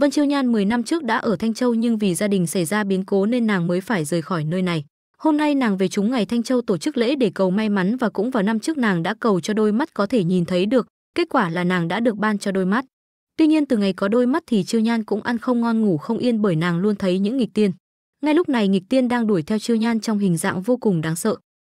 Vân Chiêu Nhan 10 năm trước đã ở Thanh Châu nhưng vì gia đình xảy ra biến cố nên nàng mới phải rời khỏi nơi này. Hôm nay nàng về chúng ngày Thanh Châu tổ chức lễ để cầu may mắn và cũng vào năm trước nàng đã cầu cho đôi mắt có thể nhìn thấy được, kết quả là nàng đã được ban cho đôi mắt. Tuy nhiên từ ngày có đôi mắt thì Chiêu Nhan cũng ăn không ngon ngủ không yên bởi nàng luôn thấy những nghịch tiên. Ngay lúc này nghịch tiên đang đuổi theo Chiêu Nhan trong hình dạng vô cùng đáng sợ.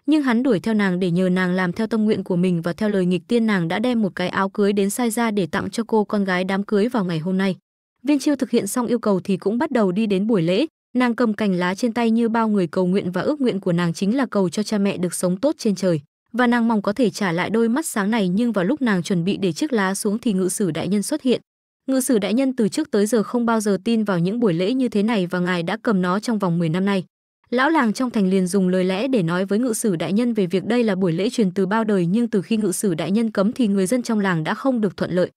Nhưng hắn đuổi theo nàng để nhờ nàng làm theo tâm nguyện của mình và theo lời nghịch tiên nàng đã đem một cái áo cưới đến sai ra để tặng cho cô con gái đám cưới vào ngày hôm nay. Viên Chiêu thực hiện xong yêu cầu thì cũng bắt đầu đi đến buổi lễ, nàng cầm cành lá trên tay như bao người cầu nguyện và ước nguyện của nàng chính là cầu cho cha mẹ được sống tốt trên trời và nàng mong có thể trả lại đôi mắt sáng này nhưng vào lúc nàng chuẩn bị để chiếc lá xuống thì ngự sử đại nhân xuất hiện ngự sử đại nhân từ trước tới giờ không bao giờ tin vào những buổi lễ như thế này và ngài đã cầm nó trong vòng 10 năm nay lão làng trong thành liền dùng lời lẽ để nói với ngự sử đại nhân về việc đây là buổi lễ truyền từ bao đời nhưng từ khi ngự sử đại nhân cấm thì người dân trong làng đã không được thuận lợi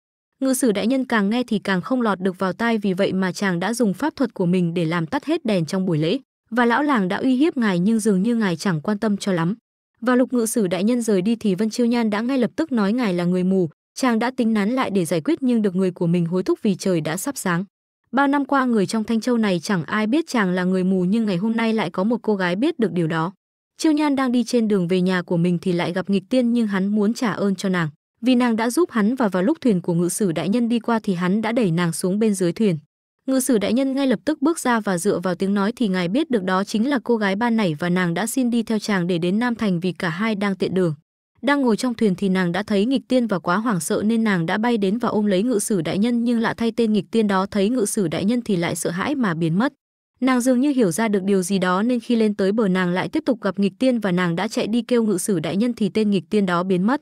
ngư sử đại nhân càng nghe thì càng không lọt được vào tai vì vậy mà chàng đã dùng pháp thuật của mình để làm tắt hết đèn trong buổi lễ và lão làng đã uy hiếp ngài nhưng dường như ngài chẳng quan tâm cho lắm và lục ngự sử đại nhân rời đi thì vân chiêu nhan đã ngay lập tức nói ngài là người mù chàng đã tính nán lại để giải quyết nhưng được người của mình hối thúc vì trời đã sắp sáng bao năm qua người trong thanh châu này chẳng ai biết chàng là người mù nhưng ngày hôm nay lại có một cô gái biết được điều đó chiêu nhan đang đi trên đường về nhà của mình thì lại gặp nghịch tiên nhưng hắn muốn trả ơn cho nàng vì nàng đã giúp hắn và vào lúc thuyền của ngự sử đại nhân đi qua thì hắn đã đẩy nàng xuống bên dưới thuyền. Ngự sử đại nhân ngay lập tức bước ra và dựa vào tiếng nói thì ngài biết được đó chính là cô gái ban nảy và nàng đã xin đi theo chàng để đến Nam Thành vì cả hai đang tiện đường. Đang ngồi trong thuyền thì nàng đã thấy nghịch tiên và quá hoảng sợ nên nàng đã bay đến và ôm lấy ngự sử đại nhân nhưng lạ thay tên nghịch tiên đó thấy ngự sử đại nhân thì lại sợ hãi mà biến mất. Nàng dường như hiểu ra được điều gì đó nên khi lên tới bờ nàng lại tiếp tục gặp nghịch tiên và nàng đã chạy đi kêu ngự sử đại nhân thì tên nghịch tiên đó biến mất.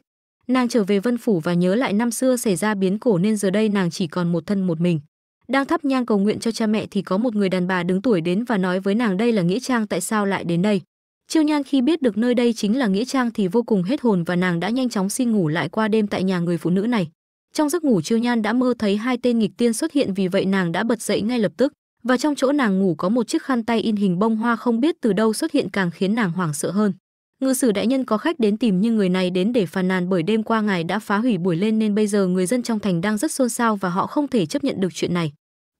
Nàng trở về Vân Phủ và nhớ lại năm xưa xảy ra biến cổ nên giờ đây nàng chỉ còn một thân một mình. Đang thắp nhang cầu nguyện cho cha mẹ thì có một người đàn bà đứng tuổi đến và nói với nàng đây là Nghĩa Trang tại sao lại đến đây. Chiêu Nhan khi biết được nơi đây chính là Nghĩa Trang thì vô cùng hết hồn và nàng đã nhanh chóng xin ngủ lại qua đêm tại nhà người phụ nữ này. Trong giấc ngủ Chiêu Nhan đã mơ thấy hai tên nghịch tiên xuất hiện vì vậy nàng đã bật dậy ngay lập tức và trong chỗ nàng ngủ có một chiếc khăn tay in hình bông hoa không biết từ đâu xuất hiện càng khiến nàng hoảng sợ hơn ngự sử đại nhân có khách đến tìm nhưng người này đến để phàn nàn bởi đêm qua ngài đã phá hủy buổi lên nên bây giờ người dân trong thành đang rất xôn xao và họ không thể chấp nhận được chuyện này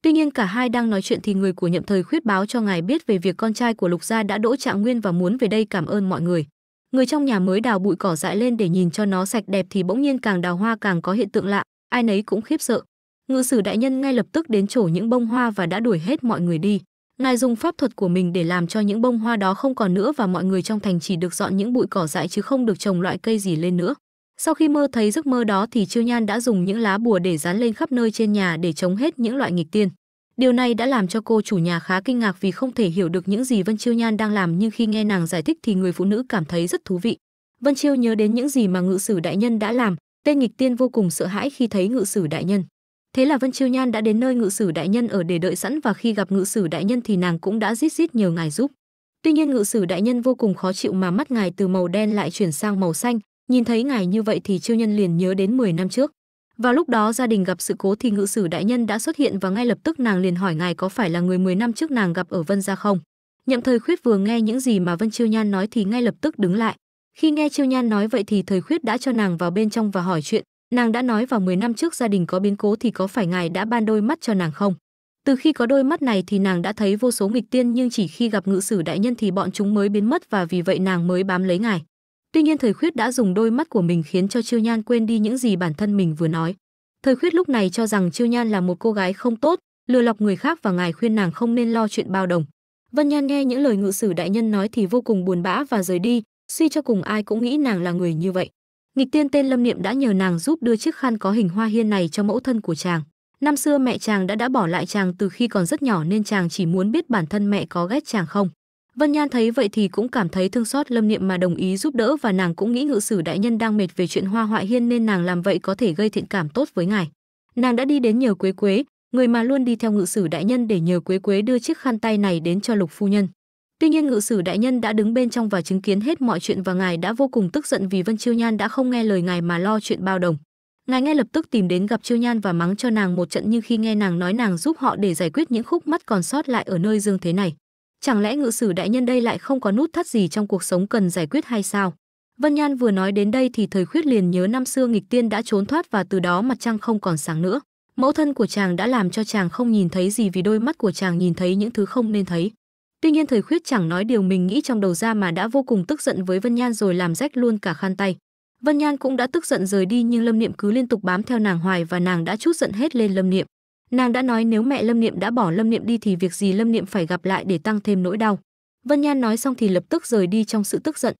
tuy nhiên cả hai đang nói chuyện thì người của nhậm thời khuyết báo cho ngài biết về việc con trai của lục gia đã đỗ trạng nguyên và muốn về đây cảm ơn mọi người người trong nhà mới đào bụi cỏ dại lên để nhìn cho nó sạch đẹp thì bỗng nhiên càng đào hoa càng có hiện tượng lạ ai nấy cũng khiếp sợ ngự sử đại nhân ngay lập tức đến chỗ những bông hoa và đã đuổi hết mọi người đi Ngài dùng pháp thuật của mình để làm cho những bông hoa đó không còn nữa và mọi người trong thành chỉ được dọn những bụi cỏ dại chứ không được trồng loại cây gì lên nữa. Sau khi mơ thấy giấc mơ đó thì Chiêu Nhan đã dùng những lá bùa để dán lên khắp nơi trên nhà để chống hết những loại nghịch tiên. Điều này đã làm cho cô chủ nhà khá kinh ngạc vì không thể hiểu được những gì Vân Chiêu Nhan đang làm nhưng khi nghe nàng giải thích thì người phụ nữ cảm thấy rất thú vị. Vân Chiêu nhớ đến những gì mà ngự sử đại nhân đã làm, tên nghịch tiên vô cùng sợ hãi khi thấy ngự sử đại nhân. Thế là Vân Chiêu Nhan đã đến nơi ngự sử đại nhân ở để đợi sẵn và khi gặp ngự sử đại nhân thì nàng cũng đã rít rít nhờ ngài giúp. Tuy nhiên ngự sử đại nhân vô cùng khó chịu mà mắt ngài từ màu đen lại chuyển sang màu xanh, nhìn thấy ngài như vậy thì Chiêu Nhân liền nhớ đến 10 năm trước. Vào lúc đó gia đình gặp sự cố thì ngự sử đại nhân đã xuất hiện và ngay lập tức nàng liền hỏi ngài có phải là người 10 năm trước nàng gặp ở Vân gia không. Nhậm Thời Khuyết vừa nghe những gì mà Vân Chiêu Nhan nói thì ngay lập tức đứng lại. Khi nghe Chiêu Nhan nói vậy thì Thời Khuyết đã cho nàng vào bên trong và hỏi chuyện, Nàng đã nói vào 10 năm trước gia đình có biến cố thì có phải ngài đã ban đôi mắt cho nàng không? Từ khi có đôi mắt này thì nàng đã thấy vô số nghịch tiên nhưng chỉ khi gặp ngự sử đại nhân thì bọn chúng mới biến mất và vì vậy nàng mới bám lấy ngài. Tuy nhiên thời khuyết đã dùng đôi mắt của mình khiến cho Chiêu Nhan quên đi những gì bản thân mình vừa nói. Thời khuyết lúc này cho rằng Chiêu Nhan là một cô gái không tốt, lừa lọc người khác và ngài khuyên nàng không nên lo chuyện bao đồng. Vân Nhan nghe những lời ngự sử đại nhân nói thì vô cùng buồn bã và rời đi, suy cho cùng ai cũng nghĩ nàng là người như vậy. Nghịch tiên tên Lâm Niệm đã nhờ nàng giúp đưa chiếc khăn có hình hoa hiên này cho mẫu thân của chàng. Năm xưa mẹ chàng đã đã bỏ lại chàng từ khi còn rất nhỏ nên chàng chỉ muốn biết bản thân mẹ có ghét chàng không. Vân Nhan thấy vậy thì cũng cảm thấy thương xót Lâm Niệm mà đồng ý giúp đỡ và nàng cũng nghĩ ngự sử đại nhân đang mệt về chuyện hoa hoại hiên nên nàng làm vậy có thể gây thiện cảm tốt với ngài. Nàng đã đi đến nhờ Quế Quế, người mà luôn đi theo ngự sử đại nhân để nhờ Quế Quế đưa chiếc khăn tay này đến cho Lục phu nhân. Tuy nhiên ngự sử đại nhân đã đứng bên trong và chứng kiến hết mọi chuyện và ngài đã vô cùng tức giận vì Vân Chiêu Nhan đã không nghe lời ngài mà lo chuyện bao đồng. Ngài ngay lập tức tìm đến gặp Chiêu Nhan và mắng cho nàng một trận nhưng khi nghe nàng nói nàng giúp họ để giải quyết những khúc mắt còn sót lại ở nơi dương thế này. Chẳng lẽ ngự sử đại nhân đây lại không có nút thắt gì trong cuộc sống cần giải quyết hay sao? Vân Nhan vừa nói đến đây thì thời khuyết liền nhớ năm xưa nghịch tiên đã trốn thoát và từ đó mặt trăng không còn sáng nữa. Mẫu thân của chàng đã làm cho chàng không nhìn thấy gì vì đôi mắt của chàng nhìn thấy những thứ không nên thấy. Tuy nhiên thời khuyết chẳng nói điều mình nghĩ trong đầu ra mà đã vô cùng tức giận với Vân Nhan rồi làm rách luôn cả khăn tay. Vân Nhan cũng đã tức giận rời đi nhưng Lâm Niệm cứ liên tục bám theo nàng hoài và nàng đã chút giận hết lên Lâm Niệm. Nàng đã nói nếu mẹ Lâm Niệm đã bỏ Lâm Niệm đi thì việc gì Lâm Niệm phải gặp lại để tăng thêm nỗi đau. Vân Nhan nói xong thì lập tức rời đi trong sự tức giận.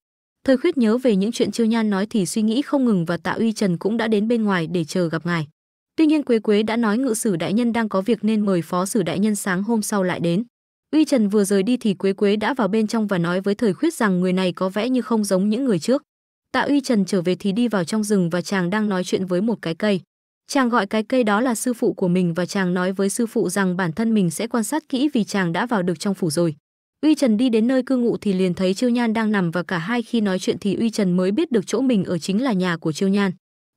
Thời khuyết nhớ về những chuyện Chiêu Nhan nói thì suy nghĩ không ngừng và Tạ Uy Trần cũng đã đến bên ngoài để chờ gặp ngài. Tuy nhiên Quế Quế đã nói ngự sử đại nhân đang có việc nên mời phó sử đại nhân sáng hôm sau lại đến. Uy Trần vừa rời đi thì Quế Quế đã vào bên trong và nói với Thời Khuyết rằng người này có vẻ như không giống những người trước. Tạ Uy Trần trở về thì đi vào trong rừng và chàng đang nói chuyện với một cái cây. Chàng gọi cái cây đó là sư phụ của mình và chàng nói với sư phụ rằng bản thân mình sẽ quan sát kỹ vì chàng đã vào được trong phủ rồi. Uy Trần đi đến nơi cư ngụ thì liền thấy Chiêu Nhan đang nằm và cả hai khi nói chuyện thì Uy Trần mới biết được chỗ mình ở chính là nhà của Chiêu Nhan.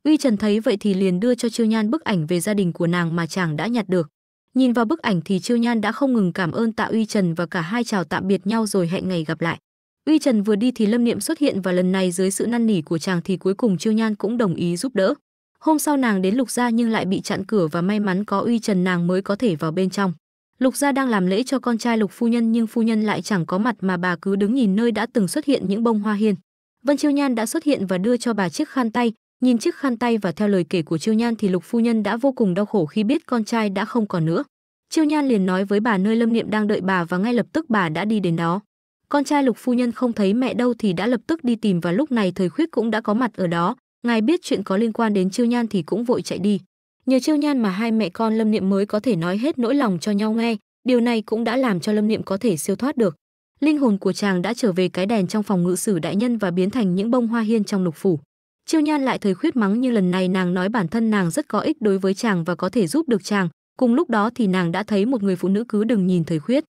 Uy Trần thấy vậy thì liền đưa cho Chiêu Nhan bức ảnh về gia đình của nàng mà chàng đã nhặt được. Nhìn vào bức ảnh thì Chiêu Nhan đã không ngừng cảm ơn Tạ Uy Trần và cả hai chào tạm biệt nhau rồi hẹn ngày gặp lại. Uy Trần vừa đi thì Lâm Niệm xuất hiện và lần này dưới sự năn nỉ của chàng thì cuối cùng Chiêu Nhan cũng đồng ý giúp đỡ. Hôm sau nàng đến Lục gia nhưng lại bị chặn cửa và may mắn có Uy Trần nàng mới có thể vào bên trong. Lục gia đang làm lễ cho con trai Lục phu nhân nhưng phu nhân lại chẳng có mặt mà bà cứ đứng nhìn nơi đã từng xuất hiện những bông hoa hiền Vân Chiêu Nhan đã xuất hiện và đưa cho bà chiếc khăn tay, Nhìn chiếc khăn tay và theo lời kể của Chiêu Nhan thì Lục phu nhân đã vô cùng đau khổ khi biết con trai đã không còn nữa. Chiêu Nhan liền nói với bà nơi Lâm Niệm đang đợi bà và ngay lập tức bà đã đi đến đó. Con trai Lục phu nhân không thấy mẹ đâu thì đã lập tức đi tìm và lúc này Thời Khuyết cũng đã có mặt ở đó, ngài biết chuyện có liên quan đến Chiêu Nhan thì cũng vội chạy đi. Nhờ Chiêu Nhan mà hai mẹ con Lâm Niệm mới có thể nói hết nỗi lòng cho nhau nghe, điều này cũng đã làm cho Lâm Niệm có thể siêu thoát được. Linh hồn của chàng đã trở về cái đèn trong phòng ngự sử đại nhân và biến thành những bông hoa hiên trong lục phủ. Chiêu Nhan lại thời khuyết mắng như lần này nàng nói bản thân nàng rất có ích đối với chàng và có thể giúp được chàng, cùng lúc đó thì nàng đã thấy một người phụ nữ cứ đừng nhìn thời khuyết.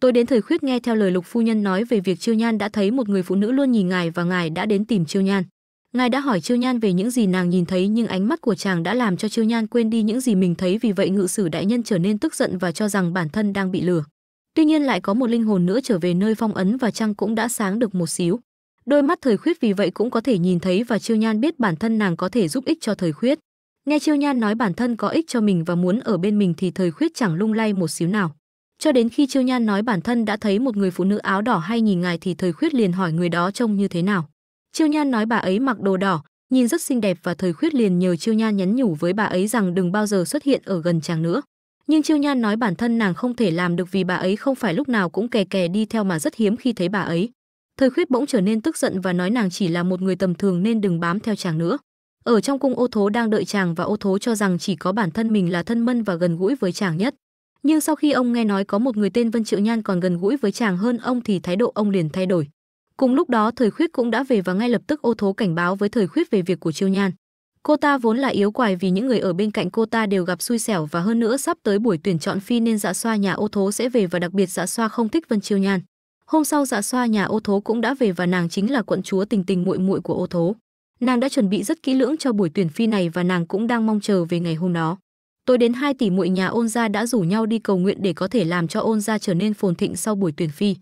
Tôi đến thời khuyết nghe theo lời Lục phu nhân nói về việc Chiêu Nhan đã thấy một người phụ nữ luôn nhìn ngài và ngài đã đến tìm Chiêu Nhan. Ngài đã hỏi Chiêu Nhan về những gì nàng nhìn thấy nhưng ánh mắt của chàng đã làm cho Chiêu Nhan quên đi những gì mình thấy vì vậy ngự sử đại nhân trở nên tức giận và cho rằng bản thân đang bị lừa. Tuy nhiên lại có một linh hồn nữa trở về nơi phong ấn và trăng cũng đã sáng được một xíu. Đôi mắt thời khuyết vì vậy cũng có thể nhìn thấy và Chiêu Nhan biết bản thân nàng có thể giúp ích cho thời khuyết. Nghe Chiêu Nhan nói bản thân có ích cho mình và muốn ở bên mình thì thời khuyết chẳng lung lay một xíu nào. Cho đến khi Chiêu Nhan nói bản thân đã thấy một người phụ nữ áo đỏ hay nhìn ngài thì thời khuyết liền hỏi người đó trông như thế nào. Chiêu Nhan nói bà ấy mặc đồ đỏ, nhìn rất xinh đẹp và thời khuyết liền nhờ Chiêu Nhan nhắn nhủ với bà ấy rằng đừng bao giờ xuất hiện ở gần chàng nữa. Nhưng Chiêu Nhan nói bản thân nàng không thể làm được vì bà ấy không phải lúc nào cũng kè kè đi theo mà rất hiếm khi thấy bà ấy. Thời khuyết bỗng trở nên tức giận và nói nàng chỉ là một người tầm thường nên đừng bám theo chàng nữa. Ở trong cung ô thố đang đợi chàng và ô thố cho rằng chỉ có bản thân mình là thân mân và gần gũi với chàng nhất. Nhưng sau khi ông nghe nói có một người tên Vân Triệu Nhan còn gần gũi với chàng hơn ông thì thái độ ông liền thay đổi. Cùng lúc đó thời khuyết cũng đã về và ngay lập tức ô thố cảnh báo với thời khuyết về việc của Triệu Nhan. Cô ta vốn là yếu quài vì những người ở bên cạnh cô ta đều gặp xui xẻo và hơn nữa sắp tới buổi tuyển chọn phi nên dạ xoa nhà ô thố sẽ về và đặc biệt dạ xoa không thích Vân Chiêu Nhan. Hôm sau dạ xoa nhà ô thố cũng đã về và nàng chính là quận chúa tình tình muội muội của ô thố. Nàng đã chuẩn bị rất kỹ lưỡng cho buổi tuyển phi này và nàng cũng đang mong chờ về ngày hôm đó. Tối đến hai tỷ muội nhà ôn gia đã rủ nhau đi cầu nguyện để có thể làm cho ôn gia trở nên phồn thịnh sau buổi tuyển phi.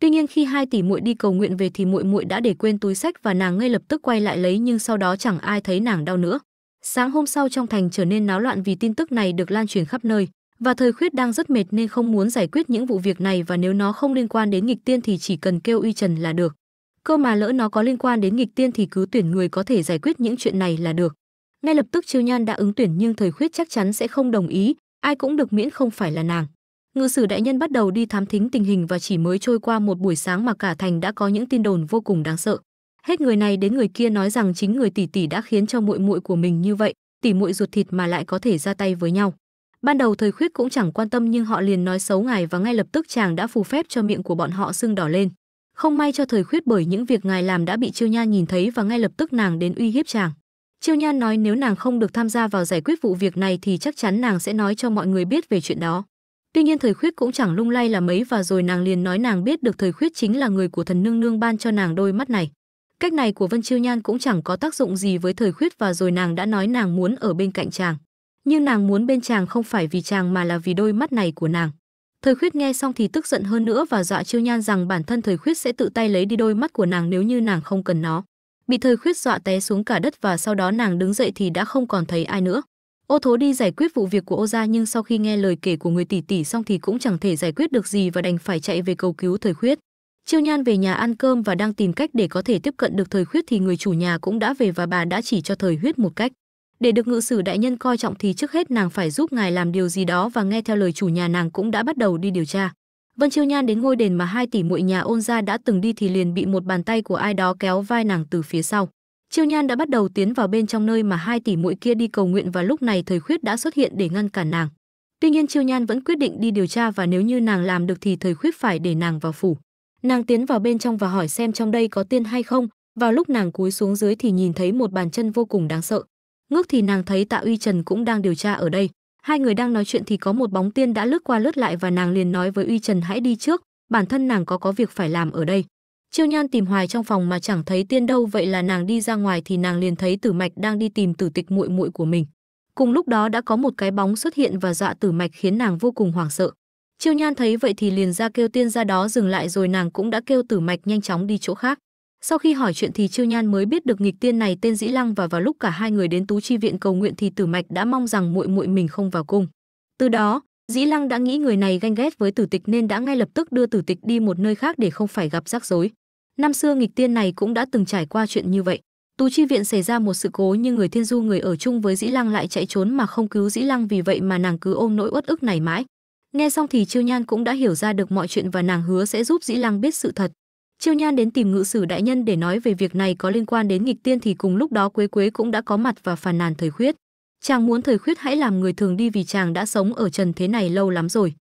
Tuy nhiên khi hai tỷ muội đi cầu nguyện về thì muội muội đã để quên túi sách và nàng ngay lập tức quay lại lấy nhưng sau đó chẳng ai thấy nàng đau nữa. Sáng hôm sau trong thành trở nên náo loạn vì tin tức này được lan truyền khắp nơi và thời khuyết đang rất mệt nên không muốn giải quyết những vụ việc này và nếu nó không liên quan đến nghịch tiên thì chỉ cần kêu uy trần là được. Cơ mà lỡ nó có liên quan đến nghịch tiên thì cứ tuyển người có thể giải quyết những chuyện này là được. Ngay lập tức Chiêu Nhan đã ứng tuyển nhưng thời khuyết chắc chắn sẽ không đồng ý, ai cũng được miễn không phải là nàng. Ngự sử đại nhân bắt đầu đi thám thính tình hình và chỉ mới trôi qua một buổi sáng mà cả thành đã có những tin đồn vô cùng đáng sợ. Hết người này đến người kia nói rằng chính người tỷ tỷ đã khiến cho muội muội của mình như vậy, tỷ muội ruột thịt mà lại có thể ra tay với nhau. Ban đầu thời khuyết cũng chẳng quan tâm nhưng họ liền nói xấu ngài và ngay lập tức chàng đã phù phép cho miệng của bọn họ sưng đỏ lên. Không may cho thời khuyết bởi những việc ngài làm đã bị Chiêu Nhan nhìn thấy và ngay lập tức nàng đến uy hiếp chàng. Chiêu Nhan nói nếu nàng không được tham gia vào giải quyết vụ việc này thì chắc chắn nàng sẽ nói cho mọi người biết về chuyện đó. Tuy nhiên thời khuyết cũng chẳng lung lay là mấy và rồi nàng liền nói nàng biết được thời khuyết chính là người của thần nương nương ban cho nàng đôi mắt này. Cách này của Vân Chiêu Nhan cũng chẳng có tác dụng gì với thời khuyết và rồi nàng đã nói nàng muốn ở bên cạnh chàng như nàng muốn bên chàng không phải vì chàng mà là vì đôi mắt này của nàng. Thời khuyết nghe xong thì tức giận hơn nữa và dọa Chiêu Nhan rằng bản thân Thời khuyết sẽ tự tay lấy đi đôi mắt của nàng nếu như nàng không cần nó. Bị Thời khuyết dọa té xuống cả đất và sau đó nàng đứng dậy thì đã không còn thấy ai nữa. Ô Thố đi giải quyết vụ việc của Ô gia nhưng sau khi nghe lời kể của người tỷ tỷ xong thì cũng chẳng thể giải quyết được gì và đành phải chạy về cầu cứu Thời khuyết. Chiêu Nhan về nhà ăn cơm và đang tìm cách để có thể tiếp cận được Thời khuyết thì người chủ nhà cũng đã về và bà đã chỉ cho Thời huyết một cách để được ngự sử đại nhân coi trọng thì trước hết nàng phải giúp ngài làm điều gì đó và nghe theo lời chủ nhà nàng cũng đã bắt đầu đi điều tra vân chiêu nhan đến ngôi đền mà hai tỷ muội nhà ôn gia đã từng đi thì liền bị một bàn tay của ai đó kéo vai nàng từ phía sau chiêu nhan đã bắt đầu tiến vào bên trong nơi mà hai tỷ muội kia đi cầu nguyện và lúc này thời khuyết đã xuất hiện để ngăn cản nàng tuy nhiên chiêu nhan vẫn quyết định đi điều tra và nếu như nàng làm được thì thời khuyết phải để nàng vào phủ nàng tiến vào bên trong và hỏi xem trong đây có tiên hay không vào lúc nàng cúi xuống dưới thì nhìn thấy một bàn chân vô cùng đáng sợ ngước thì nàng thấy tạ uy trần cũng đang điều tra ở đây hai người đang nói chuyện thì có một bóng tiên đã lướt qua lướt lại và nàng liền nói với uy trần hãy đi trước bản thân nàng có có việc phải làm ở đây chiêu nhan tìm hoài trong phòng mà chẳng thấy tiên đâu vậy là nàng đi ra ngoài thì nàng liền thấy tử mạch đang đi tìm tử tịch muội muội của mình cùng lúc đó đã có một cái bóng xuất hiện và dọa tử mạch khiến nàng vô cùng hoảng sợ chiêu nhan thấy vậy thì liền ra kêu tiên ra đó dừng lại rồi nàng cũng đã kêu tử mạch nhanh chóng đi chỗ khác sau khi hỏi chuyện thì Chiêu Nhan mới biết được nghịch tiên này tên Dĩ Lăng và vào lúc cả hai người đến Tú Chi viện cầu nguyện thì Tử Mạch đã mong rằng muội muội mình không vào cung. Từ đó, Dĩ Lăng đã nghĩ người này ganh ghét với Tử Tịch nên đã ngay lập tức đưa Tử Tịch đi một nơi khác để không phải gặp rắc rối. Năm xưa nghịch tiên này cũng đã từng trải qua chuyện như vậy. Tú Chi viện xảy ra một sự cố nhưng người Thiên Du người ở chung với Dĩ Lăng lại chạy trốn mà không cứu Dĩ Lăng vì vậy mà nàng cứ ôm nỗi uất ức này mãi. Nghe xong thì Chiêu Nhan cũng đã hiểu ra được mọi chuyện và nàng hứa sẽ giúp Dĩ Lăng biết sự thật. Chiêu Nhan đến tìm ngự sử đại nhân để nói về việc này có liên quan đến nghịch tiên thì cùng lúc đó Quế Quế cũng đã có mặt và phàn nàn thời khuyết. Chàng muốn thời khuyết hãy làm người thường đi vì chàng đã sống ở trần thế này lâu lắm rồi.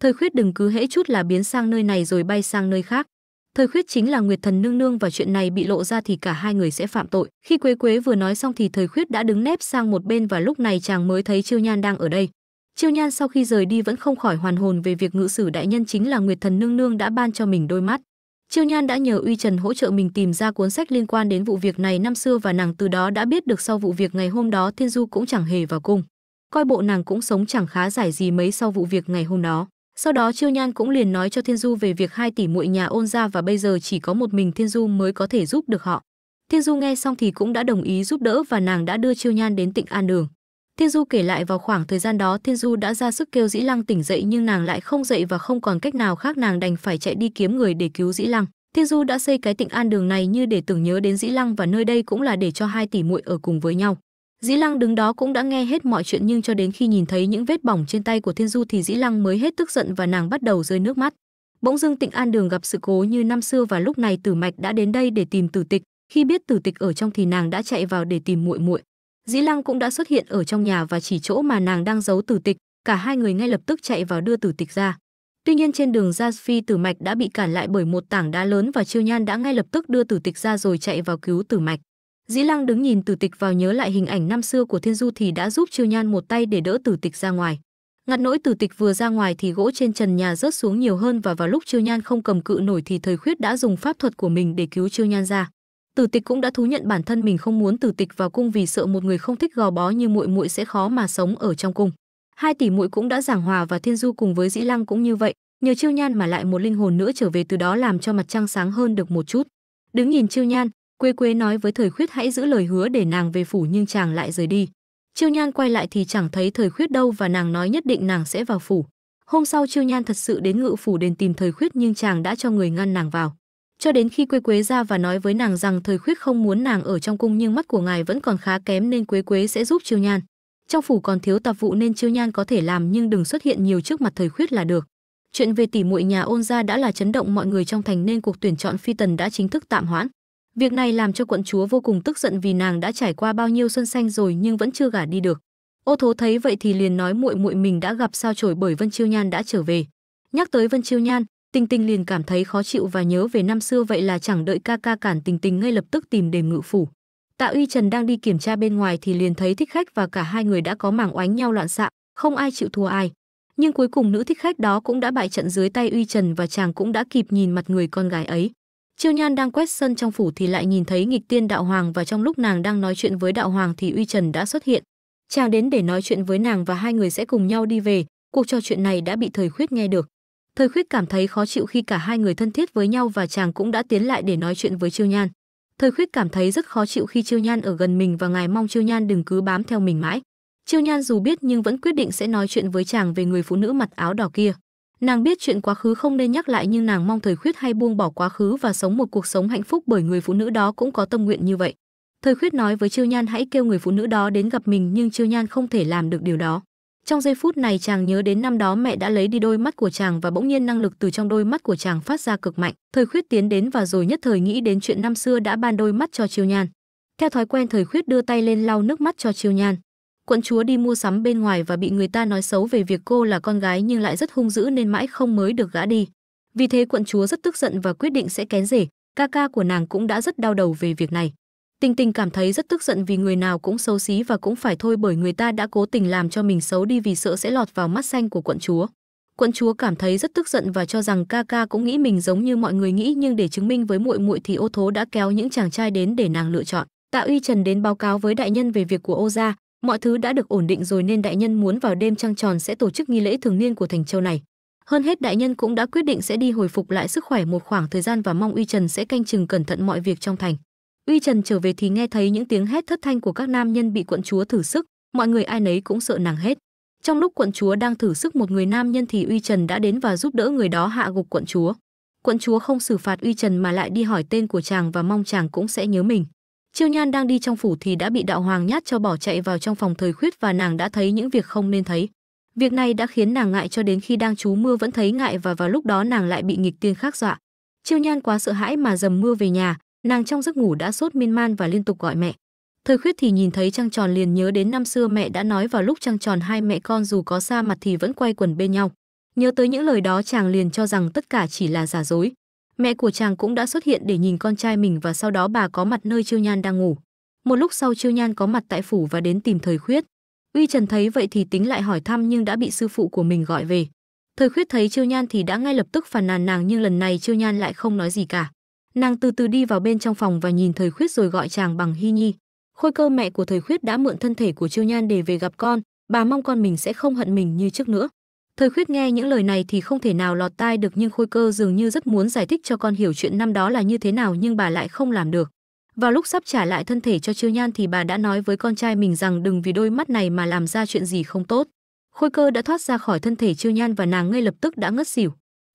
Thời khuyết đừng cứ hễ chút là biến sang nơi này rồi bay sang nơi khác. Thời khuyết chính là Nguyệt Thần Nương Nương và chuyện này bị lộ ra thì cả hai người sẽ phạm tội. Khi Quế Quế vừa nói xong thì Thời khuyết đã đứng nép sang một bên và lúc này chàng mới thấy Chiêu Nhan đang ở đây. Chiêu Nhan sau khi rời đi vẫn không khỏi hoàn hồn về việc ngự sử đại nhân chính là Nguyệt Thần Nương Nương đã ban cho mình đôi mắt. Chiêu Nhan đã nhờ Uy Trần hỗ trợ mình tìm ra cuốn sách liên quan đến vụ việc này năm xưa và nàng từ đó đã biết được sau vụ việc ngày hôm đó Thiên Du cũng chẳng hề vào cung. Coi bộ nàng cũng sống chẳng khá giải gì mấy sau vụ việc ngày hôm đó. Sau đó Chiêu Nhan cũng liền nói cho Thiên Du về việc hai tỷ muội nhà ôn ra và bây giờ chỉ có một mình Thiên Du mới có thể giúp được họ. Thiên Du nghe xong thì cũng đã đồng ý giúp đỡ và nàng đã đưa Chiêu Nhan đến Tịnh An Đường. Thiên Du kể lại vào khoảng thời gian đó Thiên Du đã ra sức kêu Dĩ Lăng tỉnh dậy nhưng nàng lại không dậy và không còn cách nào khác nàng đành phải chạy đi kiếm người để cứu Dĩ Lăng. Thiên Du đã xây cái tịnh an đường này như để tưởng nhớ đến Dĩ Lăng và nơi đây cũng là để cho hai tỷ muội ở cùng với nhau. Dĩ Lăng đứng đó cũng đã nghe hết mọi chuyện nhưng cho đến khi nhìn thấy những vết bỏng trên tay của Thiên Du thì Dĩ Lăng mới hết tức giận và nàng bắt đầu rơi nước mắt. Bỗng dưng Tịnh An Đường gặp sự cố như năm xưa và lúc này Tử Mạch đã đến đây để tìm Tử Tịch, khi biết Tử Tịch ở trong thì nàng đã chạy vào để tìm muội muội. Dĩ Lăng cũng đã xuất hiện ở trong nhà và chỉ chỗ mà nàng đang giấu Tử Tịch, cả hai người ngay lập tức chạy vào đưa Tử Tịch ra. Tuy nhiên trên đường ra phi Tử Mạch đã bị cản lại bởi một tảng đá lớn và Chiêu Nhan đã ngay lập tức đưa Tử Tịch ra rồi chạy vào cứu Tử Mạch. Dĩ Lăng đứng nhìn Tử Tịch vào nhớ lại hình ảnh năm xưa của Thiên Du thì đã giúp Chiêu Nhan một tay để đỡ Tử Tịch ra ngoài. Ngặt nỗi Tử Tịch vừa ra ngoài thì gỗ trên trần nhà rớt xuống nhiều hơn và vào lúc Chiêu Nhan không cầm cự nổi thì Thời Khuyết đã dùng pháp thuật của mình để cứu Chiêu Nhan ra. Tử Tịch cũng đã thú nhận bản thân mình không muốn Tử Tịch vào cung vì sợ một người không thích gò bó như muội muội sẽ khó mà sống ở trong cung. Hai tỷ muội cũng đã giảng hòa và Thiên Du cùng với Dĩ Lăng cũng như vậy, nhờ Chiêu Nhan mà lại một linh hồn nữa trở về từ đó làm cho mặt trăng sáng hơn được một chút. Đứng nhìn Chiêu Nhan, Quế Quế nói với Thời Khuyết hãy giữ lời hứa để nàng về phủ nhưng chàng lại rời đi. Chiêu Nhan quay lại thì chẳng thấy Thời Khuyết đâu và nàng nói nhất định nàng sẽ vào phủ. Hôm sau Chiêu Nhan thật sự đến ngự phủ đền tìm Thời Khuyết nhưng chàng đã cho người ngăn nàng vào cho đến khi Quế quế ra và nói với nàng rằng thời khuyết không muốn nàng ở trong cung nhưng mắt của ngài vẫn còn khá kém nên quế quế sẽ giúp chiêu nhan trong phủ còn thiếu tạp vụ nên chiêu nhan có thể làm nhưng đừng xuất hiện nhiều trước mặt thời khuyết là được chuyện về tỷ muội nhà ôn gia đã là chấn động mọi người trong thành nên cuộc tuyển chọn phi tần đã chính thức tạm hoãn việc này làm cho quận chúa vô cùng tức giận vì nàng đã trải qua bao nhiêu xuân xanh rồi nhưng vẫn chưa gả đi được ô thố thấy vậy thì liền nói muội muội mình đã gặp sao chổi bởi vân chiêu nhan đã trở về nhắc tới vân chiêu nhan Tinh Tinh liền cảm thấy khó chịu và nhớ về năm xưa vậy là chẳng đợi ca ca cản Tinh Tinh ngay lập tức tìm đến ngự phủ. Tạ Uy Trần đang đi kiểm tra bên ngoài thì liền thấy thích khách và cả hai người đã có mảng oánh nhau loạn xạ, không ai chịu thua ai. Nhưng cuối cùng nữ thích khách đó cũng đã bại trận dưới tay Uy Trần và chàng cũng đã kịp nhìn mặt người con gái ấy. Chiêu Nhan đang quét sân trong phủ thì lại nhìn thấy nghịch tiên đạo hoàng và trong lúc nàng đang nói chuyện với đạo hoàng thì Uy Trần đã xuất hiện. Chàng đến để nói chuyện với nàng và hai người sẽ cùng nhau đi về, cuộc trò chuyện này đã bị thời khuyết nghe được. Thời Khuyết cảm thấy khó chịu khi cả hai người thân thiết với nhau và chàng cũng đã tiến lại để nói chuyện với Chiêu Nhan. Thời Khuyết cảm thấy rất khó chịu khi Chiêu Nhan ở gần mình và ngài mong Chiêu Nhan đừng cứ bám theo mình mãi. Chiêu Nhan dù biết nhưng vẫn quyết định sẽ nói chuyện với chàng về người phụ nữ mặc áo đỏ kia. Nàng biết chuyện quá khứ không nên nhắc lại nhưng nàng mong Thời Khuyết hay buông bỏ quá khứ và sống một cuộc sống hạnh phúc bởi người phụ nữ đó cũng có tâm nguyện như vậy. Thời Khuyết nói với Chiêu Nhan hãy kêu người phụ nữ đó đến gặp mình nhưng Chiêu Nhan không thể làm được điều đó. Trong giây phút này chàng nhớ đến năm đó mẹ đã lấy đi đôi mắt của chàng và bỗng nhiên năng lực từ trong đôi mắt của chàng phát ra cực mạnh, thời khuyết tiến đến và rồi nhất thời nghĩ đến chuyện năm xưa đã ban đôi mắt cho Chiêu Nhan. Theo thói quen thời khuyết đưa tay lên lau nước mắt cho Chiêu Nhan. Quận chúa đi mua sắm bên ngoài và bị người ta nói xấu về việc cô là con gái nhưng lại rất hung dữ nên mãi không mới được gã đi. Vì thế quận chúa rất tức giận và quyết định sẽ kén rể, ca ca của nàng cũng đã rất đau đầu về việc này. Tình tình cảm thấy rất tức giận vì người nào cũng xấu xí và cũng phải thôi bởi người ta đã cố tình làm cho mình xấu đi vì sợ sẽ lọt vào mắt xanh của quận chúa. Quận chúa cảm thấy rất tức giận và cho rằng ca ca cũng nghĩ mình giống như mọi người nghĩ nhưng để chứng minh với muội muội thì ô thố đã kéo những chàng trai đến để nàng lựa chọn. Tạ Uy Trần đến báo cáo với đại nhân về việc của Ô gia, mọi thứ đã được ổn định rồi nên đại nhân muốn vào đêm trăng tròn sẽ tổ chức nghi lễ thường niên của thành châu này. Hơn hết đại nhân cũng đã quyết định sẽ đi hồi phục lại sức khỏe một khoảng thời gian và mong Uy Trần sẽ canh chừng cẩn thận mọi việc trong thành. Uy Trần trở về thì nghe thấy những tiếng hét thất thanh của các nam nhân bị quận chúa thử sức, mọi người ai nấy cũng sợ nàng hết. Trong lúc quận chúa đang thử sức một người nam nhân thì Uy Trần đã đến và giúp đỡ người đó hạ gục quận chúa. Quận chúa không xử phạt Uy Trần mà lại đi hỏi tên của chàng và mong chàng cũng sẽ nhớ mình. Chiêu Nhan đang đi trong phủ thì đã bị đạo hoàng nhát cho bỏ chạy vào trong phòng thời khuyết và nàng đã thấy những việc không nên thấy. Việc này đã khiến nàng ngại cho đến khi đang trú mưa vẫn thấy ngại và vào lúc đó nàng lại bị nghịch tiên khác dọa. Chiêu Nhan quá sợ hãi mà dầm mưa về nhà, nàng trong giấc ngủ đã sốt miên man và liên tục gọi mẹ thời khuyết thì nhìn thấy trăng tròn liền nhớ đến năm xưa mẹ đã nói vào lúc trăng tròn hai mẹ con dù có xa mặt thì vẫn quay quần bên nhau nhớ tới những lời đó chàng liền cho rằng tất cả chỉ là giả dối mẹ của chàng cũng đã xuất hiện để nhìn con trai mình và sau đó bà có mặt nơi chiêu nhan đang ngủ một lúc sau chiêu nhan có mặt tại phủ và đến tìm thời khuyết uy trần thấy vậy thì tính lại hỏi thăm nhưng đã bị sư phụ của mình gọi về thời khuyết thấy chiêu nhan thì đã ngay lập tức phàn nàn nàng nhưng lần này chiêu nhan lại không nói gì cả Nàng từ từ đi vào bên trong phòng và nhìn thời khuyết rồi gọi chàng bằng Hy Nhi. Khôi cơ mẹ của thời khuyết đã mượn thân thể của Chiêu Nhan để về gặp con, bà mong con mình sẽ không hận mình như trước nữa. Thời khuyết nghe những lời này thì không thể nào lọt tai được nhưng khôi cơ dường như rất muốn giải thích cho con hiểu chuyện năm đó là như thế nào nhưng bà lại không làm được. Vào lúc sắp trả lại thân thể cho Chiêu Nhan thì bà đã nói với con trai mình rằng đừng vì đôi mắt này mà làm ra chuyện gì không tốt. Khôi cơ đã thoát ra khỏi thân thể Chiêu Nhan và nàng ngay lập tức đã ngất xỉu.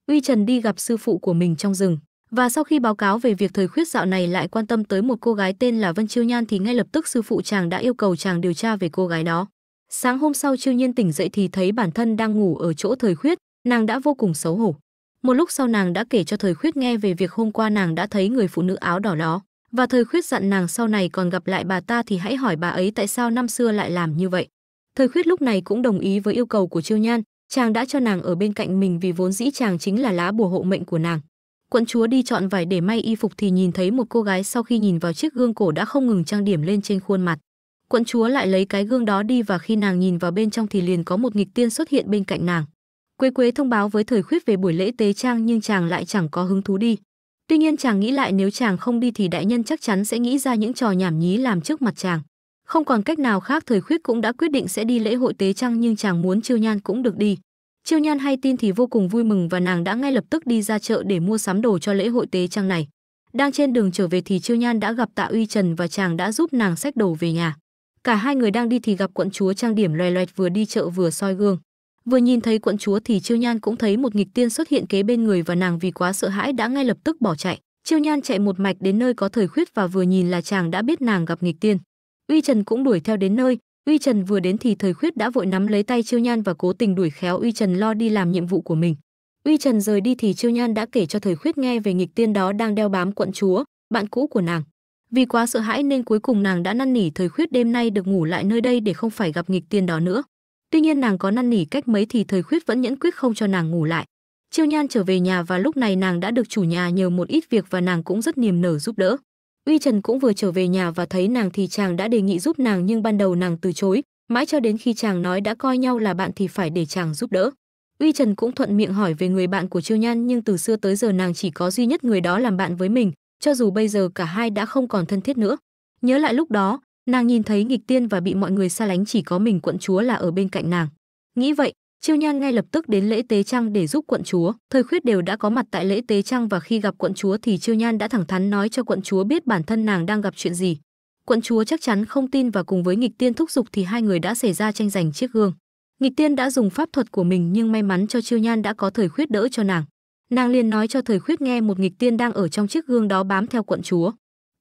Uy Trần đi gặp sư phụ của mình trong rừng. Và sau khi báo cáo về việc thời khuyết dạo này lại quan tâm tới một cô gái tên là Vân Chiêu Nhan thì ngay lập tức sư phụ chàng đã yêu cầu chàng điều tra về cô gái đó. Sáng hôm sau Chiêu Nhiên tỉnh dậy thì thấy bản thân đang ngủ ở chỗ thời khuyết, nàng đã vô cùng xấu hổ. Một lúc sau nàng đã kể cho thời khuyết nghe về việc hôm qua nàng đã thấy người phụ nữ áo đỏ đó và thời khuyết dặn nàng sau này còn gặp lại bà ta thì hãy hỏi bà ấy tại sao năm xưa lại làm như vậy. Thời khuyết lúc này cũng đồng ý với yêu cầu của Chiêu Nhan, chàng đã cho nàng ở bên cạnh mình vì vốn dĩ chàng chính là lá bùa hộ mệnh của nàng quận chúa đi chọn vải để may y phục thì nhìn thấy một cô gái sau khi nhìn vào chiếc gương cổ đã không ngừng trang điểm lên trên khuôn mặt quận chúa lại lấy cái gương đó đi và khi nàng nhìn vào bên trong thì liền có một nghịch tiên xuất hiện bên cạnh nàng quế quế thông báo với thời khuyết về buổi lễ tế trang nhưng chàng lại chẳng có hứng thú đi tuy nhiên chàng nghĩ lại nếu chàng không đi thì đại nhân chắc chắn sẽ nghĩ ra những trò nhảm nhí làm trước mặt chàng không còn cách nào khác thời khuyết cũng đã quyết định sẽ đi lễ hội tế trăng nhưng chàng muốn chiêu nhan cũng được đi Chiêu Nhan hay tin thì vô cùng vui mừng và nàng đã ngay lập tức đi ra chợ để mua sắm đồ cho lễ hội tế trang này. Đang trên đường trở về thì Chiêu Nhan đã gặp Tạ Uy Trần và chàng đã giúp nàng xách đồ về nhà. Cả hai người đang đi thì gặp quận chúa trang điểm loè loẹt vừa đi chợ vừa soi gương. Vừa nhìn thấy quận chúa thì Chiêu Nhan cũng thấy một nghịch tiên xuất hiện kế bên người và nàng vì quá sợ hãi đã ngay lập tức bỏ chạy. Chiêu Nhan chạy một mạch đến nơi có thời khuyết và vừa nhìn là chàng đã biết nàng gặp nghịch tiên. Uy Trần cũng đuổi theo đến nơi, Uy Trần vừa đến thì Thời Khuyết đã vội nắm lấy tay Chiêu Nhan và cố tình đuổi khéo Uy Trần lo đi làm nhiệm vụ của mình. Uy Trần rời đi thì Chiêu Nhan đã kể cho Thời Khuyết nghe về nghịch tiên đó đang đeo bám quận chúa, bạn cũ của nàng. Vì quá sợ hãi nên cuối cùng nàng đã năn nỉ Thời Khuyết đêm nay được ngủ lại nơi đây để không phải gặp nghịch tiên đó nữa. Tuy nhiên nàng có năn nỉ cách mấy thì Thời Khuyết vẫn nhẫn quyết không cho nàng ngủ lại. Chiêu Nhan trở về nhà và lúc này nàng đã được chủ nhà nhờ một ít việc và nàng cũng rất niềm nở giúp đỡ. Uy Trần cũng vừa trở về nhà và thấy nàng thì chàng đã đề nghị giúp nàng nhưng ban đầu nàng từ chối, mãi cho đến khi chàng nói đã coi nhau là bạn thì phải để chàng giúp đỡ. Uy Trần cũng thuận miệng hỏi về người bạn của Chiêu Nhan nhưng từ xưa tới giờ nàng chỉ có duy nhất người đó làm bạn với mình, cho dù bây giờ cả hai đã không còn thân thiết nữa. Nhớ lại lúc đó, nàng nhìn thấy nghịch tiên và bị mọi người xa lánh chỉ có mình quận chúa là ở bên cạnh nàng. Nghĩ vậy, Chiêu Nhan ngay lập tức đến lễ tế trăng để giúp quận chúa. Thời khuyết đều đã có mặt tại lễ tế trăng và khi gặp quận chúa thì Chiêu Nhan đã thẳng thắn nói cho quận chúa biết bản thân nàng đang gặp chuyện gì. Quận chúa chắc chắn không tin và cùng với nghịch tiên thúc giục thì hai người đã xảy ra tranh giành chiếc gương. Nghịch tiên đã dùng pháp thuật của mình nhưng may mắn cho Chiêu Nhan đã có thời khuyết đỡ cho nàng. Nàng liền nói cho thời khuyết nghe một nghịch tiên đang ở trong chiếc gương đó bám theo quận chúa.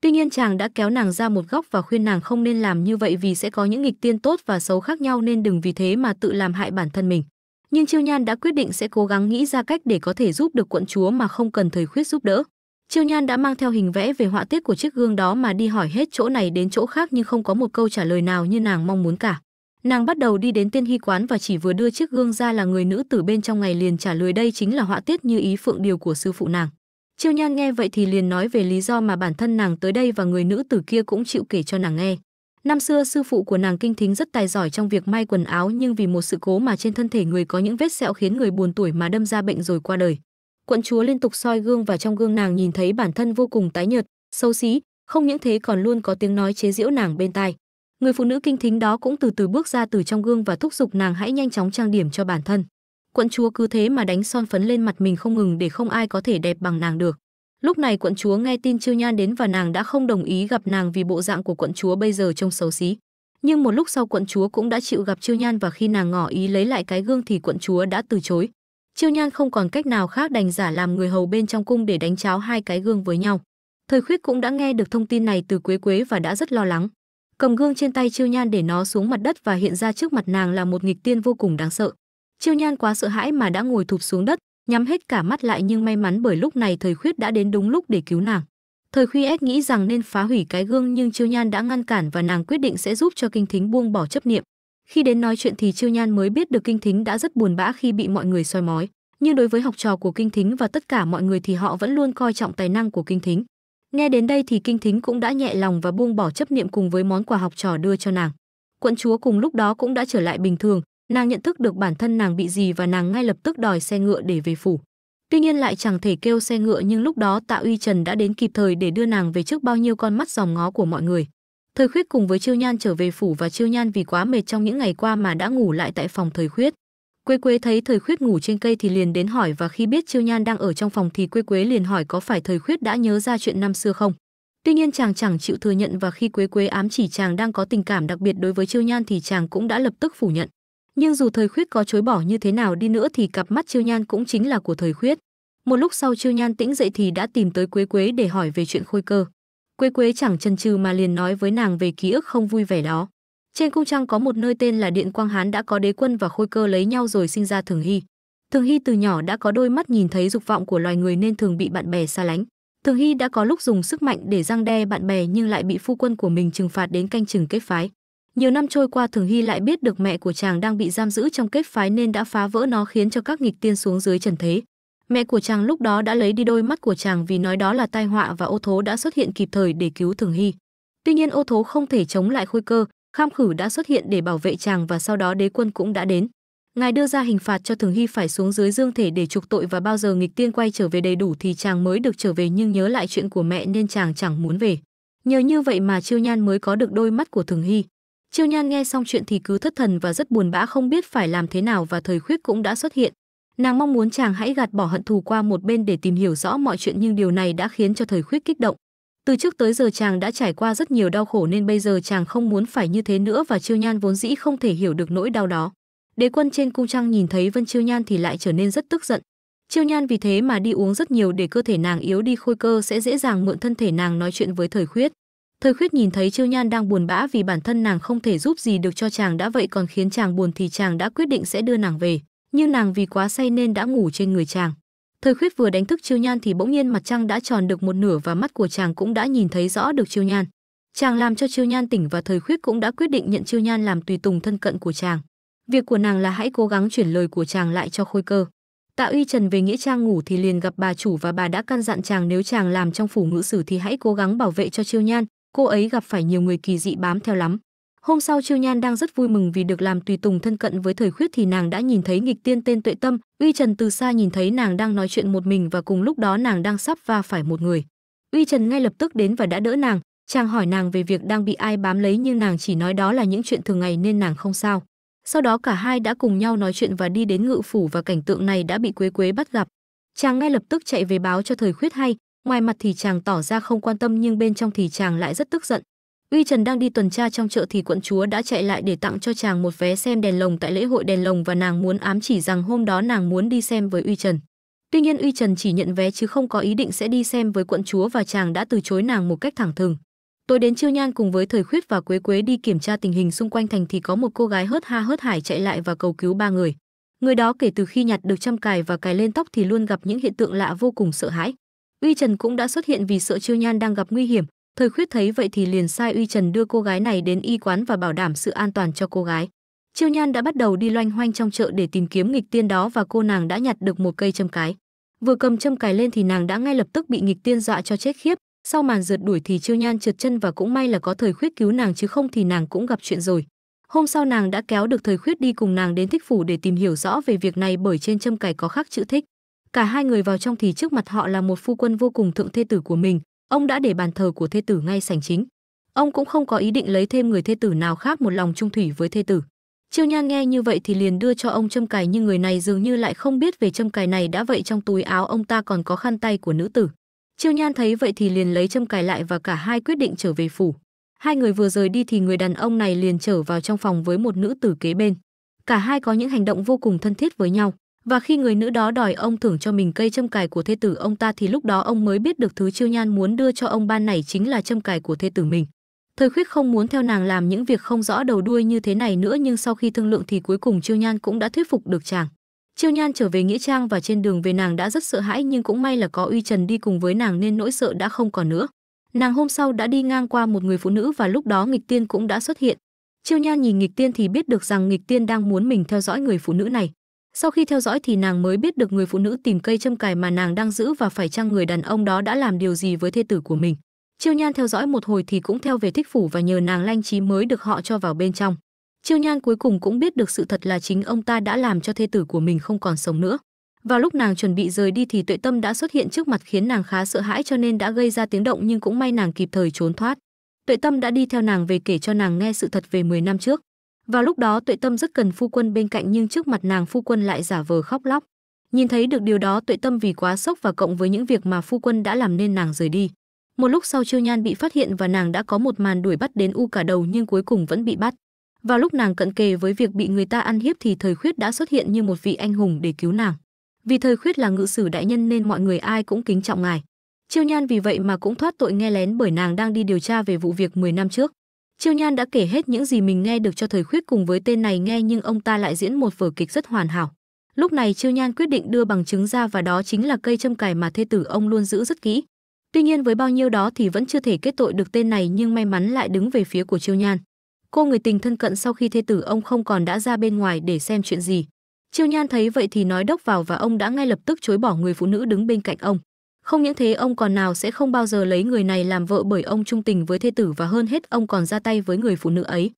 Tuy nhiên chàng đã kéo nàng ra một góc và khuyên nàng không nên làm như vậy vì sẽ có những nghịch tiên tốt và xấu khác nhau nên đừng vì thế mà tự làm hại bản thân mình. Nhưng Chiêu Nhan đã quyết định sẽ cố gắng nghĩ ra cách để có thể giúp được quận chúa mà không cần thời khuyết giúp đỡ. Chiêu Nhan đã mang theo hình vẽ về họa tiết của chiếc gương đó mà đi hỏi hết chỗ này đến chỗ khác nhưng không có một câu trả lời nào như nàng mong muốn cả. Nàng bắt đầu đi đến tiên hy quán và chỉ vừa đưa chiếc gương ra là người nữ tử bên trong ngày liền trả lời đây chính là họa tiết như ý phượng điều của sư phụ nàng. Chiêu Nhan nghe vậy thì liền nói về lý do mà bản thân nàng tới đây và người nữ tử kia cũng chịu kể cho nàng nghe. Năm xưa sư phụ của nàng kinh thính rất tài giỏi trong việc may quần áo nhưng vì một sự cố mà trên thân thể người có những vết sẹo khiến người buồn tuổi mà đâm ra bệnh rồi qua đời. Quận chúa liên tục soi gương và trong gương nàng nhìn thấy bản thân vô cùng tái nhợt, xấu xí, không những thế còn luôn có tiếng nói chế giễu nàng bên tai. Người phụ nữ kinh thính đó cũng từ từ bước ra từ trong gương và thúc giục nàng hãy nhanh chóng trang điểm cho bản thân quận chúa cứ thế mà đánh son phấn lên mặt mình không ngừng để không ai có thể đẹp bằng nàng được lúc này quận chúa nghe tin chiêu nhan đến và nàng đã không đồng ý gặp nàng vì bộ dạng của quận chúa bây giờ trông xấu xí nhưng một lúc sau quận chúa cũng đã chịu gặp chiêu nhan và khi nàng ngỏ ý lấy lại cái gương thì quận chúa đã từ chối chiêu nhan không còn cách nào khác đành giả làm người hầu bên trong cung để đánh cháo hai cái gương với nhau thời khuyết cũng đã nghe được thông tin này từ quế quế và đã rất lo lắng cầm gương trên tay chiêu nhan để nó xuống mặt đất và hiện ra trước mặt nàng là một nghịch tiên vô cùng đáng sợ Chiêu Nhan quá sợ hãi mà đã ngồi thụp xuống đất, nhắm hết cả mắt lại nhưng may mắn bởi lúc này thời khuyết đã đến đúng lúc để cứu nàng. Thời Khuyết nghĩ rằng nên phá hủy cái gương nhưng Chiêu Nhan đã ngăn cản và nàng quyết định sẽ giúp cho Kinh Thính buông bỏ chấp niệm. Khi đến nói chuyện thì Chiêu Nhan mới biết được Kinh Thính đã rất buồn bã khi bị mọi người soi mói, nhưng đối với học trò của Kinh Thính và tất cả mọi người thì họ vẫn luôn coi trọng tài năng của Kinh Thính. Nghe đến đây thì Kinh Thính cũng đã nhẹ lòng và buông bỏ chấp niệm cùng với món quà học trò đưa cho nàng. Quận chúa cùng lúc đó cũng đã trở lại bình thường, Nàng nhận thức được bản thân nàng bị gì và nàng ngay lập tức đòi xe ngựa để về phủ. Tuy nhiên lại chẳng thể kêu xe ngựa nhưng lúc đó Tạ Uy Trần đã đến kịp thời để đưa nàng về trước bao nhiêu con mắt dòm ngó của mọi người. Thời khuyết cùng với Chiêu Nhan trở về phủ và Chiêu Nhan vì quá mệt trong những ngày qua mà đã ngủ lại tại phòng Thời khuyết. Quê Quế thấy Thời khuyết ngủ trên cây thì liền đến hỏi và khi biết Chiêu Nhan đang ở trong phòng thì Quê Quế liền hỏi có phải Thời khuyết đã nhớ ra chuyện năm xưa không. Tuy nhiên chàng chẳng chịu thừa nhận và khi Quế Quế ám chỉ chàng đang có tình cảm đặc biệt đối với Chiêu Nhan thì chàng cũng đã lập tức phủ nhận nhưng dù thời khuyết có chối bỏ như thế nào đi nữa thì cặp mắt chiêu nhan cũng chính là của thời khuyết một lúc sau chiêu nhan tĩnh dậy thì đã tìm tới quế quế để hỏi về chuyện khôi cơ quế quế chẳng chần chừ mà liền nói với nàng về ký ức không vui vẻ đó trên cung trăng có một nơi tên là điện quang hán đã có đế quân và khôi cơ lấy nhau rồi sinh ra thường hy thường hy từ nhỏ đã có đôi mắt nhìn thấy dục vọng của loài người nên thường bị bạn bè xa lánh thường hy đã có lúc dùng sức mạnh để răng đe bạn bè nhưng lại bị phu quân của mình trừng phạt đến canh chừng kết phái nhiều năm trôi qua Thường Hy lại biết được mẹ của chàng đang bị giam giữ trong kết phái nên đã phá vỡ nó khiến cho các nghịch tiên xuống dưới trần thế. Mẹ của chàng lúc đó đã lấy đi đôi mắt của chàng vì nói đó là tai họa và ô thố đã xuất hiện kịp thời để cứu Thường Hy. Tuy nhiên ô thố không thể chống lại khôi cơ, kham khử đã xuất hiện để bảo vệ chàng và sau đó đế quân cũng đã đến. Ngài đưa ra hình phạt cho Thường Hy phải xuống dưới dương thể để trục tội và bao giờ nghịch tiên quay trở về đầy đủ thì chàng mới được trở về nhưng nhớ lại chuyện của mẹ nên chàng chẳng muốn về. Nhờ như vậy mà Chiêu Nhan mới có được đôi mắt của Thường Hy. Chiêu Nhan nghe xong chuyện thì cứ thất thần và rất buồn bã không biết phải làm thế nào và thời khuyết cũng đã xuất hiện. Nàng mong muốn chàng hãy gạt bỏ hận thù qua một bên để tìm hiểu rõ mọi chuyện nhưng điều này đã khiến cho thời khuyết kích động. Từ trước tới giờ chàng đã trải qua rất nhiều đau khổ nên bây giờ chàng không muốn phải như thế nữa và Chiêu Nhan vốn dĩ không thể hiểu được nỗi đau đó. Đế quân trên cung trăng nhìn thấy Vân Chiêu Nhan thì lại trở nên rất tức giận. Chiêu Nhan vì thế mà đi uống rất nhiều để cơ thể nàng yếu đi khôi cơ sẽ dễ dàng mượn thân thể nàng nói chuyện với thời khuyết. Thời khuyết nhìn thấy Chiêu Nhan đang buồn bã vì bản thân nàng không thể giúp gì được cho chàng đã vậy còn khiến chàng buồn thì chàng đã quyết định sẽ đưa nàng về, nhưng nàng vì quá say nên đã ngủ trên người chàng. Thời khuyết vừa đánh thức Chiêu Nhan thì bỗng nhiên mặt trăng đã tròn được một nửa và mắt của chàng cũng đã nhìn thấy rõ được Chiêu Nhan. Chàng làm cho Chiêu Nhan tỉnh và Thời khuyết cũng đã quyết định nhận Chiêu Nhan làm tùy tùng thân cận của chàng. Việc của nàng là hãy cố gắng chuyển lời của chàng lại cho Khôi Cơ. Tạ Uy Trần về nghĩa trang ngủ thì liền gặp bà chủ và bà đã căn dặn chàng nếu chàng làm trong phủ ngữ sử thì hãy cố gắng bảo vệ cho Chiêu Nhan, cô ấy gặp phải nhiều người kỳ dị bám theo lắm. Hôm sau Chiêu Nhan đang rất vui mừng vì được làm tùy tùng thân cận với thời khuyết thì nàng đã nhìn thấy nghịch tiên tên Tuệ Tâm, Uy Trần từ xa nhìn thấy nàng đang nói chuyện một mình và cùng lúc đó nàng đang sắp va phải một người. Uy Trần ngay lập tức đến và đã đỡ nàng, chàng hỏi nàng về việc đang bị ai bám lấy nhưng nàng chỉ nói đó là những chuyện thường ngày nên nàng không sao. Sau đó cả hai đã cùng nhau nói chuyện và đi đến ngự phủ và cảnh tượng này đã bị Quế Quế bắt gặp. Chàng ngay lập tức chạy về báo cho thời khuyết hay, ngoài mặt thì chàng tỏ ra không quan tâm nhưng bên trong thì chàng lại rất tức giận uy trần đang đi tuần tra trong chợ thì quận chúa đã chạy lại để tặng cho chàng một vé xem đèn lồng tại lễ hội đèn lồng và nàng muốn ám chỉ rằng hôm đó nàng muốn đi xem với uy trần tuy nhiên uy trần chỉ nhận vé chứ không có ý định sẽ đi xem với quận chúa và chàng đã từ chối nàng một cách thẳng thừng Tôi đến Chiêu Nhan cùng với Thời Khuyết và Quế Quế đi kiểm tra tình hình xung quanh thành thì có một cô gái hớt ha hớt hải chạy lại và cầu cứu ba người. Người đó kể từ khi nhặt được trăm cài và cài lên tóc thì luôn gặp những hiện tượng lạ vô cùng sợ hãi. Uy Trần cũng đã xuất hiện vì sợ Chiêu Nhan đang gặp nguy hiểm, Thời Khuyết thấy vậy thì liền sai Uy Trần đưa cô gái này đến y quán và bảo đảm sự an toàn cho cô gái. Chiêu Nhan đã bắt đầu đi loanh hoanh trong chợ để tìm kiếm nghịch tiên đó và cô nàng đã nhặt được một cây châm cái. Vừa cầm châm cái lên thì nàng đã ngay lập tức bị nghịch tiên dọa cho chết khiếp, sau màn rượt đuổi thì Chiêu Nhan trượt chân và cũng may là có Thời Khuyết cứu nàng chứ không thì nàng cũng gặp chuyện rồi. Hôm sau nàng đã kéo được Thời Khuyết đi cùng nàng đến Thích phủ để tìm hiểu rõ về việc này bởi trên châm cài có khắc chữ thích. Cả hai người vào trong thì trước mặt họ là một phu quân vô cùng thượng thê tử của mình, ông đã để bàn thờ của thê tử ngay sảnh chính. Ông cũng không có ý định lấy thêm người thê tử nào khác một lòng trung thủy với thê tử. Chiêu nha nghe như vậy thì liền đưa cho ông châm cài nhưng người này dường như lại không biết về châm cài này đã vậy trong túi áo ông ta còn có khăn tay của nữ tử. Chiêu Nhan thấy vậy thì liền lấy châm cài lại và cả hai quyết định trở về phủ. Hai người vừa rời đi thì người đàn ông này liền trở vào trong phòng với một nữ tử kế bên. Cả hai có những hành động vô cùng thân thiết với nhau và khi người nữ đó đòi ông thưởng cho mình cây châm cài của thê tử ông ta thì lúc đó ông mới biết được thứ chiêu nhan muốn đưa cho ông ban này chính là châm cài của thê tử mình thời khuyết không muốn theo nàng làm những việc không rõ đầu đuôi như thế này nữa nhưng sau khi thương lượng thì cuối cùng chiêu nhan cũng đã thuyết phục được chàng chiêu nhan trở về nghĩa trang và trên đường về nàng đã rất sợ hãi nhưng cũng may là có uy trần đi cùng với nàng nên nỗi sợ đã không còn nữa nàng hôm sau đã đi ngang qua một người phụ nữ và lúc đó nghịch tiên cũng đã xuất hiện chiêu nhan nhìn nghịch tiên thì biết được rằng nghịch tiên đang muốn mình theo dõi người phụ nữ này sau khi theo dõi thì nàng mới biết được người phụ nữ tìm cây châm cài mà nàng đang giữ và phải chăng người đàn ông đó đã làm điều gì với thê tử của mình. Chiêu Nhan theo dõi một hồi thì cũng theo về thích phủ và nhờ nàng lanh trí mới được họ cho vào bên trong. Chiêu Nhan cuối cùng cũng biết được sự thật là chính ông ta đã làm cho thê tử của mình không còn sống nữa. Vào lúc nàng chuẩn bị rời đi thì Tuệ Tâm đã xuất hiện trước mặt khiến nàng khá sợ hãi cho nên đã gây ra tiếng động nhưng cũng may nàng kịp thời trốn thoát. Tuệ Tâm đã đi theo nàng về kể cho nàng nghe sự thật về 10 năm trước. Vào lúc đó tuệ tâm rất cần phu quân bên cạnh nhưng trước mặt nàng phu quân lại giả vờ khóc lóc. Nhìn thấy được điều đó tuệ tâm vì quá sốc và cộng với những việc mà phu quân đã làm nên nàng rời đi. Một lúc sau Chiêu Nhan bị phát hiện và nàng đã có một màn đuổi bắt đến u cả đầu nhưng cuối cùng vẫn bị bắt. Vào lúc nàng cận kề với việc bị người ta ăn hiếp thì thời khuyết đã xuất hiện như một vị anh hùng để cứu nàng. Vì thời khuyết là ngự sử đại nhân nên mọi người ai cũng kính trọng ngài. Chiêu Nhan vì vậy mà cũng thoát tội nghe lén bởi nàng đang đi điều tra về vụ việc 10 năm trước. Chiêu Nhan đã kể hết những gì mình nghe được cho thời khuyết cùng với tên này nghe nhưng ông ta lại diễn một vở kịch rất hoàn hảo. Lúc này Chiêu Nhan quyết định đưa bằng chứng ra và đó chính là cây châm cài mà thê tử ông luôn giữ rất kỹ. Tuy nhiên với bao nhiêu đó thì vẫn chưa thể kết tội được tên này nhưng may mắn lại đứng về phía của Chiêu Nhan. Cô người tình thân cận sau khi thê tử ông không còn đã ra bên ngoài để xem chuyện gì. Chiêu Nhan thấy vậy thì nói đốc vào và ông đã ngay lập tức chối bỏ người phụ nữ đứng bên cạnh ông. Không những thế ông còn nào sẽ không bao giờ lấy người này làm vợ bởi ông trung tình với thê tử và hơn hết ông còn ra tay với người phụ nữ ấy.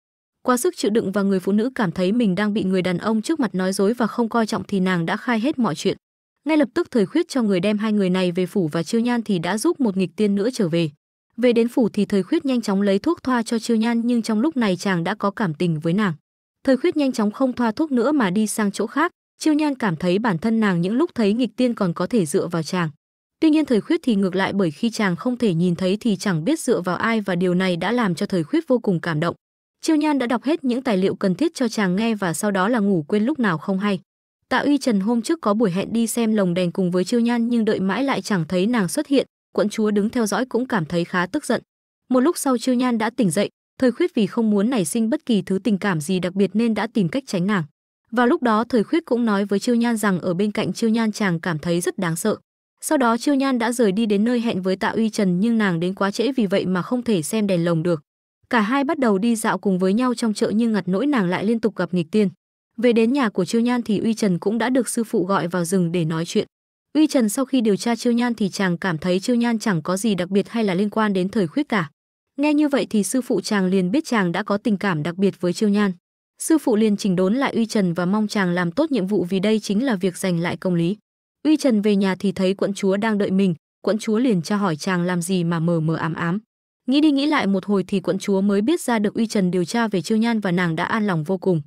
Qua sức chịu đựng và người phụ nữ cảm thấy mình đang bị người đàn ông trước mặt nói dối và không coi trọng thì nàng đã khai hết mọi chuyện. Ngay lập tức thời khuyết cho người đem hai người này về phủ và Chiêu Nhan thì đã giúp một nghịch tiên nữa trở về. Về đến phủ thì thời khuyết nhanh chóng lấy thuốc thoa cho Chiêu Nhan nhưng trong lúc này chàng đã có cảm tình với nàng. Thời khuyết nhanh chóng không thoa thuốc nữa mà đi sang chỗ khác, Chiêu Nhan cảm thấy bản thân nàng những lúc thấy nghịch tiên còn có thể dựa vào chàng. Tuy nhiên thời khuyết thì ngược lại bởi khi chàng không thể nhìn thấy thì chẳng biết dựa vào ai và điều này đã làm cho thời khuyết vô cùng cảm động. Chiêu Nhan đã đọc hết những tài liệu cần thiết cho chàng nghe và sau đó là ngủ quên lúc nào không hay. Tạ Uy Trần hôm trước có buổi hẹn đi xem lồng đèn cùng với Chiêu Nhan nhưng đợi mãi lại chẳng thấy nàng xuất hiện, quận chúa đứng theo dõi cũng cảm thấy khá tức giận. Một lúc sau Chiêu Nhan đã tỉnh dậy, thời khuyết vì không muốn nảy sinh bất kỳ thứ tình cảm gì đặc biệt nên đã tìm cách tránh nàng. Vào lúc đó thời khuyết cũng nói với Chiêu Nhan rằng ở bên cạnh Chiêu Nhan chàng cảm thấy rất đáng sợ. Sau đó Chiêu Nhan đã rời đi đến nơi hẹn với Tạ Uy Trần nhưng nàng đến quá trễ vì vậy mà không thể xem đèn lồng được. Cả hai bắt đầu đi dạo cùng với nhau trong chợ nhưng ngặt nỗi nàng lại liên tục gặp nghịch tiên. Về đến nhà của Chiêu Nhan thì Uy Trần cũng đã được sư phụ gọi vào rừng để nói chuyện. Uy Trần sau khi điều tra Chiêu Nhan thì chàng cảm thấy Chiêu Nhan chẳng có gì đặc biệt hay là liên quan đến thời khuyết cả. Nghe như vậy thì sư phụ chàng liền biết chàng đã có tình cảm đặc biệt với Chiêu Nhan. Sư phụ liền chỉnh đốn lại Uy Trần và mong chàng làm tốt nhiệm vụ vì đây chính là việc giành lại công lý. Uy Trần về nhà thì thấy quận chúa đang đợi mình, quận chúa liền tra hỏi chàng làm gì mà mờ mờ ám ám. Nghĩ đi nghĩ lại một hồi thì quận chúa mới biết ra được Uy Trần điều tra về Chiêu Nhan và nàng đã an lòng vô cùng.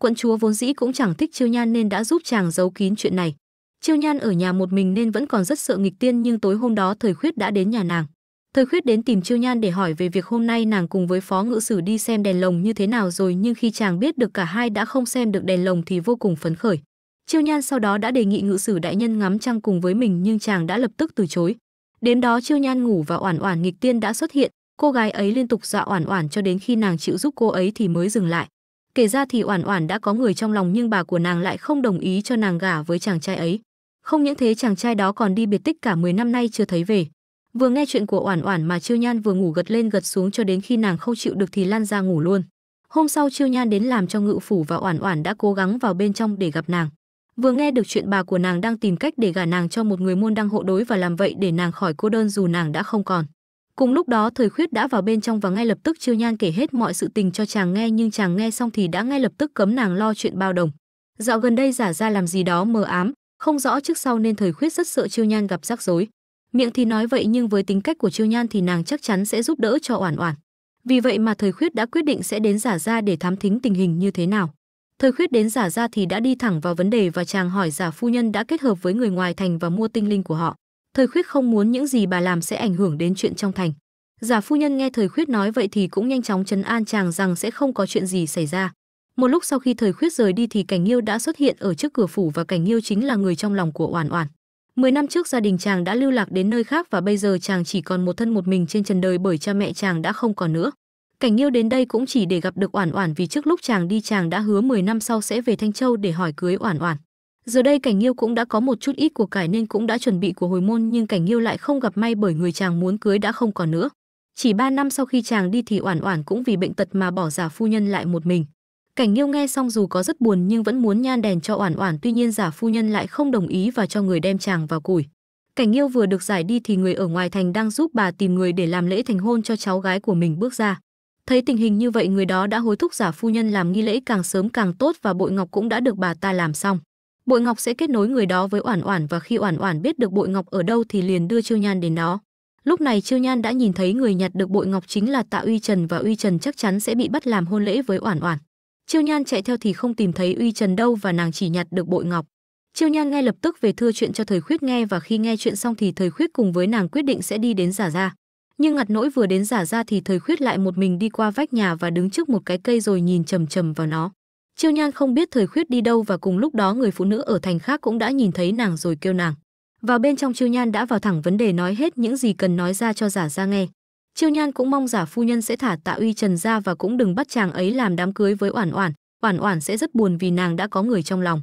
Quận chúa vốn dĩ cũng chẳng thích Chiêu Nhan nên đã giúp chàng giấu kín chuyện này. Chiêu Nhan ở nhà một mình nên vẫn còn rất sợ nghịch tiên nhưng tối hôm đó Thời Khuyết đã đến nhà nàng. Thời Khuyết đến tìm Chiêu Nhan để hỏi về việc hôm nay nàng cùng với Phó Ngự Sử đi xem đèn lồng như thế nào rồi nhưng khi chàng biết được cả hai đã không xem được đèn lồng thì vô cùng phấn khởi. Chiêu Nhan sau đó đã đề nghị ngự sử đại nhân ngắm trăng cùng với mình nhưng chàng đã lập tức từ chối. Đến đó Chiêu Nhan ngủ và Oản Oản nghịch tiên đã xuất hiện, cô gái ấy liên tục dọa Oản Oản cho đến khi nàng chịu giúp cô ấy thì mới dừng lại. Kể ra thì Oản Oản đã có người trong lòng nhưng bà của nàng lại không đồng ý cho nàng gả với chàng trai ấy. Không những thế chàng trai đó còn đi biệt tích cả 10 năm nay chưa thấy về. Vừa nghe chuyện của Oản Oản mà Chiêu Nhan vừa ngủ gật lên gật xuống cho đến khi nàng không chịu được thì lăn ra ngủ luôn. Hôm sau Chiêu Nhan đến làm cho Ngự phủ và Oản Oản đã cố gắng vào bên trong để gặp nàng vừa nghe được chuyện bà của nàng đang tìm cách để gả nàng cho một người môn đăng hộ đối và làm vậy để nàng khỏi cô đơn dù nàng đã không còn cùng lúc đó thời khuyết đã vào bên trong và ngay lập tức chiêu nhan kể hết mọi sự tình cho chàng nghe nhưng chàng nghe xong thì đã ngay lập tức cấm nàng lo chuyện bao đồng dạo gần đây giả ra làm gì đó mờ ám không rõ trước sau nên thời khuyết rất sợ chiêu nhan gặp rắc rối miệng thì nói vậy nhưng với tính cách của chiêu nhan thì nàng chắc chắn sẽ giúp đỡ cho oản oản vì vậy mà thời khuyết đã quyết định sẽ đến giả ra để thám thính tình hình như thế nào Thời khuyết đến giả ra thì đã đi thẳng vào vấn đề và chàng hỏi giả phu nhân đã kết hợp với người ngoài thành và mua tinh linh của họ. Thời khuyết không muốn những gì bà làm sẽ ảnh hưởng đến chuyện trong thành. Giả phu nhân nghe thời khuyết nói vậy thì cũng nhanh chóng chấn an chàng rằng sẽ không có chuyện gì xảy ra. Một lúc sau khi thời khuyết rời đi thì Cảnh Nghiêu đã xuất hiện ở trước cửa phủ và Cảnh Nghiêu chính là người trong lòng của Oản Oản. Mười năm trước gia đình chàng đã lưu lạc đến nơi khác và bây giờ chàng chỉ còn một thân một mình trên trần đời bởi cha mẹ chàng đã không còn nữa. Cảnh Nghiêu đến đây cũng chỉ để gặp được Oản Oản vì trước lúc chàng đi chàng đã hứa 10 năm sau sẽ về Thanh Châu để hỏi cưới Oản Oản. Giờ đây Cảnh Nghiêu cũng đã có một chút ít của cải nên cũng đã chuẩn bị của hồi môn nhưng Cảnh Nghiêu lại không gặp may bởi người chàng muốn cưới đã không còn nữa. Chỉ 3 năm sau khi chàng đi thì Oản Oản cũng vì bệnh tật mà bỏ giả phu nhân lại một mình. Cảnh Nghiêu nghe xong dù có rất buồn nhưng vẫn muốn nhan đèn cho Oản Oản, tuy nhiên giả phu nhân lại không đồng ý và cho người đem chàng vào củi. Cảnh Nghiêu vừa được giải đi thì người ở ngoài thành đang giúp bà tìm người để làm lễ thành hôn cho cháu gái của mình bước ra. Thấy tình hình như vậy người đó đã hối thúc giả phu nhân làm nghi lễ càng sớm càng tốt và bội ngọc cũng đã được bà ta làm xong. Bội ngọc sẽ kết nối người đó với Oản Oản và khi Oản Oản biết được bội ngọc ở đâu thì liền đưa Chiêu Nhan đến đó. Lúc này Chiêu Nhan đã nhìn thấy người nhặt được bội ngọc chính là Tạ Uy Trần và Uy Trần chắc chắn sẽ bị bắt làm hôn lễ với Oản Oản. Chiêu Nhan chạy theo thì không tìm thấy Uy Trần đâu và nàng chỉ nhặt được bội ngọc. Chiêu Nhan ngay lập tức về thưa chuyện cho Thời Khuyết nghe và khi nghe chuyện xong thì Thời Khuyết cùng với nàng quyết định sẽ đi đến giả ra nhưng ngặt nỗi vừa đến giả ra thì thời khuyết lại một mình đi qua vách nhà và đứng trước một cái cây rồi nhìn chầm chầm vào nó chiêu nhan không biết thời khuyết đi đâu và cùng lúc đó người phụ nữ ở thành khác cũng đã nhìn thấy nàng rồi kêu nàng vào bên trong chiêu nhan đã vào thẳng vấn đề nói hết những gì cần nói ra cho giả ra nghe chiêu nhan cũng mong giả phu nhân sẽ thả tạ uy trần ra và cũng đừng bắt chàng ấy làm đám cưới với oản oản oản oản sẽ rất buồn vì nàng đã có người trong lòng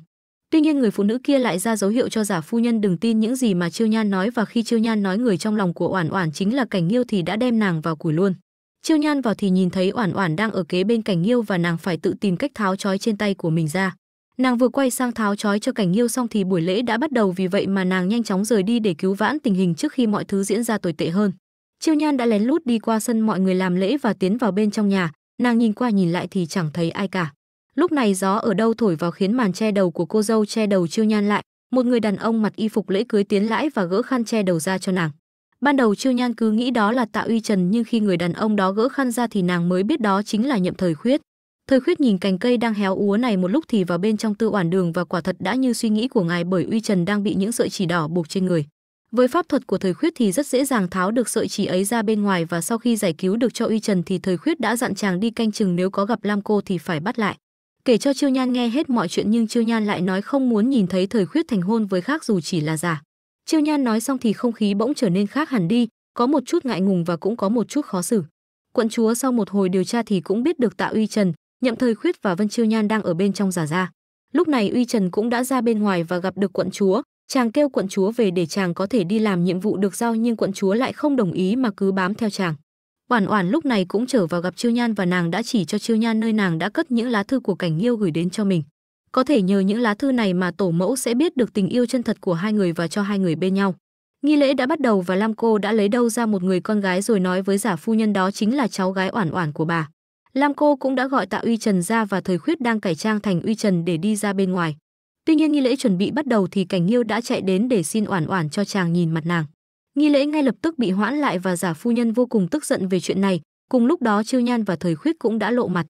Tuy nhiên người phụ nữ kia lại ra dấu hiệu cho giả phu nhân đừng tin những gì mà Chiêu Nhan nói và khi Chiêu Nhan nói người trong lòng của Oản Oản chính là Cảnh Nghiêu thì đã đem nàng vào củi luôn. Chiêu Nhan vào thì nhìn thấy Oản Oản đang ở kế bên Cảnh Nghiêu và nàng phải tự tìm cách tháo trói trên tay của mình ra. Nàng vừa quay sang tháo trói cho Cảnh Nghiêu xong thì buổi lễ đã bắt đầu vì vậy mà nàng nhanh chóng rời đi để cứu vãn tình hình trước khi mọi thứ diễn ra tồi tệ hơn. Chiêu Nhan đã lén lút đi qua sân mọi người làm lễ và tiến vào bên trong nhà, nàng nhìn qua nhìn lại thì chẳng thấy ai cả. Lúc này gió ở đâu thổi vào khiến màn che đầu của cô dâu che đầu chiêu Nhan lại, một người đàn ông mặc y phục lễ cưới tiến lãi và gỡ khăn che đầu ra cho nàng. Ban đầu chiêu Nhan cứ nghĩ đó là Tạ Uy Trần nhưng khi người đàn ông đó gỡ khăn ra thì nàng mới biết đó chính là Nhậm Thời Khuyết. Thời Khuyết nhìn cành cây đang héo úa này một lúc thì vào bên trong tư oản đường và quả thật đã như suy nghĩ của ngài bởi Uy Trần đang bị những sợi chỉ đỏ buộc trên người. Với pháp thuật của Thời Khuyết thì rất dễ dàng tháo được sợi chỉ ấy ra bên ngoài và sau khi giải cứu được cho Uy Trần thì Thời Khuyết đã dặn chàng đi canh chừng nếu có gặp Lam Cô thì phải bắt lại kể cho Chiêu Nhan nghe hết mọi chuyện nhưng Chiêu Nhan lại nói không muốn nhìn thấy thời khuyết thành hôn với khác dù chỉ là giả. Chiêu Nhan nói xong thì không khí bỗng trở nên khác hẳn đi, có một chút ngại ngùng và cũng có một chút khó xử. Quận chúa sau một hồi điều tra thì cũng biết được Tạ Uy Trần, Nhậm Thời Khuyết và Vân Chiêu Nhan đang ở bên trong giả ra. Lúc này Uy Trần cũng đã ra bên ngoài và gặp được quận chúa, chàng kêu quận chúa về để chàng có thể đi làm nhiệm vụ được giao nhưng quận chúa lại không đồng ý mà cứ bám theo chàng. Oản Oản lúc này cũng trở vào gặp Chiêu Nhan và nàng đã chỉ cho Chiêu Nhan nơi nàng đã cất những lá thư của Cảnh Nghiêu gửi đến cho mình. Có thể nhờ những lá thư này mà tổ mẫu sẽ biết được tình yêu chân thật của hai người và cho hai người bên nhau. Nghi lễ đã bắt đầu và Lam Cô đã lấy đâu ra một người con gái rồi nói với giả phu nhân đó chính là cháu gái Oản Oản của bà. Lam Cô cũng đã gọi Tạ Uy Trần ra và Thời Khuyết đang cải trang thành Uy Trần để đi ra bên ngoài. Tuy nhiên nghi lễ chuẩn bị bắt đầu thì Cảnh Nghiêu đã chạy đến để xin Oản Oản cho chàng nhìn mặt nàng. Nghi lễ ngay lập tức bị hoãn lại và giả phu nhân vô cùng tức giận về chuyện này, cùng lúc đó Trư Nhan và Thời Khuyết cũng đã lộ mặt.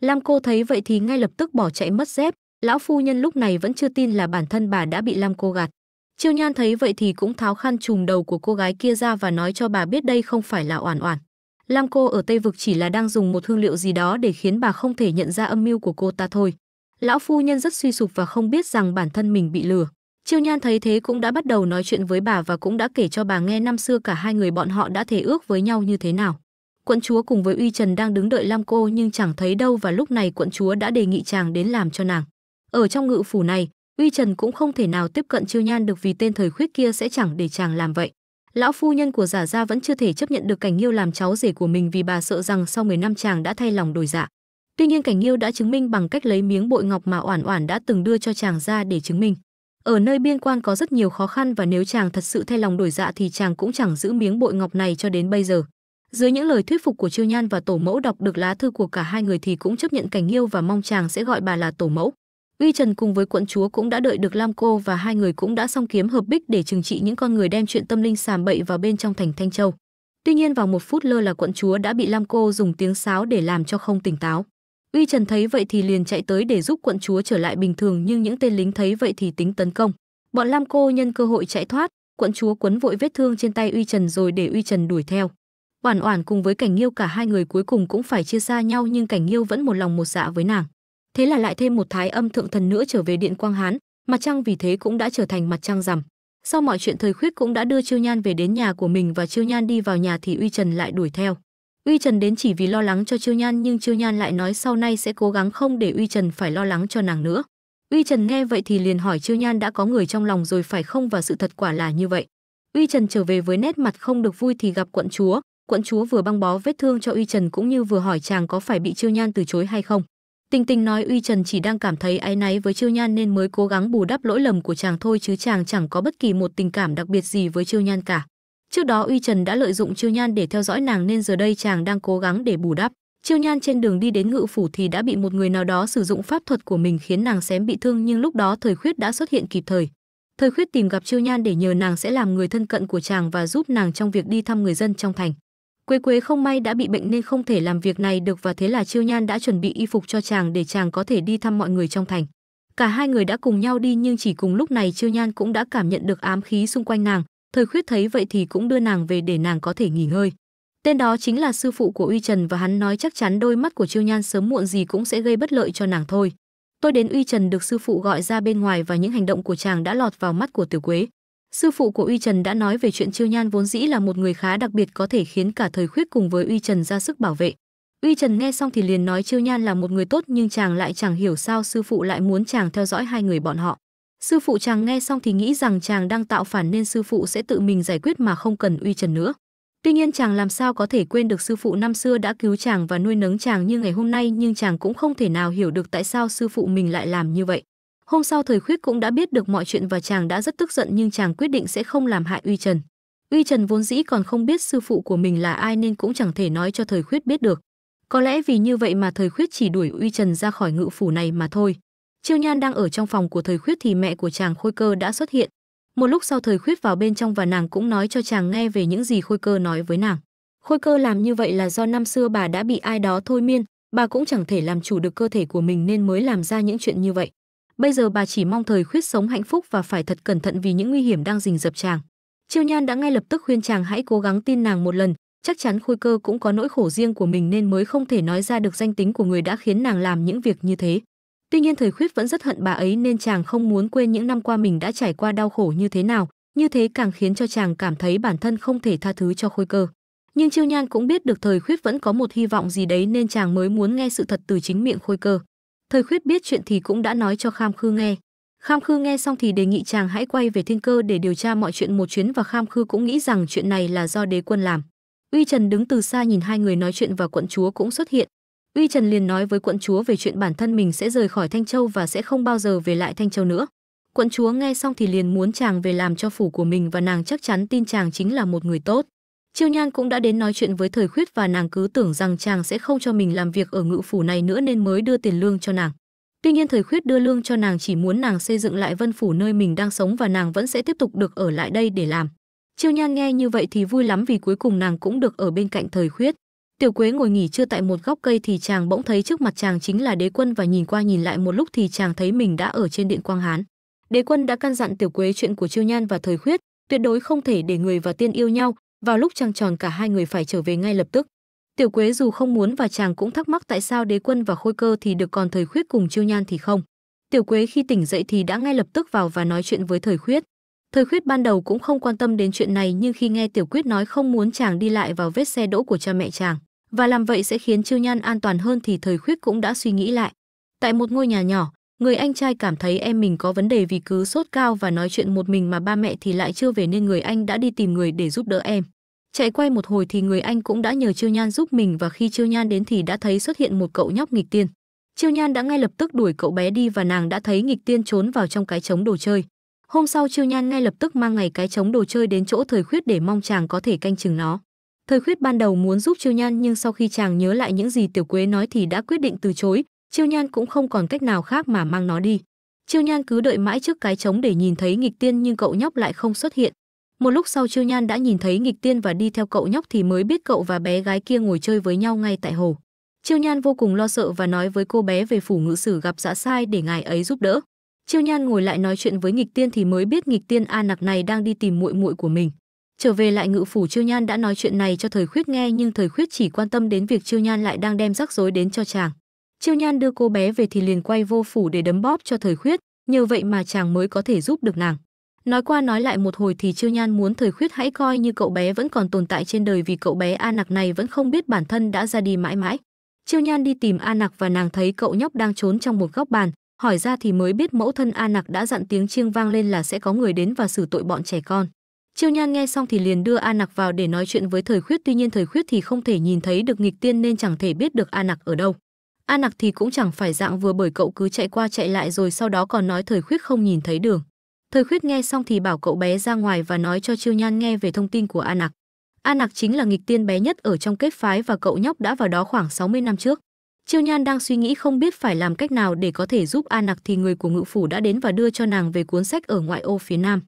Lam Cô thấy vậy thì ngay lập tức bỏ chạy mất dép, lão phu nhân lúc này vẫn chưa tin là bản thân bà đã bị Lam Cô gạt. Trư Nhan thấy vậy thì cũng tháo khăn trùm đầu của cô gái kia ra và nói cho bà biết đây không phải là oản oản. Lam Cô ở Tây Vực chỉ là đang dùng một hương liệu gì đó để khiến bà không thể nhận ra âm mưu của cô ta thôi. Lão phu nhân rất suy sụp và không biết rằng bản thân mình bị lừa. Chiêu Nhan thấy thế cũng đã bắt đầu nói chuyện với bà và cũng đã kể cho bà nghe năm xưa cả hai người bọn họ đã thể ước với nhau như thế nào. Quận chúa cùng với Uy Trần đang đứng đợi Lam Cô nhưng chẳng thấy đâu và lúc này quận chúa đã đề nghị chàng đến làm cho nàng. Ở trong ngự phủ này, Uy Trần cũng không thể nào tiếp cận Chiêu Nhan được vì tên thời khuyết kia sẽ chẳng để chàng làm vậy. Lão phu nhân của giả gia vẫn chưa thể chấp nhận được Cảnh Nghiêu làm cháu rể của mình vì bà sợ rằng sau 10 năm chàng đã thay lòng đổi dạ. Tuy nhiên Cảnh Nghiêu đã chứng minh bằng cách lấy miếng bội ngọc mà Oản Oản đã từng đưa cho chàng ra để chứng minh. Ở nơi biên quan có rất nhiều khó khăn và nếu chàng thật sự thay lòng đổi dạ thì chàng cũng chẳng giữ miếng bội ngọc này cho đến bây giờ. Dưới những lời thuyết phục của Chiêu Nhan và Tổ Mẫu đọc được lá thư của cả hai người thì cũng chấp nhận Cảnh yêu và mong chàng sẽ gọi bà là Tổ Mẫu. Uy Trần cùng với quận chúa cũng đã đợi được Lam Cô và hai người cũng đã xong kiếm hợp bích để trừng trị những con người đem chuyện tâm linh sàm bậy vào bên trong thành Thanh Châu. Tuy nhiên vào một phút lơ là quận chúa đã bị Lam Cô dùng tiếng sáo để làm cho không tỉnh táo. Uy Trần thấy vậy thì liền chạy tới để giúp quận chúa trở lại bình thường nhưng những tên lính thấy vậy thì tính tấn công. Bọn Lam Cô nhân cơ hội chạy thoát, quận chúa quấn vội vết thương trên tay Uy Trần rồi để Uy Trần đuổi theo. Oản Oản cùng với Cảnh Nghiêu cả hai người cuối cùng cũng phải chia xa nhau nhưng Cảnh Nghiêu vẫn một lòng một dạ với nàng. Thế là lại thêm một thái âm thượng thần nữa trở về điện Quang Hán, mặt trăng vì thế cũng đã trở thành mặt trăng rằm. Sau mọi chuyện thời khuyết cũng đã đưa Chiêu Nhan về đến nhà của mình và Chiêu Nhan đi vào nhà thì Uy Trần lại đuổi theo. Uy Trần đến chỉ vì lo lắng cho Chiêu Nhan nhưng Chiêu Nhan lại nói sau này sẽ cố gắng không để Uy Trần phải lo lắng cho nàng nữa. Uy Trần nghe vậy thì liền hỏi Chiêu Nhan đã có người trong lòng rồi phải không và sự thật quả là như vậy. Uy Trần trở về với nét mặt không được vui thì gặp quận chúa, quận chúa vừa băng bó vết thương cho Uy Trần cũng như vừa hỏi chàng có phải bị Chiêu Nhan từ chối hay không. Tình Tình nói Uy Trần chỉ đang cảm thấy áy náy với Chiêu Nhan nên mới cố gắng bù đắp lỗi lầm của chàng thôi chứ chàng chẳng có bất kỳ một tình cảm đặc biệt gì với Chiêu Nhan cả. Trước đó Uy Trần đã lợi dụng Chiêu Nhan để theo dõi nàng nên giờ đây chàng đang cố gắng để bù đắp. Chiêu Nhan trên đường đi đến ngự phủ thì đã bị một người nào đó sử dụng pháp thuật của mình khiến nàng xém bị thương nhưng lúc đó Thời Khuyết đã xuất hiện kịp thời. Thời Khuyết tìm gặp Chiêu Nhan để nhờ nàng sẽ làm người thân cận của chàng và giúp nàng trong việc đi thăm người dân trong thành. Quế Quế không may đã bị bệnh nên không thể làm việc này được và thế là Chiêu Nhan đã chuẩn bị y phục cho chàng để chàng có thể đi thăm mọi người trong thành. Cả hai người đã cùng nhau đi nhưng chỉ cùng lúc này Chiêu Nhan cũng đã cảm nhận được ám khí xung quanh nàng, thời khuyết thấy vậy thì cũng đưa nàng về để nàng có thể nghỉ ngơi tên đó chính là sư phụ của uy trần và hắn nói chắc chắn đôi mắt của chiêu nhan sớm muộn gì cũng sẽ gây bất lợi cho nàng thôi tôi đến uy trần được sư phụ gọi ra bên ngoài và những hành động của chàng đã lọt vào mắt của tiểu quế sư phụ của uy trần đã nói về chuyện chiêu nhan vốn dĩ là một người khá đặc biệt có thể khiến cả thời khuyết cùng với uy trần ra sức bảo vệ uy trần nghe xong thì liền nói chiêu nhan là một người tốt nhưng chàng lại chẳng hiểu sao sư phụ lại muốn chàng theo dõi hai người bọn họ Sư phụ chàng nghe xong thì nghĩ rằng chàng đang tạo phản nên sư phụ sẽ tự mình giải quyết mà không cần uy trần nữa. Tuy nhiên chàng làm sao có thể quên được sư phụ năm xưa đã cứu chàng và nuôi nấng chàng như ngày hôm nay nhưng chàng cũng không thể nào hiểu được tại sao sư phụ mình lại làm như vậy. Hôm sau thời khuyết cũng đã biết được mọi chuyện và chàng đã rất tức giận nhưng chàng quyết định sẽ không làm hại Uy Trần. Uy Trần vốn dĩ còn không biết sư phụ của mình là ai nên cũng chẳng thể nói cho thời khuyết biết được. Có lẽ vì như vậy mà thời khuyết chỉ đuổi Uy Trần ra khỏi ngự phủ này mà thôi. Chiêu Nhan đang ở trong phòng của Thời Khuyết thì mẹ của chàng Khôi Cơ đã xuất hiện. Một lúc sau Thời Khuyết vào bên trong và nàng cũng nói cho chàng nghe về những gì Khôi Cơ nói với nàng. Khôi Cơ làm như vậy là do năm xưa bà đã bị ai đó thôi miên, bà cũng chẳng thể làm chủ được cơ thể của mình nên mới làm ra những chuyện như vậy. Bây giờ bà chỉ mong Thời Khuyết sống hạnh phúc và phải thật cẩn thận vì những nguy hiểm đang rình rập chàng. Chiêu Nhan đã ngay lập tức khuyên chàng hãy cố gắng tin nàng một lần, chắc chắn Khôi Cơ cũng có nỗi khổ riêng của mình nên mới không thể nói ra được danh tính của người đã khiến nàng làm những việc như thế. Tuy nhiên thời khuyết vẫn rất hận bà ấy nên chàng không muốn quên những năm qua mình đã trải qua đau khổ như thế nào, như thế càng khiến cho chàng cảm thấy bản thân không thể tha thứ cho khôi cơ. Nhưng Chiêu Nhan cũng biết được thời khuyết vẫn có một hy vọng gì đấy nên chàng mới muốn nghe sự thật từ chính miệng khôi cơ. Thời khuyết biết chuyện thì cũng đã nói cho Kham Khư nghe. Kham Khư nghe xong thì đề nghị chàng hãy quay về thiên cơ để điều tra mọi chuyện một chuyến và Kham Khư cũng nghĩ rằng chuyện này là do đế quân làm. Uy Trần đứng từ xa nhìn hai người nói chuyện và quận chúa cũng xuất hiện, Uy Trần liền nói với quận chúa về chuyện bản thân mình sẽ rời khỏi Thanh Châu và sẽ không bao giờ về lại Thanh Châu nữa. Quận chúa nghe xong thì liền muốn chàng về làm cho phủ của mình và nàng chắc chắn tin chàng chính là một người tốt. Chiêu Nhan cũng đã đến nói chuyện với Thời Khuyết và nàng cứ tưởng rằng chàng sẽ không cho mình làm việc ở ngự phủ này nữa nên mới đưa tiền lương cho nàng. Tuy nhiên Thời Khuyết đưa lương cho nàng chỉ muốn nàng xây dựng lại Vân phủ nơi mình đang sống và nàng vẫn sẽ tiếp tục được ở lại đây để làm. Chiêu Nhan nghe như vậy thì vui lắm vì cuối cùng nàng cũng được ở bên cạnh Thời Khuyết. Tiểu Quế ngồi nghỉ chưa tại một góc cây thì chàng bỗng thấy trước mặt chàng chính là Đế Quân và nhìn qua nhìn lại một lúc thì chàng thấy mình đã ở trên điện Quang Hán. Đế Quân đã căn dặn Tiểu Quế chuyện của Chiêu Nhan và Thời Khuyết, tuyệt đối không thể để người và tiên yêu nhau, vào lúc trăng tròn cả hai người phải trở về ngay lập tức. Tiểu Quế dù không muốn và chàng cũng thắc mắc tại sao Đế Quân và Khôi Cơ thì được còn Thời Khuyết cùng Chiêu Nhan thì không. Tiểu Quế khi tỉnh dậy thì đã ngay lập tức vào và nói chuyện với Thời Khuyết. Thời Khuyết ban đầu cũng không quan tâm đến chuyện này nhưng khi nghe Tiểu Quyết nói không muốn chàng đi lại vào vết xe đỗ của cha mẹ chàng, và làm vậy sẽ khiến Chiêu Nhan an toàn hơn thì thời khuyết cũng đã suy nghĩ lại. Tại một ngôi nhà nhỏ, người anh trai cảm thấy em mình có vấn đề vì cứ sốt cao và nói chuyện một mình mà ba mẹ thì lại chưa về nên người anh đã đi tìm người để giúp đỡ em. Chạy quay một hồi thì người anh cũng đã nhờ Chiêu Nhan giúp mình và khi Chiêu Nhan đến thì đã thấy xuất hiện một cậu nhóc nghịch tiên. Chiêu Nhan đã ngay lập tức đuổi cậu bé đi và nàng đã thấy nghịch tiên trốn vào trong cái trống đồ chơi. Hôm sau Chiêu Nhan ngay lập tức mang ngày cái trống đồ chơi đến chỗ thời khuyết để mong chàng có thể canh chừng nó. Thời khuyết ban đầu muốn giúp Chiêu Nhan nhưng sau khi chàng nhớ lại những gì Tiểu Quế nói thì đã quyết định từ chối, Chiêu Nhan cũng không còn cách nào khác mà mang nó đi. Chiêu Nhan cứ đợi mãi trước cái trống để nhìn thấy nghịch tiên nhưng cậu nhóc lại không xuất hiện. Một lúc sau Chiêu Nhan đã nhìn thấy nghịch tiên và đi theo cậu nhóc thì mới biết cậu và bé gái kia ngồi chơi với nhau ngay tại hồ. Chiêu Nhan vô cùng lo sợ và nói với cô bé về phủ ngự sử gặp dã sai để ngài ấy giúp đỡ. Chiêu Nhan ngồi lại nói chuyện với nghịch tiên thì mới biết nghịch tiên A Nặc này đang đi tìm muội muội của mình. Trở về lại ngự phủ Chiêu Nhan đã nói chuyện này cho Thời Khuyết nghe nhưng Thời Khuyết chỉ quan tâm đến việc Chiêu Nhan lại đang đem rắc rối đến cho chàng. Chiêu Nhan đưa cô bé về thì liền quay vô phủ để đấm bóp cho Thời Khuyết, nhờ vậy mà chàng mới có thể giúp được nàng. Nói qua nói lại một hồi thì Chiêu Nhan muốn Thời Khuyết hãy coi như cậu bé vẫn còn tồn tại trên đời vì cậu bé A Nặc này vẫn không biết bản thân đã ra đi mãi mãi. Chiêu Nhan đi tìm A Nặc và nàng thấy cậu nhóc đang trốn trong một góc bàn, hỏi ra thì mới biết mẫu thân A Nặc đã dặn tiếng chiêng vang lên là sẽ có người đến và xử tội bọn trẻ con. Chiêu Nhan nghe xong thì liền đưa A Nặc vào để nói chuyện với Thời Khuyết, tuy nhiên Thời Khuyết thì không thể nhìn thấy được nghịch tiên nên chẳng thể biết được A Nặc ở đâu. A Nặc thì cũng chẳng phải dạng vừa bởi cậu cứ chạy qua chạy lại rồi sau đó còn nói Thời Khuyết không nhìn thấy đường. Thời Khuyết nghe xong thì bảo cậu bé ra ngoài và nói cho Chiêu Nhan nghe về thông tin của A Nặc. A Nặc chính là nghịch tiên bé nhất ở trong kết phái và cậu nhóc đã vào đó khoảng 60 năm trước. Chiêu Nhan đang suy nghĩ không biết phải làm cách nào để có thể giúp A Nặc thì người của ngự phủ đã đến và đưa cho nàng về cuốn sách ở ngoại ô phía Nam.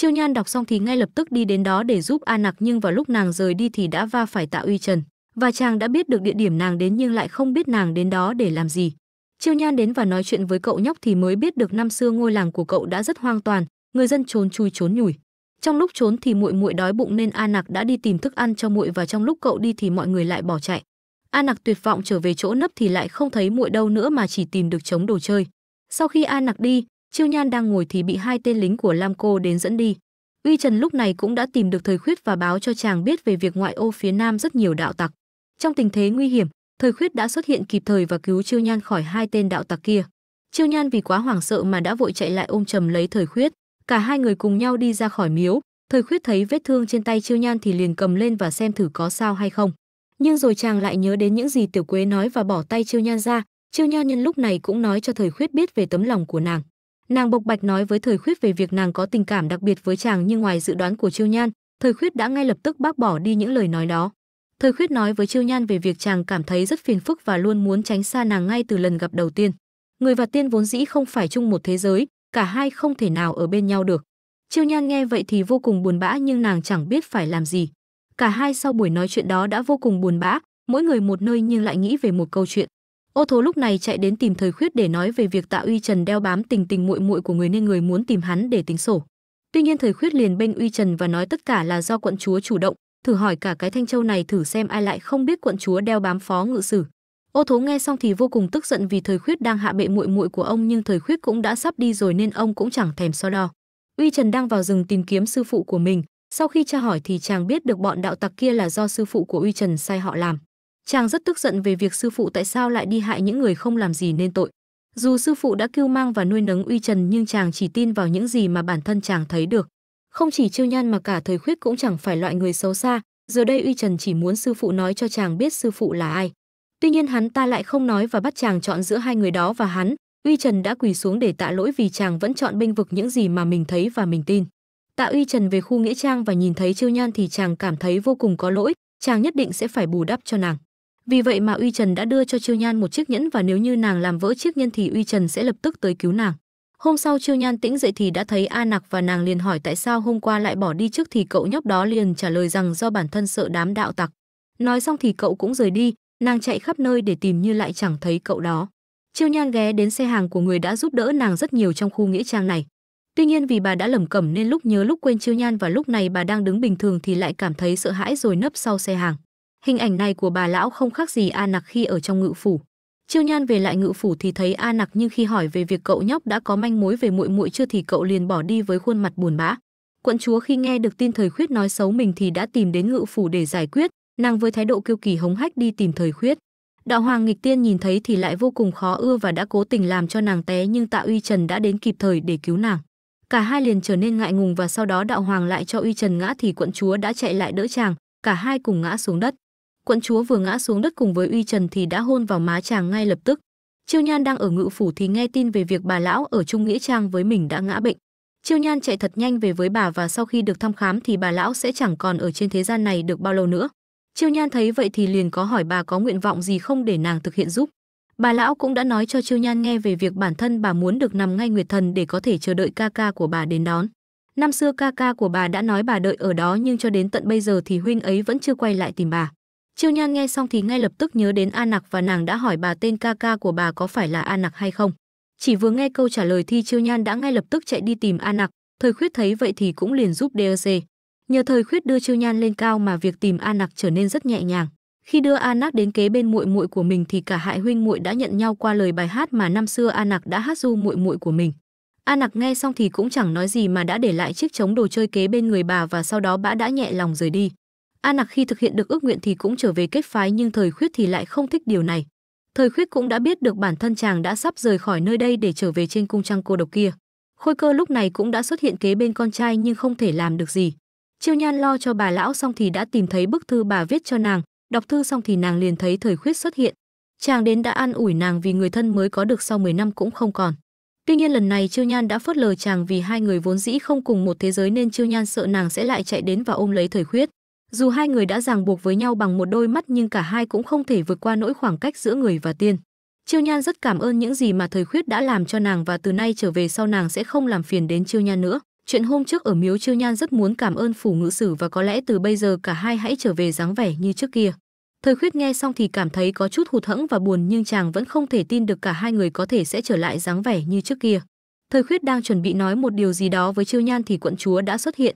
Chiêu Nhan đọc xong thì ngay lập tức đi đến đó để giúp A Nặc nhưng vào lúc nàng rời đi thì đã va phải Tạ Uy Trần và chàng đã biết được địa điểm nàng đến nhưng lại không biết nàng đến đó để làm gì. Chiêu Nhan đến và nói chuyện với cậu nhóc thì mới biết được năm xưa ngôi làng của cậu đã rất hoang toàn, người dân trốn chui trốn nhủi. Trong lúc trốn thì muội muội đói bụng nên A Nặc đã đi tìm thức ăn cho muội và trong lúc cậu đi thì mọi người lại bỏ chạy. A Nặc tuyệt vọng trở về chỗ nấp thì lại không thấy muội đâu nữa mà chỉ tìm được trống đồ chơi. Sau khi A Nặc đi, Chiêu Nhan đang ngồi thì bị hai tên lính của Lam Cô đến dẫn đi. Uy Trần lúc này cũng đã tìm được thời khuyết và báo cho chàng biết về việc ngoại ô phía nam rất nhiều đạo tặc. Trong tình thế nguy hiểm, thời khuyết đã xuất hiện kịp thời và cứu Chiêu Nhan khỏi hai tên đạo tặc kia. Chiêu Nhan vì quá hoảng sợ mà đã vội chạy lại ôm chầm lấy thời khuyết, cả hai người cùng nhau đi ra khỏi miếu. Thời khuyết thấy vết thương trên tay Chiêu Nhan thì liền cầm lên và xem thử có sao hay không. Nhưng rồi chàng lại nhớ đến những gì Tiểu Quế nói và bỏ tay Chiêu Nhan ra, Chiêu Nhan nhân lúc này cũng nói cho thời khuyết biết về tấm lòng của nàng. Nàng bộc bạch nói với Thời Khuyết về việc nàng có tình cảm đặc biệt với chàng nhưng ngoài dự đoán của Chiêu Nhan, Thời Khuyết đã ngay lập tức bác bỏ đi những lời nói đó. Thời Khuyết nói với Chiêu Nhan về việc chàng cảm thấy rất phiền phức và luôn muốn tránh xa nàng ngay từ lần gặp đầu tiên. Người và tiên vốn dĩ không phải chung một thế giới, cả hai không thể nào ở bên nhau được. Chiêu Nhan nghe vậy thì vô cùng buồn bã nhưng nàng chẳng biết phải làm gì. Cả hai sau buổi nói chuyện đó đã vô cùng buồn bã, mỗi người một nơi nhưng lại nghĩ về một câu chuyện. Ô Thố lúc này chạy đến tìm Thời Khuyết để nói về việc Tạ Uy Trần đeo bám tình tình muội muội của người nên người muốn tìm hắn để tính sổ. Tuy nhiên Thời Khuyết liền bênh Uy Trần và nói tất cả là do quận chúa chủ động, thử hỏi cả cái Thanh Châu này thử xem ai lại không biết quận chúa đeo bám phó ngự sử. Ô Thố nghe xong thì vô cùng tức giận vì Thời Khuyết đang hạ bệ muội muội của ông nhưng Thời Khuyết cũng đã sắp đi rồi nên ông cũng chẳng thèm so đo. Uy Trần đang vào rừng tìm kiếm sư phụ của mình, sau khi tra hỏi thì chàng biết được bọn đạo tặc kia là do sư phụ của Uy Trần sai họ làm. Chàng rất tức giận về việc sư phụ tại sao lại đi hại những người không làm gì nên tội. Dù sư phụ đã kêu mang và nuôi nấng uy trần nhưng chàng chỉ tin vào những gì mà bản thân chàng thấy được. Không chỉ Chiêu Nhan mà cả Thời Khuyết cũng chẳng phải loại người xấu xa, giờ đây uy trần chỉ muốn sư phụ nói cho chàng biết sư phụ là ai. Tuy nhiên hắn ta lại không nói và bắt chàng chọn giữa hai người đó và hắn, Uy Trần đã quỳ xuống để tạ lỗi vì chàng vẫn chọn bênh vực những gì mà mình thấy và mình tin. Tạ Uy Trần về khu nghĩa trang và nhìn thấy Chiêu Nhan thì chàng cảm thấy vô cùng có lỗi, chàng nhất định sẽ phải bù đắp cho nàng. Vì vậy mà Uy Trần đã đưa cho Chiêu Nhan một chiếc nhẫn và nếu như nàng làm vỡ chiếc nhẫn thì Uy Trần sẽ lập tức tới cứu nàng. Hôm sau Chiêu Nhan tỉnh dậy thì đã thấy A Nặc và nàng liền hỏi tại sao hôm qua lại bỏ đi trước thì cậu nhóc đó liền trả lời rằng do bản thân sợ đám đạo tặc. Nói xong thì cậu cũng rời đi, nàng chạy khắp nơi để tìm như lại chẳng thấy cậu đó. Chiêu Nhan ghé đến xe hàng của người đã giúp đỡ nàng rất nhiều trong khu nghĩa trang này. Tuy nhiên vì bà đã lẩm cẩm nên lúc nhớ lúc quên Chiêu Nhan và lúc này bà đang đứng bình thường thì lại cảm thấy sợ hãi rồi nấp sau xe hàng. Hình ảnh này của bà lão không khác gì A Nặc khi ở trong ngự phủ. Chiêu Nhan về lại ngự phủ thì thấy A Nặc nhưng khi hỏi về việc cậu nhóc đã có manh mối về muội muội chưa thì cậu liền bỏ đi với khuôn mặt buồn bã. Quận chúa khi nghe được tin thời khuyết nói xấu mình thì đã tìm đến ngự phủ để giải quyết, nàng với thái độ kiêu kỳ hống hách đi tìm thời khuyết. Đạo hoàng nghịch tiên nhìn thấy thì lại vô cùng khó ưa và đã cố tình làm cho nàng té nhưng Tạ Uy Trần đã đến kịp thời để cứu nàng. Cả hai liền trở nên ngại ngùng và sau đó đạo hoàng lại cho Uy Trần ngã thì quận chúa đã chạy lại đỡ chàng, cả hai cùng ngã xuống đất quận chúa vừa ngã xuống đất cùng với uy trần thì đã hôn vào má chàng ngay lập tức chiêu nhan đang ở ngự phủ thì nghe tin về việc bà lão ở trung nghĩa trang với mình đã ngã bệnh chiêu nhan chạy thật nhanh về với bà và sau khi được thăm khám thì bà lão sẽ chẳng còn ở trên thế gian này được bao lâu nữa chiêu nhan thấy vậy thì liền có hỏi bà có nguyện vọng gì không để nàng thực hiện giúp bà lão cũng đã nói cho chiêu nhan nghe về việc bản thân bà muốn được nằm ngay nguyệt thần để có thể chờ đợi ca ca của bà đến đón năm xưa ca ca của bà đã nói bà đợi ở đó nhưng cho đến tận bây giờ thì huynh ấy vẫn chưa quay lại tìm bà Chiêu Nhan nghe xong thì ngay lập tức nhớ đến A Nặc và nàng đã hỏi bà tên ca ca của bà có phải là A Nặc hay không. Chỉ vừa nghe câu trả lời thì Chiêu Nhan đã ngay lập tức chạy đi tìm A Nặc, Thời Khuyết thấy vậy thì cũng liền giúp DRC. Nhờ Thời Khuyết đưa Chiêu Nhan lên cao mà việc tìm A Nặc trở nên rất nhẹ nhàng. Khi đưa A Nặc đến kế bên muội muội của mình thì cả Hại huynh muội đã nhận nhau qua lời bài hát mà năm xưa A Nặc đã hát du muội muội của mình. A Nặc nghe xong thì cũng chẳng nói gì mà đã để lại chiếc trống đồ chơi kế bên người bà và sau đó bã đã nhẹ lòng rời đi. A Nặc khi thực hiện được ước nguyện thì cũng trở về kết phái nhưng thời khuyết thì lại không thích điều này. Thời khuyết cũng đã biết được bản thân chàng đã sắp rời khỏi nơi đây để trở về trên cung trăng cô độc kia. Khôi cơ lúc này cũng đã xuất hiện kế bên con trai nhưng không thể làm được gì. Chiêu Nhan lo cho bà lão xong thì đã tìm thấy bức thư bà viết cho nàng, đọc thư xong thì nàng liền thấy thời khuyết xuất hiện. Chàng đến đã an ủi nàng vì người thân mới có được sau 10 năm cũng không còn. Tuy nhiên lần này Chiêu Nhan đã phớt lờ chàng vì hai người vốn dĩ không cùng một thế giới nên Chiêu Nhan sợ nàng sẽ lại chạy đến và ôm lấy thời khuyết. Dù hai người đã ràng buộc với nhau bằng một đôi mắt nhưng cả hai cũng không thể vượt qua nỗi khoảng cách giữa người và tiên. Chiêu Nhan rất cảm ơn những gì mà thời khuyết đã làm cho nàng và từ nay trở về sau nàng sẽ không làm phiền đến Chiêu Nhan nữa. Chuyện hôm trước ở miếu Chiêu Nhan rất muốn cảm ơn phủ ngữ sử và có lẽ từ bây giờ cả hai hãy trở về dáng vẻ như trước kia. Thời khuyết nghe xong thì cảm thấy có chút hụt hẫng và buồn nhưng chàng vẫn không thể tin được cả hai người có thể sẽ trở lại dáng vẻ như trước kia. Thời khuyết đang chuẩn bị nói một điều gì đó với Chiêu Nhan thì quận chúa đã xuất hiện,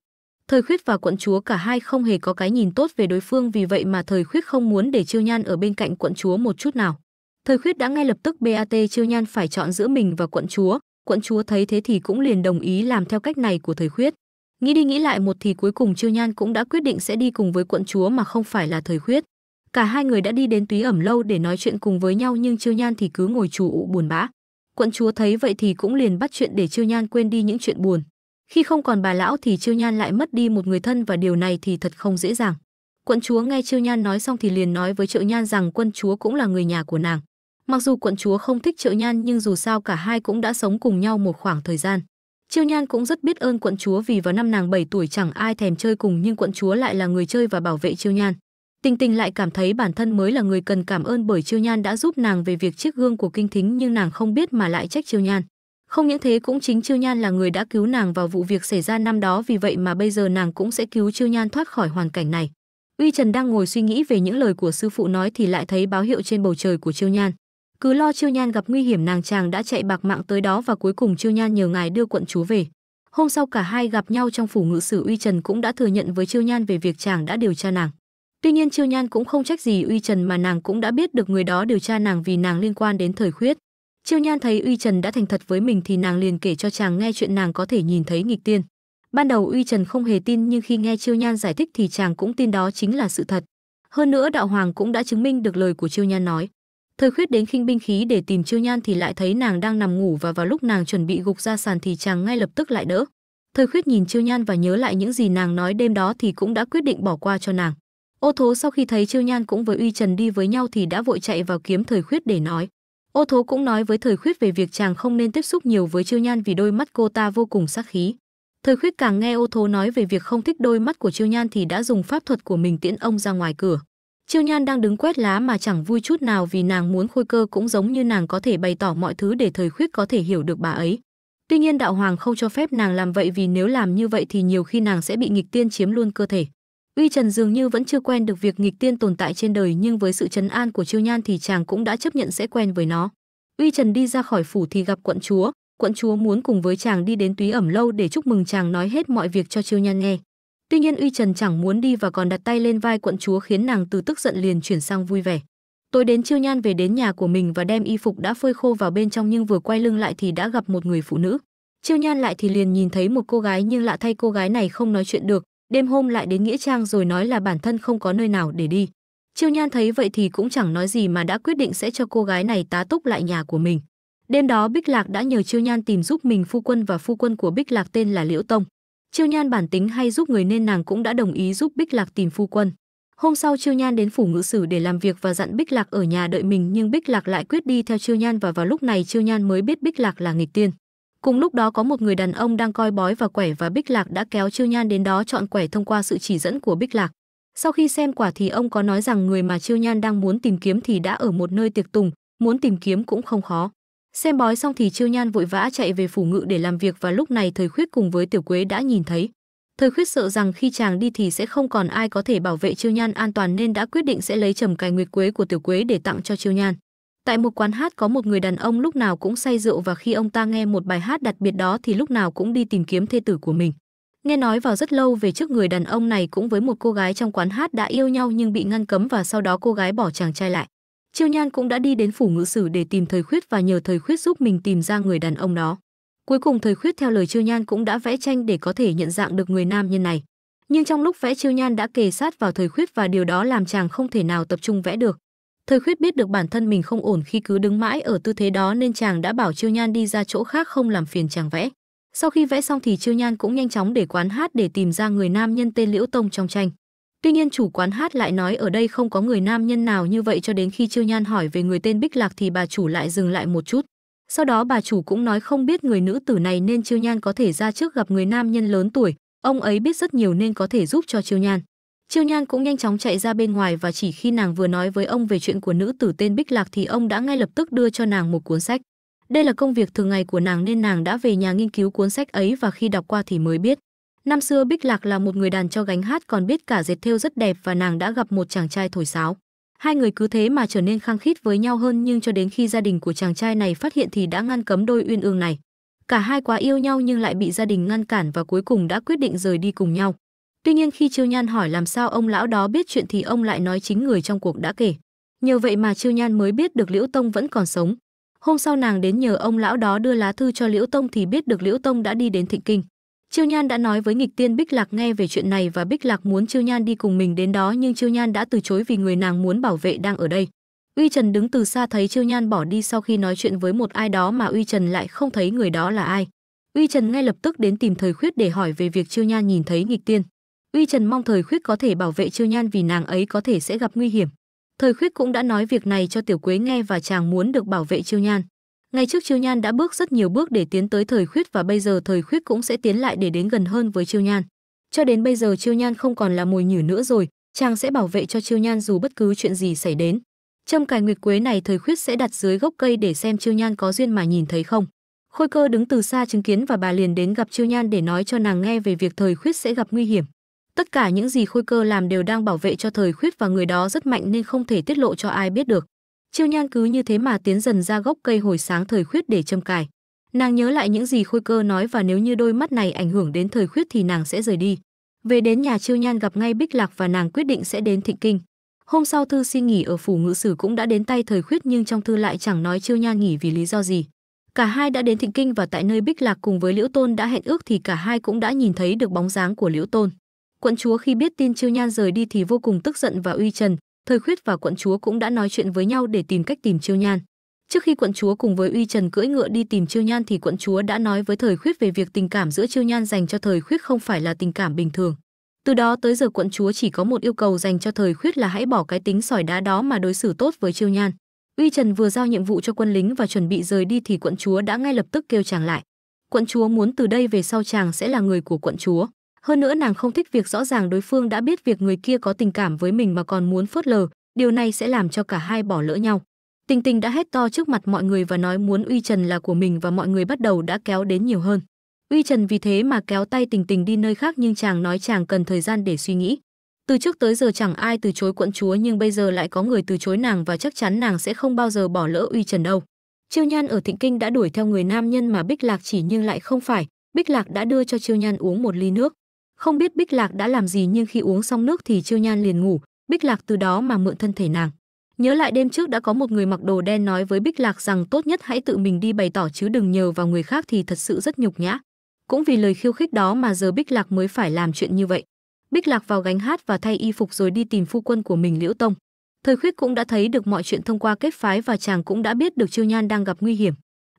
Thời khuyết và quận chúa cả hai không hề có cái nhìn tốt về đối phương vì vậy mà thời khuyết không muốn để Chiêu Nhan ở bên cạnh quận chúa một chút nào. Thời khuyết đã ngay lập tức BAT Chiêu Nhan phải chọn giữa mình và quận chúa, quận chúa thấy thế thì cũng liền đồng ý làm theo cách này của thời khuyết. Nghĩ đi nghĩ lại một thì cuối cùng Chiêu Nhan cũng đã quyết định sẽ đi cùng với quận chúa mà không phải là thời khuyết. Cả hai người đã đi đến túy ẩm lâu để nói chuyện cùng với nhau nhưng Chiêu Nhan thì cứ ngồi chủ ụ buồn bã. Quận chúa thấy vậy thì cũng liền bắt chuyện để Chiêu Nhan quên đi những chuyện buồn khi không còn bà lão thì chiêu nhan lại mất đi một người thân và điều này thì thật không dễ dàng quận chúa nghe chiêu nhan nói xong thì liền nói với triệu nhan rằng quân chúa cũng là người nhà của nàng mặc dù quận chúa không thích triệu nhan nhưng dù sao cả hai cũng đã sống cùng nhau một khoảng thời gian chiêu nhan cũng rất biết ơn quận chúa vì vào năm nàng 7 tuổi chẳng ai thèm chơi cùng nhưng quận chúa lại là người chơi và bảo vệ chiêu nhan tình tình lại cảm thấy bản thân mới là người cần cảm ơn bởi chiêu nhan đã giúp nàng về việc chiếc gương của kinh thính nhưng nàng không biết mà lại trách chiêu nhan không những thế cũng chính Chiêu Nhan là người đã cứu nàng vào vụ việc xảy ra năm đó vì vậy mà bây giờ nàng cũng sẽ cứu Chiêu Nhan thoát khỏi hoàn cảnh này. Uy Trần đang ngồi suy nghĩ về những lời của sư phụ nói thì lại thấy báo hiệu trên bầu trời của Chiêu Nhan. Cứ lo Chiêu Nhan gặp nguy hiểm nàng chàng đã chạy bạc mạng tới đó và cuối cùng Chiêu Nhan nhờ ngài đưa quận chúa về. Hôm sau cả hai gặp nhau trong phủ ngự sử Uy Trần cũng đã thừa nhận với Chiêu Nhan về việc chàng đã điều tra nàng. Tuy nhiên Chiêu Nhan cũng không trách gì Uy Trần mà nàng cũng đã biết được người đó điều tra nàng vì nàng liên quan đến thời khuyết. Chiêu Nhan thấy Uy Trần đã thành thật với mình thì nàng liền kể cho chàng nghe chuyện nàng có thể nhìn thấy nghịch tiên. Ban đầu Uy Trần không hề tin nhưng khi nghe Chiêu Nhan giải thích thì chàng cũng tin đó chính là sự thật. Hơn nữa đạo hoàng cũng đã chứng minh được lời của Chiêu Nhan nói. Thời khuyết đến khinh binh khí để tìm Chiêu Nhan thì lại thấy nàng đang nằm ngủ và vào lúc nàng chuẩn bị gục ra sàn thì chàng ngay lập tức lại đỡ. Thời khuyết nhìn Chiêu Nhan và nhớ lại những gì nàng nói đêm đó thì cũng đã quyết định bỏ qua cho nàng. Ô Thố sau khi thấy Chiêu Nhan cũng với Uy Trần đi với nhau thì đã vội chạy vào kiếm Thời khuyết để nói: Ô Thố cũng nói với Thời Khuyết về việc chàng không nên tiếp xúc nhiều với Chiêu Nhan vì đôi mắt cô ta vô cùng sắc khí. Thời Khuyết càng nghe Ô Thố nói về việc không thích đôi mắt của Chiêu Nhan thì đã dùng pháp thuật của mình tiễn ông ra ngoài cửa. Chiêu Nhan đang đứng quét lá mà chẳng vui chút nào vì nàng muốn khôi cơ cũng giống như nàng có thể bày tỏ mọi thứ để Thời Khuyết có thể hiểu được bà ấy. Tuy nhiên đạo hoàng không cho phép nàng làm vậy vì nếu làm như vậy thì nhiều khi nàng sẽ bị nghịch tiên chiếm luôn cơ thể. Uy Trần dường như vẫn chưa quen được việc nghịch tiên tồn tại trên đời nhưng với sự trấn an của Chiêu Nhan thì chàng cũng đã chấp nhận sẽ quen với nó. Uy Trần đi ra khỏi phủ thì gặp quận chúa, quận chúa muốn cùng với chàng đi đến túy ẩm lâu để chúc mừng chàng nói hết mọi việc cho Chiêu Nhan nghe. Tuy nhiên Uy Trần chẳng muốn đi và còn đặt tay lên vai quận chúa khiến nàng từ tức giận liền chuyển sang vui vẻ. Tối đến Chiêu Nhan về đến nhà của mình và đem y phục đã phơi khô vào bên trong nhưng vừa quay lưng lại thì đã gặp một người phụ nữ. Chiêu Nhan lại thì liền nhìn thấy một cô gái nhưng lạ thay cô gái này không nói chuyện được, đêm hôm lại đến nghĩa trang rồi nói là bản thân không có nơi nào để đi chiêu nhan thấy vậy thì cũng chẳng nói gì mà đã quyết định sẽ cho cô gái này tá túc lại nhà của mình đêm đó bích lạc đã nhờ chiêu nhan tìm giúp mình phu quân và phu quân của bích lạc tên là liễu tông chiêu nhan bản tính hay giúp người nên nàng cũng đã đồng ý giúp bích lạc tìm phu quân hôm sau chiêu nhan đến phủ ngự sử để làm việc và dặn bích lạc ở nhà đợi mình nhưng bích lạc lại quyết đi theo chiêu nhan và vào lúc này chiêu nhan mới biết bích lạc là nghịch tiên Cùng lúc đó có một người đàn ông đang coi bói và quẻ và Bích Lạc đã kéo Chiêu Nhan đến đó chọn quẻ thông qua sự chỉ dẫn của Bích Lạc. Sau khi xem quả thì ông có nói rằng người mà Chiêu Nhan đang muốn tìm kiếm thì đã ở một nơi tiệc tùng, muốn tìm kiếm cũng không khó. Xem bói xong thì Chiêu Nhan vội vã chạy về phủ ngự để làm việc và lúc này Thời Khuyết cùng với Tiểu Quế đã nhìn thấy. Thời Khuyết sợ rằng khi chàng đi thì sẽ không còn ai có thể bảo vệ Chiêu Nhan an toàn nên đã quyết định sẽ lấy trầm cài nguyệt quế của Tiểu Quế để tặng cho Chiêu Nhan. Tại một quán hát có một người đàn ông lúc nào cũng say rượu và khi ông ta nghe một bài hát đặc biệt đó thì lúc nào cũng đi tìm kiếm thê tử của mình. Nghe nói vào rất lâu về trước người đàn ông này cũng với một cô gái trong quán hát đã yêu nhau nhưng bị ngăn cấm và sau đó cô gái bỏ chàng trai lại. Chiêu Nhan cũng đã đi đến phủ ngữ sử để tìm thời khuyết và nhờ thời khuyết giúp mình tìm ra người đàn ông đó. Cuối cùng thời khuyết theo lời Chiêu Nhan cũng đã vẽ tranh để có thể nhận dạng được người nam nhân này. Nhưng trong lúc vẽ Chiêu Nhan đã kề sát vào thời khuyết và điều đó làm chàng không thể nào tập trung vẽ được. Thời khuyết biết được bản thân mình không ổn khi cứ đứng mãi ở tư thế đó nên chàng đã bảo Chiêu Nhan đi ra chỗ khác không làm phiền chàng vẽ. Sau khi vẽ xong thì Chiêu Nhan cũng nhanh chóng để quán hát để tìm ra người nam nhân tên Liễu Tông trong tranh. Tuy nhiên chủ quán hát lại nói ở đây không có người nam nhân nào như vậy cho đến khi Chiêu Nhan hỏi về người tên Bích Lạc thì bà chủ lại dừng lại một chút. Sau đó bà chủ cũng nói không biết người nữ tử này nên Chiêu Nhan có thể ra trước gặp người nam nhân lớn tuổi, ông ấy biết rất nhiều nên có thể giúp cho Chiêu Nhan. Chiêu Nhan cũng nhanh chóng chạy ra bên ngoài và chỉ khi nàng vừa nói với ông về chuyện của nữ tử tên Bích Lạc thì ông đã ngay lập tức đưa cho nàng một cuốn sách. Đây là công việc thường ngày của nàng nên nàng đã về nhà nghiên cứu cuốn sách ấy và khi đọc qua thì mới biết. Năm xưa Bích Lạc là một người đàn cho gánh hát còn biết cả dệt thêu rất đẹp và nàng đã gặp một chàng trai thổi sáo. Hai người cứ thế mà trở nên khăng khít với nhau hơn nhưng cho đến khi gia đình của chàng trai này phát hiện thì đã ngăn cấm đôi uyên ương này. Cả hai quá yêu nhau nhưng lại bị gia đình ngăn cản và cuối cùng đã quyết định rời đi cùng nhau. Tuy nhiên khi Chiêu Nhan hỏi làm sao ông lão đó biết chuyện thì ông lại nói chính người trong cuộc đã kể. Nhờ vậy mà Chiêu Nhan mới biết được Liễu Tông vẫn còn sống. Hôm sau nàng đến nhờ ông lão đó đưa lá thư cho Liễu Tông thì biết được Liễu Tông đã đi đến Thịnh Kinh. Chiêu Nhan đã nói với nghịch tiên Bích Lạc nghe về chuyện này và Bích Lạc muốn Chiêu Nhan đi cùng mình đến đó nhưng Chiêu Nhan đã từ chối vì người nàng muốn bảo vệ đang ở đây. Uy Trần đứng từ xa thấy Chiêu Nhan bỏ đi sau khi nói chuyện với một ai đó mà Uy Trần lại không thấy người đó là ai. Uy Trần ngay lập tức đến tìm Thời Khuyết để hỏi về việc Chiêu Nhan nhìn thấy nghịch tiên uy trần mong thời khuyết có thể bảo vệ chiêu nhan vì nàng ấy có thể sẽ gặp nguy hiểm thời khuyết cũng đã nói việc này cho tiểu quế nghe và chàng muốn được bảo vệ chiêu nhan ngày trước chiêu nhan đã bước rất nhiều bước để tiến tới thời khuyết và bây giờ thời khuyết cũng sẽ tiến lại để đến gần hơn với chiêu nhan cho đến bây giờ chiêu nhan không còn là mùi nhử nữa rồi chàng sẽ bảo vệ cho chiêu nhan dù bất cứ chuyện gì xảy đến trâm cài nguyệt quế này thời khuyết sẽ đặt dưới gốc cây để xem chiêu nhan có duyên mà nhìn thấy không khôi cơ đứng từ xa chứng kiến và bà liền đến gặp chiêu nhan để nói cho nàng nghe về việc thời khuyết sẽ gặp nguy hiểm tất cả những gì khôi cơ làm đều đang bảo vệ cho thời khuyết và người đó rất mạnh nên không thể tiết lộ cho ai biết được chiêu nhan cứ như thế mà tiến dần ra gốc cây hồi sáng thời khuyết để châm cài nàng nhớ lại những gì khôi cơ nói và nếu như đôi mắt này ảnh hưởng đến thời khuyết thì nàng sẽ rời đi về đến nhà chiêu nhan gặp ngay bích lạc và nàng quyết định sẽ đến thịnh kinh hôm sau thư xin nghỉ ở phủ ngự sử cũng đã đến tay thời khuyết nhưng trong thư lại chẳng nói chiêu nhan nghỉ vì lý do gì cả hai đã đến thịnh kinh và tại nơi bích lạc cùng với liễu tôn đã hẹn ước thì cả hai cũng đã nhìn thấy được bóng dáng của liễu tôn Quận chúa khi biết tin Chiêu Nhan rời đi thì vô cùng tức giận và uy trần, Thời Khuyết và quận chúa cũng đã nói chuyện với nhau để tìm cách tìm Chiêu Nhan. Trước khi quận chúa cùng với Uy Trần cưỡi ngựa đi tìm Chiêu Nhan thì quận chúa đã nói với Thời Khuyết về việc tình cảm giữa Chiêu Nhan dành cho Thời Khuyết không phải là tình cảm bình thường. Từ đó tới giờ quận chúa chỉ có một yêu cầu dành cho Thời Khuyết là hãy bỏ cái tính sỏi đá đó mà đối xử tốt với Chiêu Nhan. Uy Trần vừa giao nhiệm vụ cho quân lính và chuẩn bị rời đi thì quận chúa đã ngay lập tức kêu chàng lại. Quận chúa muốn từ đây về sau chàng sẽ là người của quận chúa. Hơn nữa nàng không thích việc rõ ràng đối phương đã biết việc người kia có tình cảm với mình mà còn muốn phớt lờ, điều này sẽ làm cho cả hai bỏ lỡ nhau. Tình tình đã hét to trước mặt mọi người và nói muốn uy trần là của mình và mọi người bắt đầu đã kéo đến nhiều hơn. Uy Trần vì thế mà kéo tay Tình Tình đi nơi khác nhưng chàng nói chàng cần thời gian để suy nghĩ. Từ trước tới giờ chẳng ai từ chối quận chúa nhưng bây giờ lại có người từ chối nàng và chắc chắn nàng sẽ không bao giờ bỏ lỡ Uy Trần đâu. Chiêu Nhan ở Thịnh Kinh đã đuổi theo người nam nhân mà Bích Lạc chỉ nhưng lại không phải, Bích Lạc đã đưa cho Chiêu Nhan uống một ly nước. Không biết Bích Lạc đã làm gì nhưng khi uống xong nước thì Chiêu Nhan liền ngủ, Bích Lạc từ đó mà mượn thân thể nàng. Nhớ lại đêm trước đã có một người mặc đồ đen nói với Bích Lạc rằng tốt nhất hãy tự mình đi bày tỏ chứ đừng nhờ vào người khác thì thật sự rất nhục nhã. Cũng vì lời khiêu khích đó mà giờ Bích Lạc mới phải làm chuyện như vậy. Bích Lạc vào gánh hát và thay y phục rồi đi tìm phu quân của mình Liễu Tông. Thời khuyết cũng đã thấy được mọi chuyện thông qua kết phái và chàng cũng đã biết được Chiêu Nhan đang gặp nguy hiểm.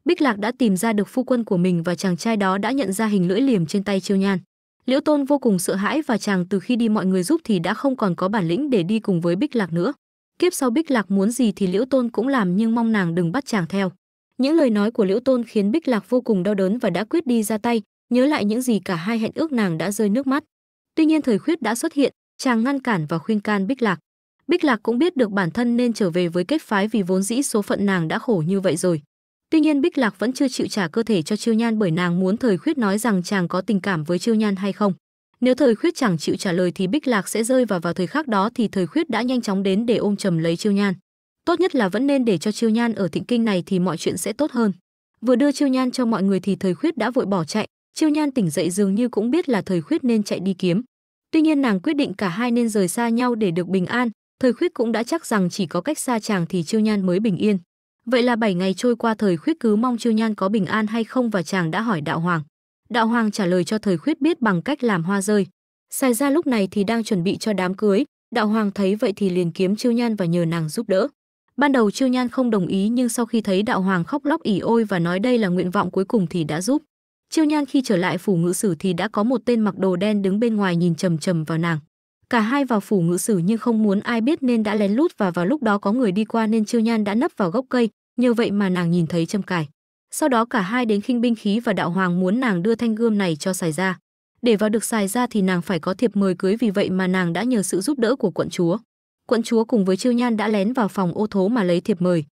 Bích Lạc đã tìm ra được phu quân của mình và chàng trai đó đã nhận ra hình lưỡi liềm trên tay Chiêu Nhan. Liễu Tôn vô cùng sợ hãi và chàng từ khi đi mọi người giúp thì đã không còn có bản lĩnh để đi cùng với Bích Lạc nữa. Kiếp sau Bích Lạc muốn gì thì Liễu Tôn cũng làm nhưng mong nàng đừng bắt chàng theo. Những lời nói của Liễu Tôn khiến Bích Lạc vô cùng đau đớn và đã quyết đi ra tay, nhớ lại những gì cả hai hẹn ước nàng đã rơi nước mắt. Tuy nhiên thời khuyết đã xuất hiện, chàng ngăn cản và khuyên can Bích Lạc. Bích Lạc cũng biết được bản thân nên trở về với kết phái vì vốn dĩ số phận nàng đã khổ như vậy rồi. Tuy nhiên Bích Lạc vẫn chưa chịu trả cơ thể cho Chiêu Nhan bởi nàng muốn Thời Khuyết nói rằng chàng có tình cảm với Chiêu Nhan hay không. Nếu Thời Khuyết chẳng chịu trả lời thì Bích Lạc sẽ rơi vào vào thời khắc đó thì Thời Khuyết đã nhanh chóng đến để ôm chầm lấy Chiêu Nhan. Tốt nhất là vẫn nên để cho Chiêu Nhan ở thịnh kinh này thì mọi chuyện sẽ tốt hơn. Vừa đưa Chiêu Nhan cho mọi người thì Thời Khuyết đã vội bỏ chạy, Chiêu Nhan tỉnh dậy dường như cũng biết là Thời Khuyết nên chạy đi kiếm. Tuy nhiên nàng quyết định cả hai nên rời xa nhau để được bình an, Thời Khuyết cũng đã chắc rằng chỉ có cách xa chàng thì Chiêu Nhan mới bình yên. Vậy là 7 ngày trôi qua thời khuyết cứ mong Chiêu Nhan có bình an hay không và chàng đã hỏi đạo hoàng. Đạo hoàng trả lời cho thời khuyết biết bằng cách làm hoa rơi. Xài ra lúc này thì đang chuẩn bị cho đám cưới, đạo hoàng thấy vậy thì liền kiếm Chiêu Nhan và nhờ nàng giúp đỡ. Ban đầu Chiêu Nhan không đồng ý nhưng sau khi thấy đạo hoàng khóc lóc ỉ ôi và nói đây là nguyện vọng cuối cùng thì đã giúp. Chiêu Nhan khi trở lại phủ ngự sử thì đã có một tên mặc đồ đen đứng bên ngoài nhìn trầm trầm vào nàng. Cả hai vào phủ ngự sử nhưng không muốn ai biết nên đã lén lút và vào lúc đó có người đi qua nên Chiêu Nhan đã nấp vào gốc cây, nhờ vậy mà nàng nhìn thấy Trâm Cải. Sau đó cả hai đến khinh binh khí và đạo hoàng muốn nàng đưa thanh gươm này cho xài ra. Để vào được xài ra thì nàng phải có thiệp mời cưới vì vậy mà nàng đã nhờ sự giúp đỡ của quận chúa. Quận chúa cùng với Chiêu Nhan đã lén vào phòng ô thố mà lấy thiệp mời.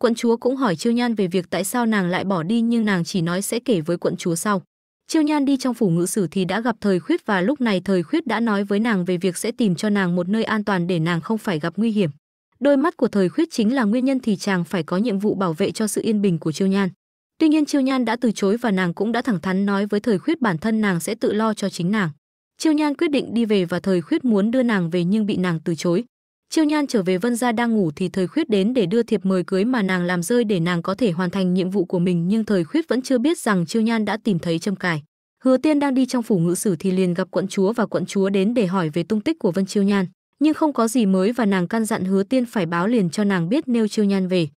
Quận chúa cũng hỏi Chiêu Nhan về việc tại sao nàng lại bỏ đi nhưng nàng chỉ nói sẽ kể với quận chúa sau. Chiêu Nhan đi trong phủ ngự sử thì đã gặp Thời Khuyết và lúc này Thời Khuyết đã nói với nàng về việc sẽ tìm cho nàng một nơi an toàn để nàng không phải gặp nguy hiểm. Đôi mắt của Thời Khuyết chính là nguyên nhân thì chàng phải có nhiệm vụ bảo vệ cho sự yên bình của Chiêu Nhan. Tuy nhiên Chiêu Nhan đã từ chối và nàng cũng đã thẳng thắn nói với Thời Khuyết bản thân nàng sẽ tự lo cho chính nàng. Chiêu Nhan quyết định đi về và Thời Khuyết muốn đưa nàng về nhưng bị nàng từ chối. Chiêu Nhan trở về Vân gia đang ngủ thì Thời Khuyết đến để đưa thiệp mời cưới mà nàng làm rơi để nàng có thể hoàn thành nhiệm vụ của mình, nhưng Thời Khuyết vẫn chưa biết rằng Chiêu Nhan đã tìm thấy Trâm Cải. Hứa Tiên đang đi trong phủ ngự sử thì liền gặp quận chúa và quận chúa đến để hỏi về tung tích của Vân Chiêu Nhan, nhưng không có gì mới và nàng căn dặn Hứa Tiên phải báo liền cho nàng biết nêu Chiêu Nhan về.